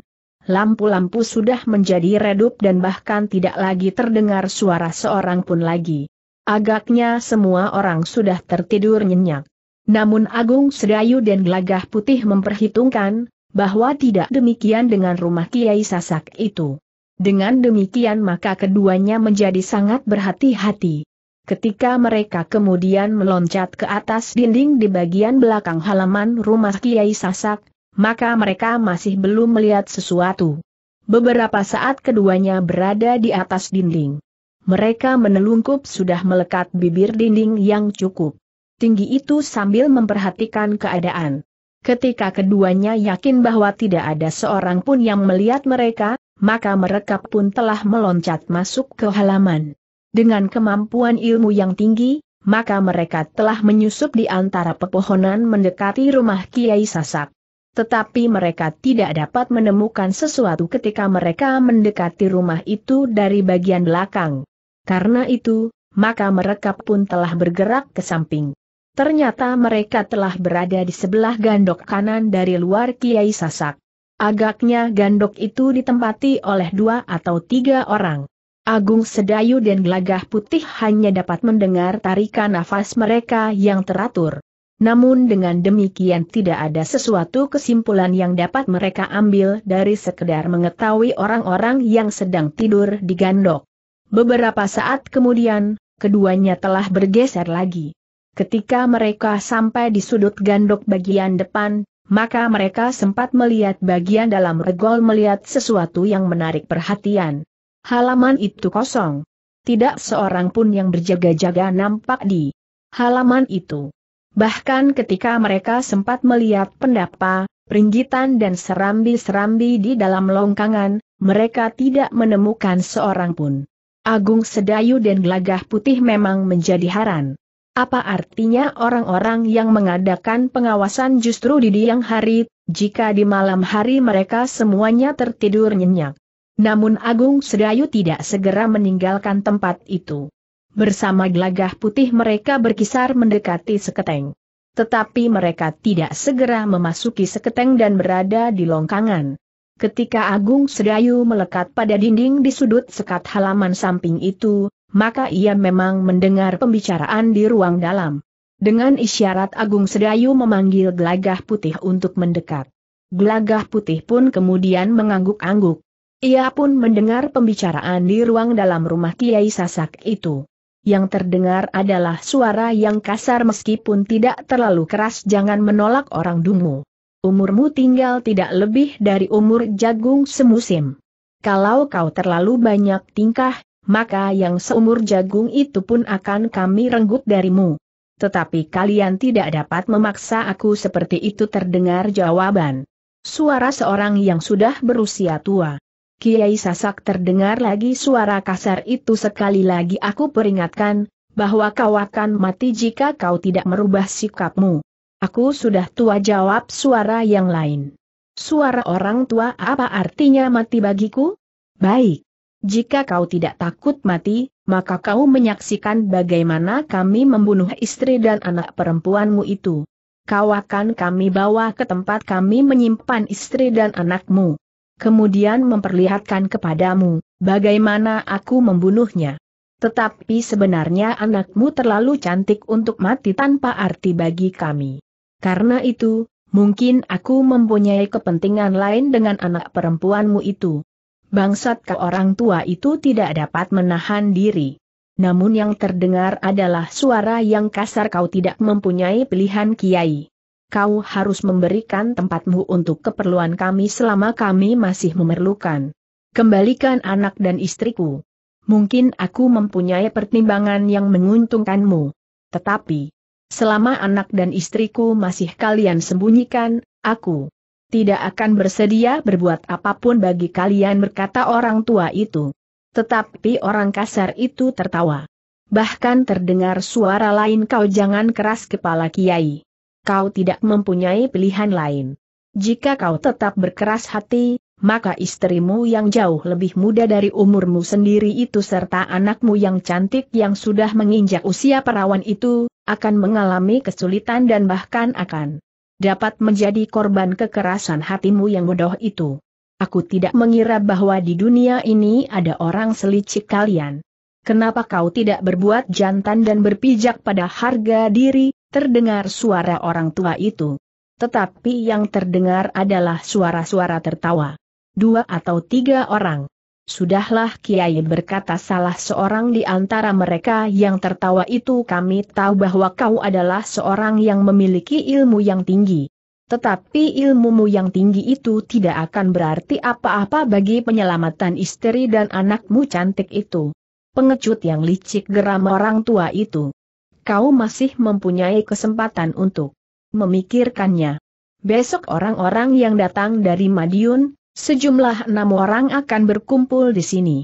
A: Lampu-lampu sudah menjadi redup dan bahkan tidak lagi terdengar suara seorang pun lagi. Agaknya semua orang sudah tertidur nyenyak. Namun Agung Sedayu dan Gelagah Putih memperhitungkan, bahwa tidak demikian dengan rumah Kiai Sasak itu. Dengan demikian maka keduanya menjadi sangat berhati-hati. Ketika mereka kemudian meloncat ke atas dinding di bagian belakang halaman rumah Kiai Sasak, maka mereka masih belum melihat sesuatu. Beberapa saat keduanya berada di atas dinding. Mereka menelungkup sudah melekat bibir dinding yang cukup tinggi itu sambil memperhatikan keadaan. Ketika keduanya yakin bahwa tidak ada seorang pun yang melihat mereka, maka mereka pun telah meloncat masuk ke halaman. Dengan kemampuan ilmu yang tinggi, maka mereka telah menyusup di antara pepohonan mendekati rumah Kiai Sasak. Tetapi mereka tidak dapat menemukan sesuatu ketika mereka mendekati rumah itu dari bagian belakang. Karena itu, maka mereka pun telah bergerak ke samping. Ternyata mereka telah berada di sebelah gandok kanan dari luar Kiai Sasak. Agaknya gandok itu ditempati oleh dua atau tiga orang. Agung Sedayu dan Gelagah Putih hanya dapat mendengar tarikan nafas mereka yang teratur. Namun dengan demikian tidak ada sesuatu kesimpulan yang dapat mereka ambil dari sekedar mengetahui orang-orang yang sedang tidur di gandok. Beberapa saat kemudian, keduanya telah bergeser lagi. Ketika mereka sampai di sudut gandok bagian depan, maka mereka sempat melihat bagian dalam regol melihat sesuatu yang menarik perhatian. Halaman itu kosong. Tidak seorang pun yang berjaga-jaga nampak di halaman itu. Bahkan ketika mereka sempat melihat pendapa, ringgitan dan serambi-serambi di dalam longkangan, mereka tidak menemukan seorang pun. Agung Sedayu dan Gelagah Putih memang menjadi haran. Apa artinya orang-orang yang mengadakan pengawasan justru di siang hari, jika di malam hari mereka semuanya tertidur nyenyak? Namun Agung Sedayu tidak segera meninggalkan tempat itu. Bersama gelagah putih mereka berkisar mendekati seketeng. Tetapi mereka tidak segera memasuki seketeng dan berada di longkangan. Ketika Agung Sedayu melekat pada dinding di sudut sekat halaman samping itu, maka ia memang mendengar pembicaraan di ruang dalam. Dengan isyarat Agung Sedayu memanggil Gelagah Putih untuk mendekat. Gelagah Putih pun kemudian mengangguk-angguk. Ia pun mendengar pembicaraan di ruang dalam rumah Kiai Sasak itu. Yang terdengar adalah suara yang kasar meskipun tidak terlalu keras jangan menolak orang dungu. Umurmu tinggal tidak lebih dari umur jagung semusim. Kalau kau terlalu banyak tingkah, maka yang seumur jagung itu pun akan kami renggut darimu. Tetapi kalian tidak dapat memaksa aku seperti itu terdengar jawaban. Suara seorang yang sudah berusia tua. Kiai Sasak terdengar lagi suara kasar itu sekali lagi aku peringatkan, bahwa kau akan mati jika kau tidak merubah sikapmu. Aku sudah tua jawab suara yang lain. Suara orang tua apa artinya mati bagiku? Baik. Jika kau tidak takut mati, maka kau menyaksikan bagaimana kami membunuh istri dan anak perempuanmu itu. Kau akan kami bawa ke tempat kami menyimpan istri dan anakmu. Kemudian memperlihatkan kepadamu, bagaimana aku membunuhnya. Tetapi sebenarnya anakmu terlalu cantik untuk mati tanpa arti bagi kami. Karena itu, mungkin aku mempunyai kepentingan lain dengan anak perempuanmu itu bangsat ke orang tua itu tidak dapat menahan diri. Namun yang terdengar adalah suara yang kasar kau tidak mempunyai pilihan kiai. Kau harus memberikan tempatmu untuk keperluan kami selama kami masih memerlukan. Kembalikan anak dan istriku. Mungkin aku mempunyai pertimbangan yang menguntungkanmu. Tetapi, selama anak dan istriku masih kalian sembunyikan, aku tidak akan bersedia berbuat apapun bagi kalian berkata orang tua itu. Tetapi orang kasar itu tertawa. Bahkan terdengar suara lain kau jangan keras kepala kiai. Kau tidak mempunyai pilihan lain. Jika kau tetap berkeras hati, maka istrimu yang jauh lebih muda dari umurmu sendiri itu serta anakmu yang cantik yang sudah menginjak usia perawan itu, akan mengalami kesulitan dan bahkan akan dapat menjadi korban kekerasan hatimu yang bodoh itu. Aku tidak mengira bahwa di dunia ini ada orang selicik kalian. Kenapa kau tidak berbuat jantan dan berpijak pada harga diri, terdengar suara orang tua itu. Tetapi yang terdengar adalah suara-suara tertawa. Dua atau tiga orang. Sudahlah Kiai berkata salah seorang di antara mereka yang tertawa itu kami tahu bahwa kau adalah seorang yang memiliki ilmu yang tinggi. Tetapi ilmumu yang tinggi itu tidak akan berarti apa-apa bagi penyelamatan istri dan anakmu cantik itu. Pengecut yang licik geram orang tua itu. Kau masih mempunyai kesempatan untuk memikirkannya. Besok orang-orang yang datang dari Madiun, sejumlah enam orang akan berkumpul di sini.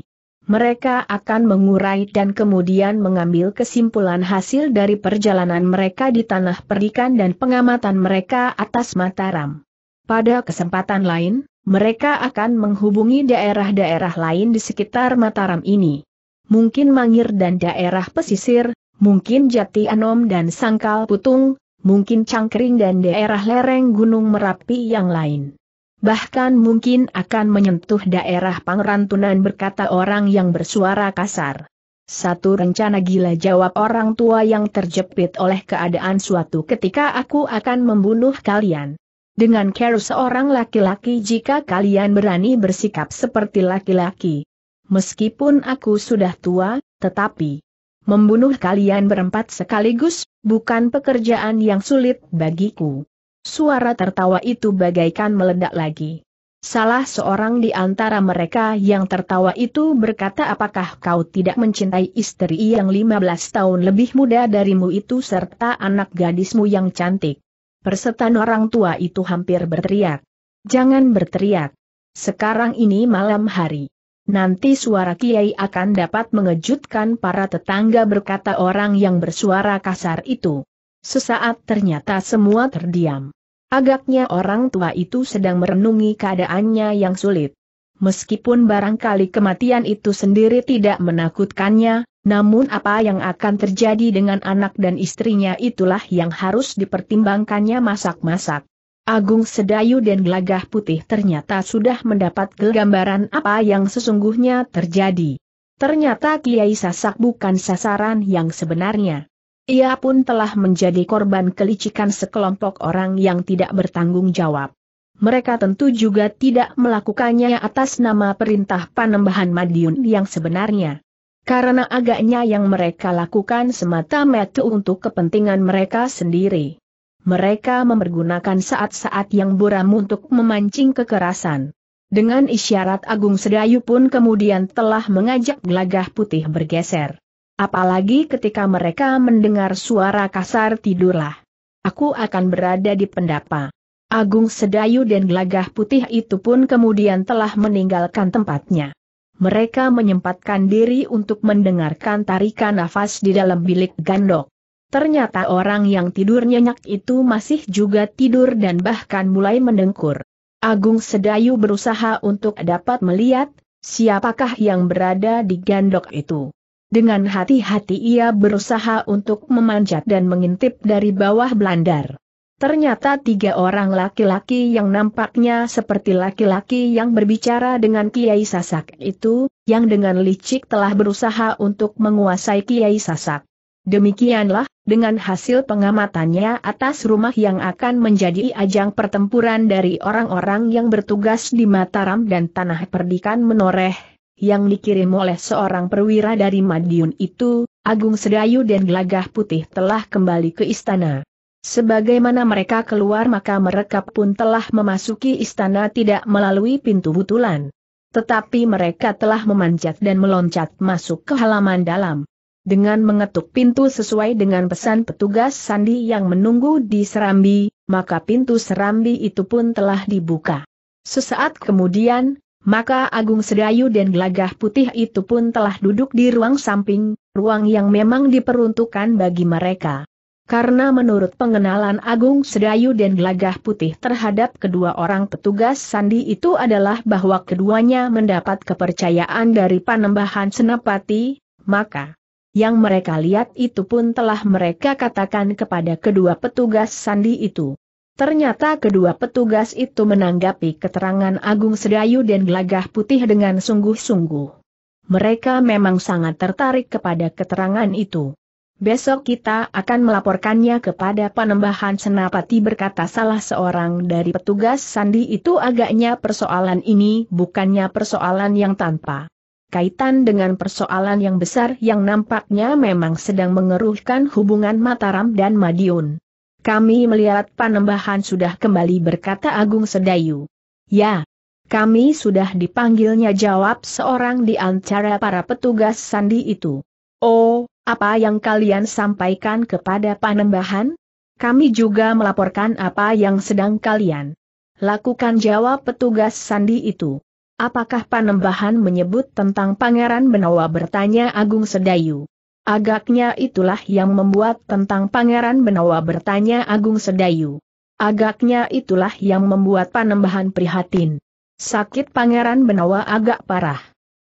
A: Mereka akan mengurai dan kemudian mengambil kesimpulan hasil dari perjalanan mereka di tanah perdikan dan pengamatan mereka atas Mataram. Pada kesempatan lain, mereka akan menghubungi daerah-daerah lain di sekitar Mataram ini. Mungkin Mangir dan daerah pesisir, mungkin Jati Anom dan Sangkal Putung, mungkin Cangkring dan daerah lereng Gunung Merapi yang lain. Bahkan mungkin akan menyentuh daerah Pangrantunan berkata orang yang bersuara kasar. Satu rencana gila jawab orang tua yang terjepit oleh keadaan suatu ketika aku akan membunuh kalian. Dengan care seorang laki-laki jika kalian berani bersikap seperti laki-laki. Meskipun aku sudah tua, tetapi membunuh kalian berempat sekaligus, bukan pekerjaan yang sulit bagiku. Suara tertawa itu bagaikan meledak lagi. Salah seorang di antara mereka yang tertawa itu berkata apakah kau tidak mencintai istri yang 15 tahun lebih muda darimu itu serta anak gadismu yang cantik. Persetan orang tua itu hampir berteriak. Jangan berteriak. Sekarang ini malam hari. Nanti suara kiai akan dapat mengejutkan para tetangga berkata orang yang bersuara kasar itu. Sesaat ternyata semua terdiam. Agaknya orang tua itu sedang merenungi keadaannya yang sulit. Meskipun barangkali kematian itu sendiri tidak menakutkannya, namun apa yang akan terjadi dengan anak dan istrinya itulah yang harus dipertimbangkannya masak-masak. Agung Sedayu dan Gelagah Putih ternyata sudah mendapat gambaran apa yang sesungguhnya terjadi. Ternyata Kiai Sasak bukan sasaran yang sebenarnya. Ia pun telah menjadi korban kelicikan sekelompok orang yang tidak bertanggung jawab. Mereka tentu juga tidak melakukannya atas nama perintah panembahan Madiun yang sebenarnya. Karena agaknya yang mereka lakukan semata-mata untuk kepentingan mereka sendiri. Mereka memergunakan saat-saat yang buram untuk memancing kekerasan. Dengan isyarat Agung Sedayu pun kemudian telah mengajak gelagah putih bergeser. Apalagi ketika mereka mendengar suara kasar tidurlah. Aku akan berada di pendapa. Agung Sedayu dan Gelagah Putih itu pun kemudian telah meninggalkan tempatnya. Mereka menyempatkan diri untuk mendengarkan tarikan nafas di dalam bilik gandok. Ternyata orang yang tidur nyenyak itu masih juga tidur dan bahkan mulai mendengkur. Agung Sedayu berusaha untuk dapat melihat siapakah yang berada di gandok itu. Dengan hati-hati ia berusaha untuk memanjat dan mengintip dari bawah belandar. Ternyata tiga orang laki-laki yang nampaknya seperti laki-laki yang berbicara dengan Kiai Sasak itu, yang dengan licik telah berusaha untuk menguasai Kiai Sasak. Demikianlah, dengan hasil pengamatannya atas rumah yang akan menjadi ajang pertempuran dari orang-orang yang bertugas di Mataram dan Tanah Perdikan menoreh, yang dikirim oleh seorang perwira dari Madiun itu, Agung Sedayu dan Gelagah Putih telah kembali ke istana. Sebagaimana mereka keluar maka mereka pun telah memasuki istana tidak melalui pintu butulan. Tetapi mereka telah memanjat dan meloncat masuk ke halaman dalam. Dengan mengetuk pintu sesuai dengan pesan petugas Sandi yang menunggu di Serambi, maka pintu Serambi itu pun telah dibuka. Sesaat kemudian, maka Agung Sedayu dan Gelagah Putih itu pun telah duduk di ruang samping, ruang yang memang diperuntukkan bagi mereka. Karena menurut pengenalan Agung Sedayu dan Gelagah Putih terhadap kedua orang petugas sandi itu adalah bahwa keduanya mendapat kepercayaan dari panembahan Senapati, maka yang mereka lihat itu pun telah mereka katakan kepada kedua petugas sandi itu. Ternyata kedua petugas itu menanggapi keterangan Agung Sedayu dan Gelagah Putih dengan sungguh-sungguh. Mereka memang sangat tertarik kepada keterangan itu. Besok kita akan melaporkannya kepada Panembahan Senapati berkata salah seorang dari petugas Sandi itu agaknya persoalan ini bukannya persoalan yang tanpa kaitan dengan persoalan yang besar yang nampaknya memang sedang mengeruhkan hubungan Mataram dan Madiun. Kami melihat panembahan sudah kembali berkata Agung Sedayu. Ya, kami sudah dipanggilnya jawab seorang di antara para petugas sandi itu. Oh, apa yang kalian sampaikan kepada panembahan? Kami juga melaporkan apa yang sedang kalian lakukan jawab petugas sandi itu. Apakah panembahan menyebut tentang Pangeran Benawa bertanya Agung Sedayu. Agaknya itulah yang membuat tentang Pangeran Benawa bertanya Agung Sedayu. Agaknya itulah yang membuat panembahan prihatin. Sakit Pangeran Benawa agak parah.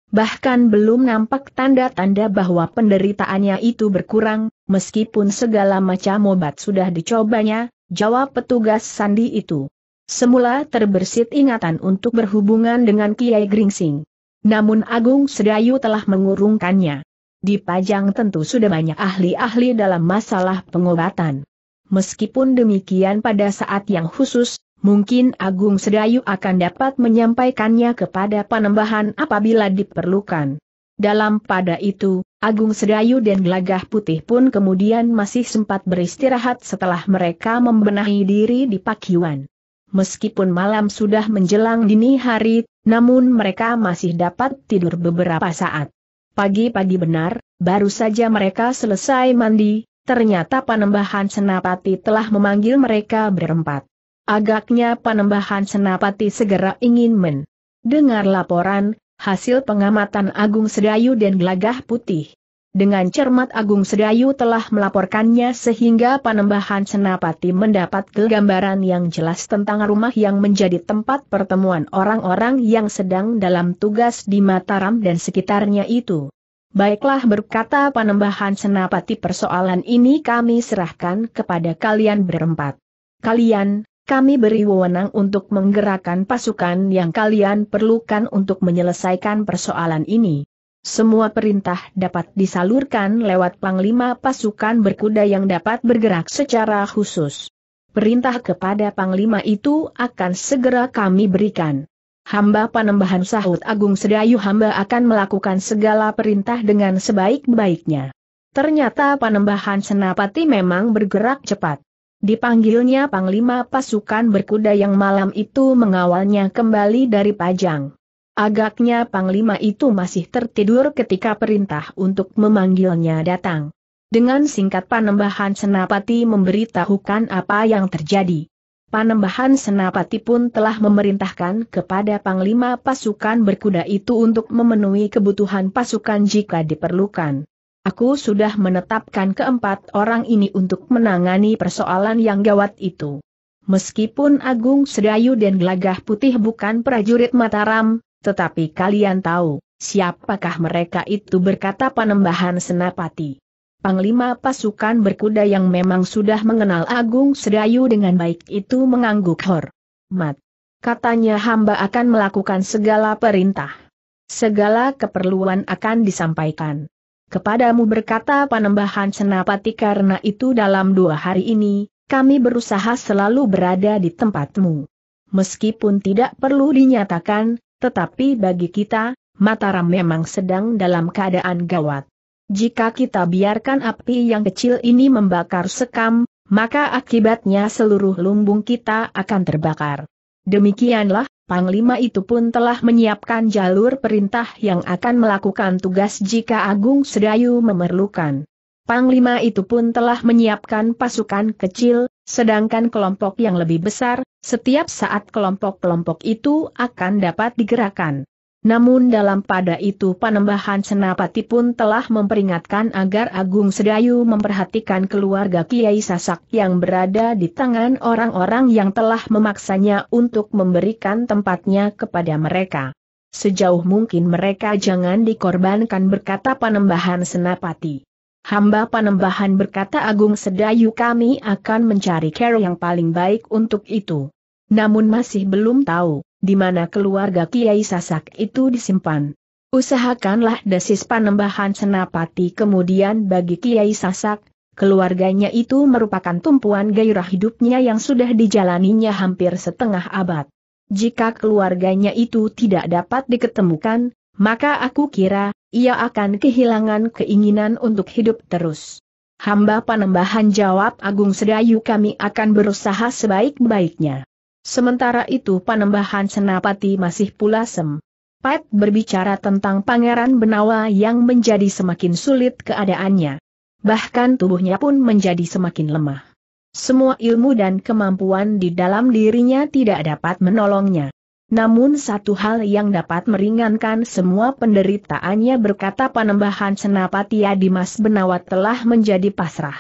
A: Bahkan belum nampak tanda-tanda bahwa penderitaannya itu berkurang, meskipun segala macam obat sudah dicobanya, jawab petugas sandi itu. Semula terbersit ingatan untuk berhubungan dengan Kiai Gringsing. Namun Agung Sedayu telah mengurungkannya. Di Pajang tentu sudah banyak ahli-ahli dalam masalah pengobatan. Meskipun demikian pada saat yang khusus, mungkin Agung Sedayu akan dapat menyampaikannya kepada panembahan apabila diperlukan. Dalam pada itu, Agung Sedayu dan Gelagah Putih pun kemudian masih sempat beristirahat setelah mereka membenahi diri di Pakiwan. Meskipun malam sudah menjelang dini hari, namun mereka masih dapat tidur beberapa saat. Pagi-pagi benar, baru saja mereka selesai mandi, ternyata Panembahan Senapati telah memanggil mereka berempat. Agaknya Panembahan Senapati segera ingin mendengar laporan, hasil pengamatan Agung Sedayu dan Gelagah Putih. Dengan cermat Agung Sedayu telah melaporkannya sehingga Panembahan Senapati mendapat gambaran yang jelas tentang rumah yang menjadi tempat pertemuan orang-orang yang sedang dalam tugas di Mataram dan sekitarnya itu. Baiklah berkata Panembahan Senapati persoalan ini kami serahkan kepada kalian berempat. Kalian, kami beri wewenang untuk menggerakkan pasukan yang kalian perlukan untuk menyelesaikan persoalan ini semua perintah dapat disalurkan lewat Panglima pasukan berkuda yang dapat bergerak secara khusus. Perintah kepada Panglima itu akan segera kami berikan. Hamba Panembahan Sahut Agung Sedayu hamba akan melakukan segala perintah dengan sebaik-baiknya. Ternyata Panembahan Senapati memang bergerak cepat. Dipanggilnya Panglima pasukan berkuda yang malam itu mengawalnya kembali dari Pajang. Agaknya Panglima itu masih tertidur ketika perintah untuk memanggilnya datang. Dengan singkat Panembahan Senapati memberitahukan apa yang terjadi. Panembahan Senapati pun telah memerintahkan kepada Panglima pasukan berkuda itu untuk memenuhi kebutuhan pasukan jika diperlukan. Aku sudah menetapkan keempat orang ini untuk menangani persoalan yang gawat itu. Meskipun Agung Sedayu dan Gelagah Putih bukan prajurit Mataram, tetapi kalian tahu, siapakah mereka itu berkata Panembahan senapati. Panglima pasukan berkuda yang memang sudah mengenal Agung Sedayu dengan baik itu mengangguk hormat. Katanya hamba akan melakukan segala perintah. Segala keperluan akan disampaikan. Kepadamu berkata panembahan senapati karena itu dalam dua hari ini, kami berusaha selalu berada di tempatmu. Meskipun tidak perlu dinyatakan, tetapi bagi kita, Mataram memang sedang dalam keadaan gawat. Jika kita biarkan api yang kecil ini membakar sekam, maka akibatnya seluruh lumbung kita akan terbakar. Demikianlah, Panglima itu pun telah menyiapkan jalur perintah yang akan melakukan tugas jika Agung Sedayu memerlukan. Panglima itu pun telah menyiapkan pasukan kecil, sedangkan kelompok yang lebih besar, setiap saat kelompok-kelompok itu akan dapat digerakkan. Namun dalam pada itu panembahan Senapati pun telah memperingatkan agar Agung Sedayu memperhatikan keluarga Kiai Sasak yang berada di tangan orang-orang yang telah memaksanya untuk memberikan tempatnya kepada mereka. Sejauh mungkin mereka jangan dikorbankan berkata panembahan Senapati. Hamba Panembahan berkata Agung Sedayu kami akan mencari care yang paling baik untuk itu. Namun masih belum tahu, di mana keluarga Kiai Sasak itu disimpan. Usahakanlah desis Panembahan Senapati kemudian bagi Kiai Sasak, keluarganya itu merupakan tumpuan gairah hidupnya yang sudah dijalaninya hampir setengah abad. Jika keluarganya itu tidak dapat diketemukan, maka aku kira, ia akan kehilangan keinginan untuk hidup terus. Hamba Panembahan jawab Agung Sedayu kami akan berusaha sebaik-baiknya. Sementara itu Panembahan Senapati masih pulasem. Pat berbicara tentang Pangeran Benawa yang menjadi semakin sulit keadaannya. Bahkan tubuhnya pun menjadi semakin lemah. Semua ilmu dan kemampuan di dalam dirinya tidak dapat menolongnya. Namun satu hal yang dapat meringankan semua penderitaannya berkata penembahan Senapati Adimas Benawa telah menjadi pasrah.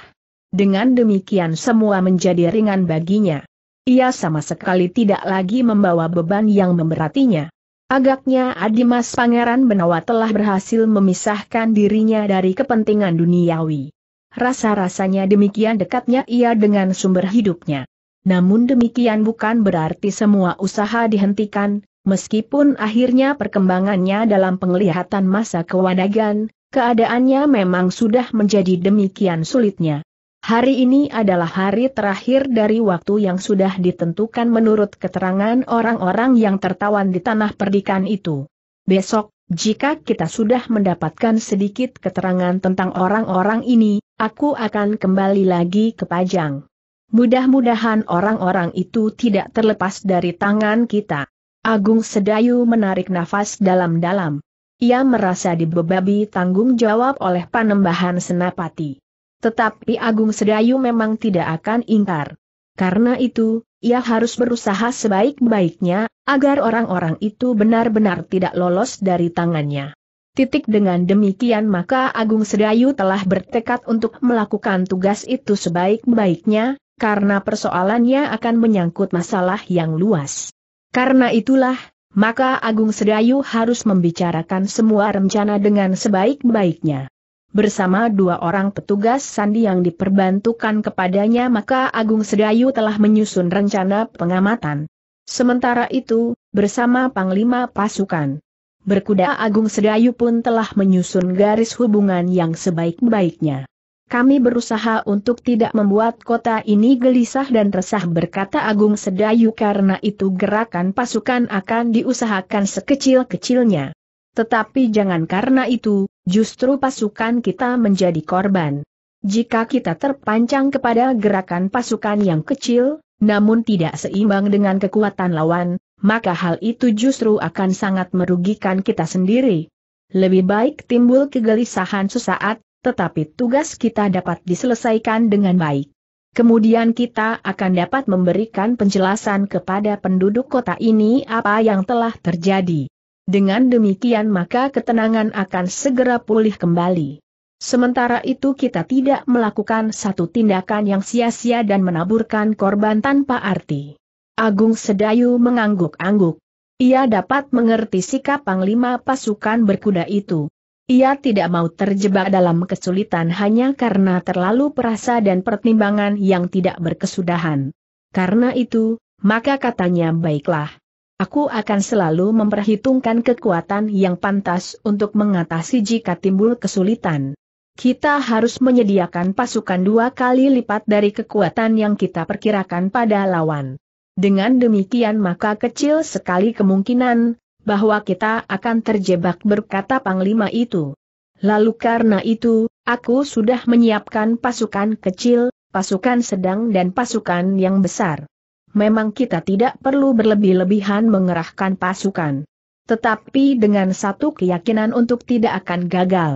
A: Dengan demikian semua menjadi ringan baginya. Ia sama sekali tidak lagi membawa beban yang memberatinya. Agaknya Adimas Pangeran Benawa telah berhasil memisahkan dirinya dari kepentingan duniawi. Rasa-rasanya demikian dekatnya ia dengan sumber hidupnya. Namun demikian bukan berarti semua usaha dihentikan, meskipun akhirnya perkembangannya dalam penglihatan masa kewadagan, keadaannya memang sudah menjadi demikian sulitnya. Hari ini adalah hari terakhir dari waktu yang sudah ditentukan menurut keterangan orang-orang yang tertawan di tanah perdikan itu. Besok, jika kita sudah mendapatkan sedikit keterangan tentang orang-orang ini, aku akan kembali lagi ke Pajang. Mudah-mudahan orang-orang itu tidak terlepas dari tangan kita. Agung Sedayu menarik nafas dalam-dalam. Ia merasa dibebabi tanggung jawab oleh panembahan senapati. Tetapi Agung Sedayu memang tidak akan ingkar. Karena itu, ia harus berusaha sebaik-baiknya, agar orang-orang itu benar-benar tidak lolos dari tangannya. Titik dengan demikian maka Agung Sedayu telah bertekad untuk melakukan tugas itu sebaik-baiknya, karena persoalannya akan menyangkut masalah yang luas. Karena itulah, maka Agung Sedayu harus membicarakan semua rencana dengan sebaik-baiknya. Bersama dua orang petugas sandi yang diperbantukan kepadanya maka Agung Sedayu telah menyusun rencana pengamatan. Sementara itu, bersama Panglima Pasukan Berkuda Agung Sedayu pun telah menyusun garis hubungan yang sebaik-baiknya. Kami berusaha untuk tidak membuat kota ini gelisah dan resah berkata Agung Sedayu karena itu gerakan pasukan akan diusahakan sekecil-kecilnya. Tetapi jangan karena itu, justru pasukan kita menjadi korban. Jika kita terpancang kepada gerakan pasukan yang kecil, namun tidak seimbang dengan kekuatan lawan, maka hal itu justru akan sangat merugikan kita sendiri. Lebih baik timbul kegelisahan sesaat, tetapi tugas kita dapat diselesaikan dengan baik. Kemudian kita akan dapat memberikan penjelasan kepada penduduk kota ini apa yang telah terjadi. Dengan demikian maka ketenangan akan segera pulih kembali. Sementara itu kita tidak melakukan satu tindakan yang sia-sia dan menaburkan korban tanpa arti. Agung Sedayu mengangguk-angguk. Ia dapat mengerti sikap Panglima pasukan berkuda itu. Ia tidak mau terjebak dalam kesulitan hanya karena terlalu perasa dan pertimbangan yang tidak berkesudahan. Karena itu, maka katanya baiklah. Aku akan selalu memperhitungkan kekuatan yang pantas untuk mengatasi jika timbul kesulitan. Kita harus menyediakan pasukan dua kali lipat dari kekuatan yang kita perkirakan pada lawan. Dengan demikian maka kecil sekali kemungkinan, bahwa kita akan terjebak berkata Panglima itu. Lalu karena itu, aku sudah menyiapkan pasukan kecil, pasukan sedang dan pasukan yang besar. Memang kita tidak perlu berlebih-lebihan mengerahkan pasukan. Tetapi dengan satu keyakinan untuk tidak akan gagal.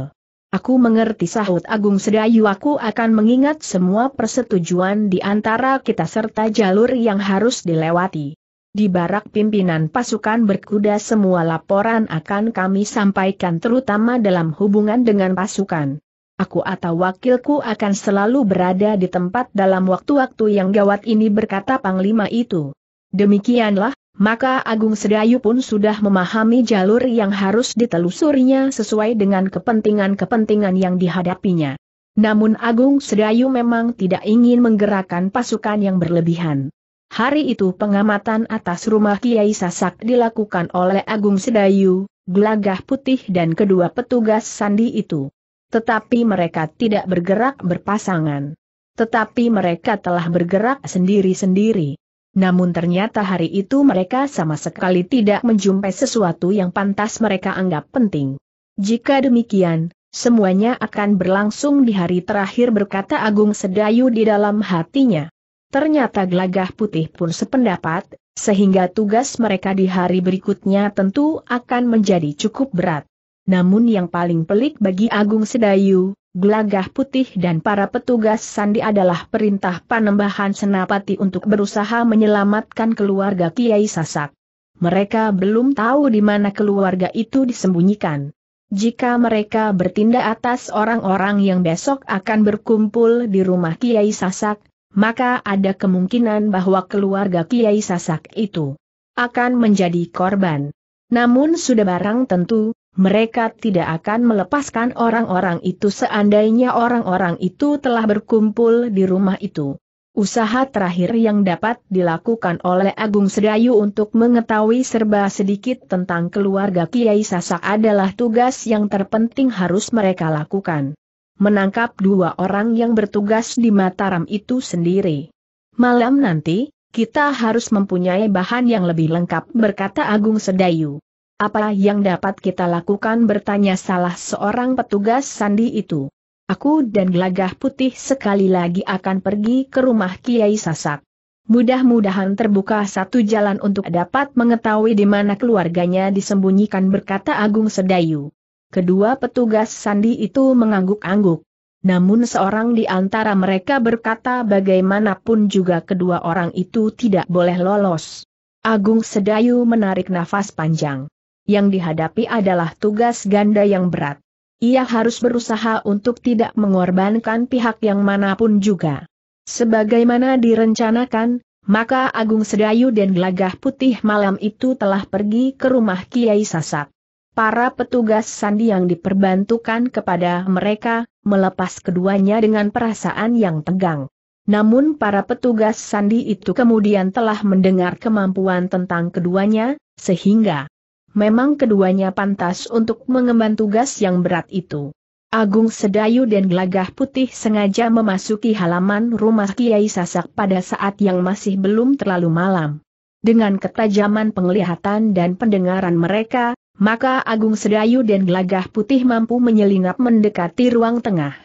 A: Aku mengerti sahut Agung Sedayu aku akan mengingat semua persetujuan di antara kita serta jalur yang harus dilewati. Di barak pimpinan pasukan berkuda semua laporan akan kami sampaikan terutama dalam hubungan dengan pasukan. Aku atau wakilku akan selalu berada di tempat dalam waktu-waktu yang gawat ini berkata Panglima itu. Demikianlah, maka Agung Sedayu pun sudah memahami jalur yang harus ditelusurinya sesuai dengan kepentingan-kepentingan yang dihadapinya. Namun Agung Sedayu memang tidak ingin menggerakkan pasukan yang berlebihan. Hari itu pengamatan atas rumah Kiai Sasak dilakukan oleh Agung Sedayu, Gelagah Putih dan kedua petugas sandi itu. Tetapi mereka tidak bergerak berpasangan. Tetapi mereka telah bergerak sendiri-sendiri. Namun ternyata hari itu mereka sama sekali tidak menjumpai sesuatu yang pantas mereka anggap penting. Jika demikian, semuanya akan berlangsung di hari terakhir berkata Agung Sedayu di dalam hatinya. Ternyata gelagah putih pun sependapat, sehingga tugas mereka di hari berikutnya tentu akan menjadi cukup berat. Namun yang paling pelik bagi Agung Sedayu, gelagah putih dan para petugas sandi adalah perintah panembahan senapati untuk berusaha menyelamatkan keluarga Kiai Sasak. Mereka belum tahu di mana keluarga itu disembunyikan. Jika mereka bertindak atas orang-orang yang besok akan berkumpul di rumah Kiai Sasak, maka ada kemungkinan bahwa keluarga Kiai Sasak itu akan menjadi korban. Namun sudah barang tentu, mereka tidak akan melepaskan orang-orang itu seandainya orang-orang itu telah berkumpul di rumah itu. Usaha terakhir yang dapat dilakukan oleh Agung Sedayu untuk mengetahui serba sedikit tentang keluarga Kiai Sasak adalah tugas yang terpenting harus mereka lakukan menangkap dua orang yang bertugas di Mataram itu sendiri. Malam nanti, kita harus mempunyai bahan yang lebih lengkap berkata Agung Sedayu. Apa yang dapat kita lakukan bertanya salah seorang petugas sandi itu. Aku dan Gelagah Putih sekali lagi akan pergi ke rumah Kiai Sasak. Mudah-mudahan terbuka satu jalan untuk dapat mengetahui di mana keluarganya disembunyikan berkata Agung Sedayu. Kedua petugas sandi itu mengangguk-angguk. Namun seorang di antara mereka berkata bagaimanapun juga kedua orang itu tidak boleh lolos. Agung Sedayu menarik nafas panjang. Yang dihadapi adalah tugas ganda yang berat. Ia harus berusaha untuk tidak mengorbankan pihak yang manapun juga. Sebagaimana direncanakan, maka Agung Sedayu dan Gelagah Putih malam itu telah pergi ke rumah Kiai Sasak para petugas sandi yang diperbantukan kepada mereka, melepas keduanya dengan perasaan yang tegang. Namun para petugas sandi itu kemudian telah mendengar kemampuan tentang keduanya, sehingga memang keduanya pantas untuk mengemban tugas yang berat itu. Agung Sedayu dan Gelagah Putih sengaja memasuki halaman rumah Kiai Sasak pada saat yang masih belum terlalu malam. Dengan ketajaman penglihatan dan pendengaran mereka, maka Agung Sedayu dan Gelagah Putih mampu menyelinap mendekati ruang tengah.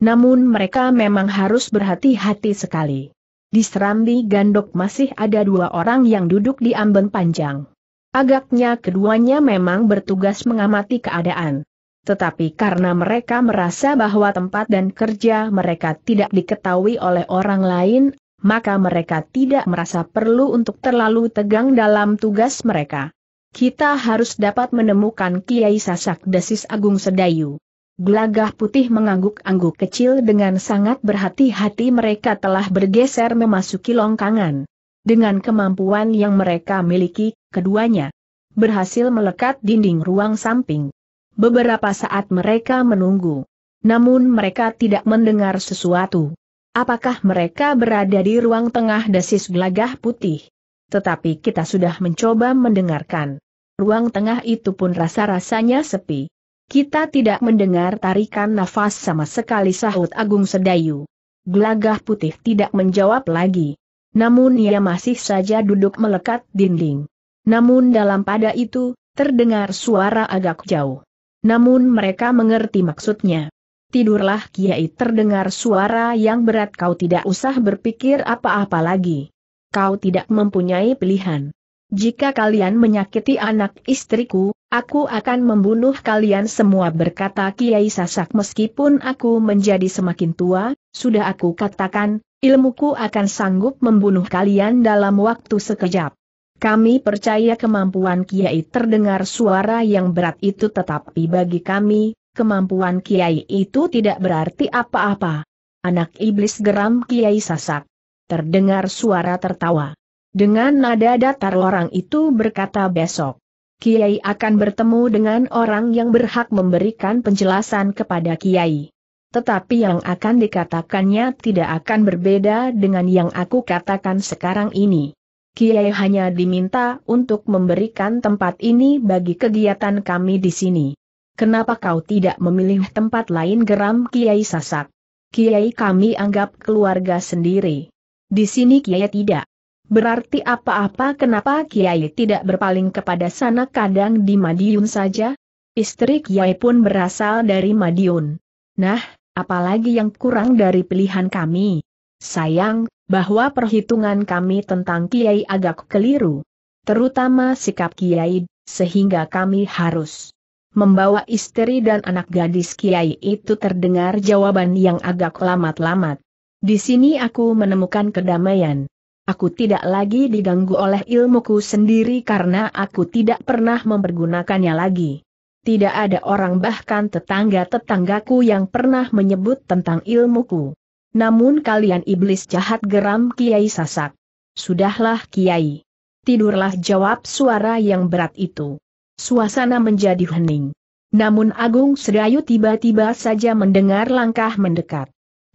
A: Namun mereka memang harus berhati-hati sekali. Di serambi gandok masih ada dua orang yang duduk di amben panjang. Agaknya keduanya memang bertugas mengamati keadaan. Tetapi karena mereka merasa bahwa tempat dan kerja mereka tidak diketahui oleh orang lain, maka mereka tidak merasa perlu untuk terlalu tegang dalam tugas mereka. Kita harus dapat menemukan Kiai Sasak Desis Agung Sedayu. Gelagah putih mengangguk-angguk kecil dengan sangat berhati-hati mereka telah bergeser memasuki longkangan. Dengan kemampuan yang mereka miliki, keduanya berhasil melekat dinding ruang samping. Beberapa saat mereka menunggu. Namun mereka tidak mendengar sesuatu. Apakah mereka berada di ruang tengah desis gelagah putih? tetapi kita sudah mencoba mendengarkan. Ruang tengah itu pun rasa-rasanya sepi. Kita tidak mendengar tarikan nafas sama sekali sahut Agung Sedayu. Gelagah putih tidak menjawab lagi. Namun ia masih saja duduk melekat dinding. Namun dalam pada itu, terdengar suara agak jauh. Namun mereka mengerti maksudnya. Tidurlah Kiai terdengar suara yang berat kau tidak usah berpikir apa-apa lagi kau tidak mempunyai pilihan. Jika kalian menyakiti anak istriku, aku akan membunuh kalian semua berkata Kiai Sasak meskipun aku menjadi semakin tua, sudah aku katakan, ilmuku akan sanggup membunuh kalian dalam waktu sekejap. Kami percaya kemampuan Kiai terdengar suara yang berat itu tetapi bagi kami, kemampuan Kiai itu tidak berarti apa-apa. Anak iblis geram Kiai Sasak terdengar suara tertawa. Dengan nada datar orang itu berkata besok. Kiai akan bertemu dengan orang yang berhak memberikan penjelasan kepada Kiai. Tetapi yang akan dikatakannya tidak akan berbeda dengan yang aku katakan sekarang ini. Kiai hanya diminta untuk memberikan tempat ini bagi kegiatan kami di sini. Kenapa kau tidak memilih tempat lain geram Kiai Sasak? Kiai kami anggap keluarga sendiri. Di sini Kiai tidak. Berarti apa-apa kenapa Kiai tidak berpaling kepada sana kadang di Madiun saja? Istri Kiai pun berasal dari Madiun. Nah, apalagi yang kurang dari pilihan kami. Sayang, bahwa perhitungan kami tentang Kiai agak keliru. Terutama sikap Kiai, sehingga kami harus membawa istri dan anak gadis Kiai itu terdengar jawaban yang agak lamat-lamat. Di sini aku menemukan kedamaian. Aku tidak lagi diganggu oleh ilmuku sendiri karena aku tidak pernah mempergunakannya lagi. Tidak ada orang bahkan tetangga-tetanggaku yang pernah menyebut tentang ilmuku. Namun kalian iblis jahat geram Kiai Sasak. Sudahlah Kiai. Tidurlah jawab suara yang berat itu. Suasana menjadi hening. Namun Agung Sedayu tiba-tiba saja mendengar langkah mendekat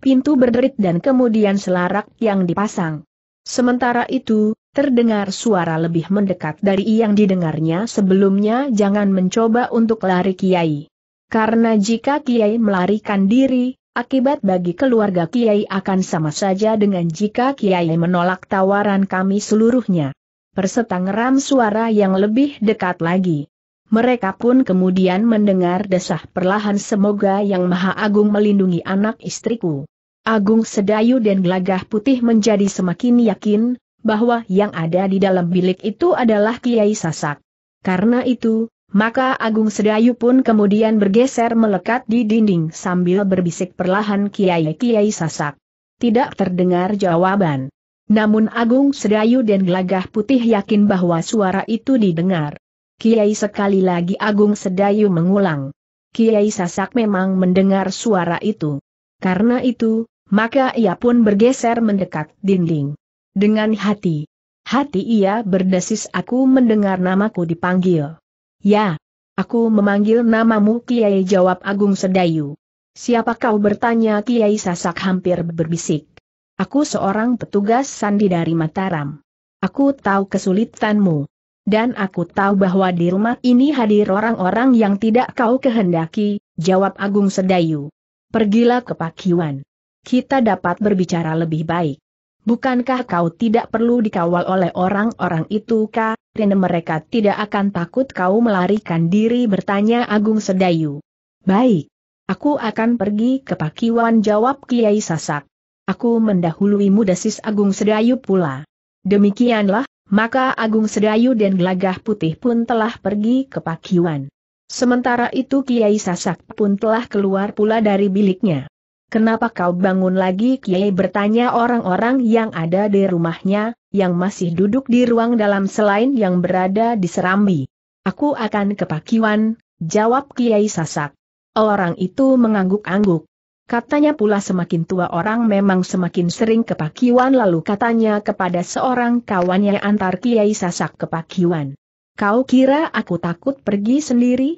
A: pintu berderit dan kemudian selarak yang dipasang. Sementara itu, terdengar suara lebih mendekat dari yang didengarnya sebelumnya jangan mencoba untuk lari Kiai. Karena jika Kiai melarikan diri, akibat bagi keluarga Kiai akan sama saja dengan jika Kiai menolak tawaran kami seluruhnya. Persetangeram suara yang lebih dekat lagi. Mereka pun kemudian mendengar desah perlahan semoga yang maha agung melindungi anak istriku. Agung Sedayu dan Gelagah Putih menjadi semakin yakin, bahwa yang ada di dalam bilik itu adalah Kiai Sasak. Karena itu, maka Agung Sedayu pun kemudian bergeser melekat di dinding sambil berbisik perlahan Kiai-Kiai Sasak. Tidak terdengar jawaban. Namun Agung Sedayu dan Gelagah Putih yakin bahwa suara itu didengar. Kiai sekali lagi Agung Sedayu mengulang. Kiai Sasak memang mendengar suara itu. Karena itu, maka ia pun bergeser mendekat dinding. Dengan hati. Hati ia berdesis aku mendengar namaku dipanggil. Ya, aku memanggil namamu Kiai jawab Agung Sedayu. Siapa kau bertanya Kiai Sasak hampir berbisik. Aku seorang petugas sandi dari Mataram. Aku tahu kesulitanmu. Dan aku tahu bahwa di rumah ini hadir orang-orang yang tidak kau kehendaki, jawab Agung Sedayu. Pergilah ke Pakiwan kita dapat berbicara lebih baik. Bukankah kau tidak perlu dikawal oleh orang-orang itu kah, karena mereka tidak akan takut kau melarikan diri bertanya Agung Sedayu. Baik. Aku akan pergi ke Pakiwan jawab Kiai Sasak. Aku mendahului Mudasis Agung Sedayu pula. Demikianlah, maka Agung Sedayu dan Gelagah Putih pun telah pergi ke Pakiwan. Sementara itu Kiai Sasak pun telah keluar pula dari biliknya. Kenapa kau bangun lagi? Kiai bertanya orang-orang yang ada di rumahnya, yang masih duduk di ruang dalam selain yang berada di serambi. Aku akan ke Pakiwan, jawab Kiai Sasak. Orang itu mengangguk-angguk. Katanya pula semakin tua orang memang semakin sering ke Pakiwan lalu katanya kepada seorang kawannya antar Kiai Sasak ke Pakiwan. Kau kira aku takut pergi sendiri?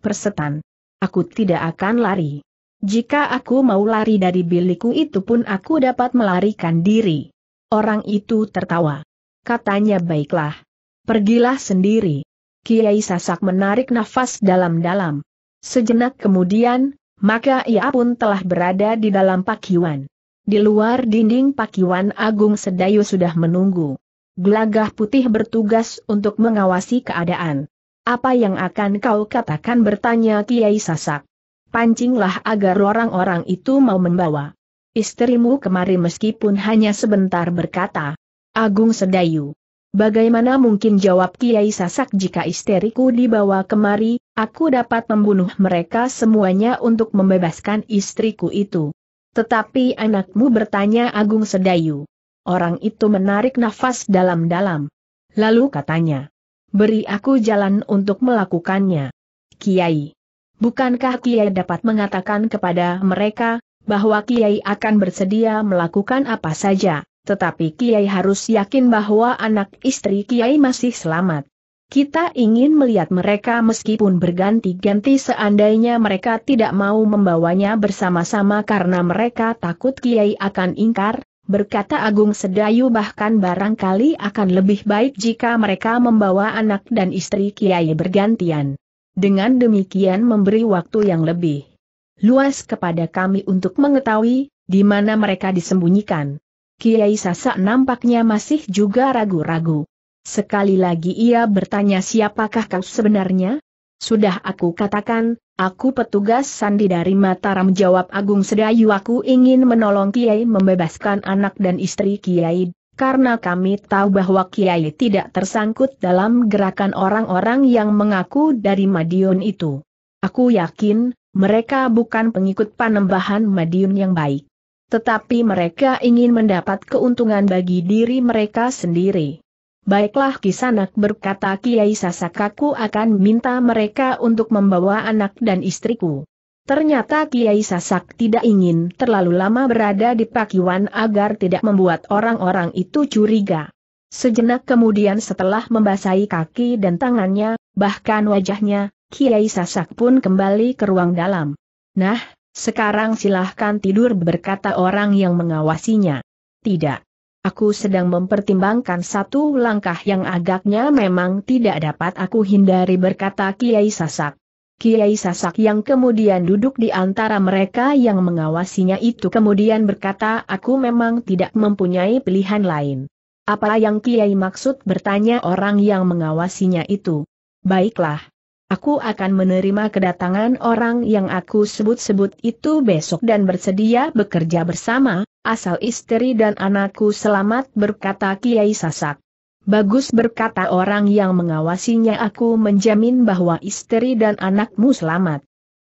A: Persetan. Aku tidak akan lari. Jika aku mau lari dari bilikku itu pun aku dapat melarikan diri. Orang itu tertawa. Katanya baiklah. Pergilah sendiri. Kiai Sasak menarik nafas dalam-dalam. Sejenak kemudian, maka ia pun telah berada di dalam pakiwan. Di luar dinding pakiwan Agung Sedayu sudah menunggu. Gelagah putih bertugas untuk mengawasi keadaan. Apa yang akan kau katakan bertanya Kiai Sasak pancinglah agar orang-orang itu mau membawa istrimu kemari meskipun hanya sebentar berkata. Agung Sedayu. Bagaimana mungkin jawab Kiai Sasak jika istriku dibawa kemari, aku dapat membunuh mereka semuanya untuk membebaskan istriku itu. Tetapi anakmu bertanya Agung Sedayu. Orang itu menarik nafas dalam-dalam. Lalu katanya, beri aku jalan untuk melakukannya. Kiai. Bukankah Kiai dapat mengatakan kepada mereka, bahwa Kiai akan bersedia melakukan apa saja, tetapi Kiai harus yakin bahwa anak istri Kiai masih selamat. Kita ingin melihat mereka meskipun berganti-ganti seandainya mereka tidak mau membawanya bersama-sama karena mereka takut Kiai akan ingkar, berkata Agung Sedayu bahkan barangkali akan lebih baik jika mereka membawa anak dan istri Kiai bergantian dengan demikian memberi waktu yang lebih luas kepada kami untuk mengetahui di mana mereka disembunyikan. Kiai Sasak nampaknya masih juga ragu-ragu. Sekali lagi ia bertanya siapakah kau sebenarnya? Sudah aku katakan, aku petugas sandi dari Mataram jawab Agung Sedayu aku ingin menolong Kiai membebaskan anak dan istri Kiai karena kami tahu bahwa Kiai tidak tersangkut dalam gerakan orang-orang yang mengaku dari Madiun itu. Aku yakin, mereka bukan pengikut panembahan Madiun yang baik. Tetapi mereka ingin mendapat keuntungan bagi diri mereka sendiri. Baiklah Kisanak berkata Kiai Sasakaku akan minta mereka untuk membawa anak dan istriku. Ternyata Kiai Sasak tidak ingin terlalu lama berada di Pakiwan agar tidak membuat orang-orang itu curiga. Sejenak kemudian setelah membasahi kaki dan tangannya, bahkan wajahnya, Kiai Sasak pun kembali ke ruang dalam. Nah, sekarang silahkan tidur berkata orang yang mengawasinya. Tidak. Aku sedang mempertimbangkan satu langkah yang agaknya memang tidak dapat aku hindari berkata Kiai Sasak. Kiai Sasak yang kemudian duduk di antara mereka yang mengawasinya itu kemudian berkata aku memang tidak mempunyai pilihan lain. Apa yang Kiai maksud bertanya orang yang mengawasinya itu? Baiklah. Aku akan menerima kedatangan orang yang aku sebut-sebut itu besok dan bersedia bekerja bersama, asal istri dan anakku selamat berkata Kiai Sasak. Bagus berkata orang yang mengawasinya aku menjamin bahwa istri dan anakmu selamat.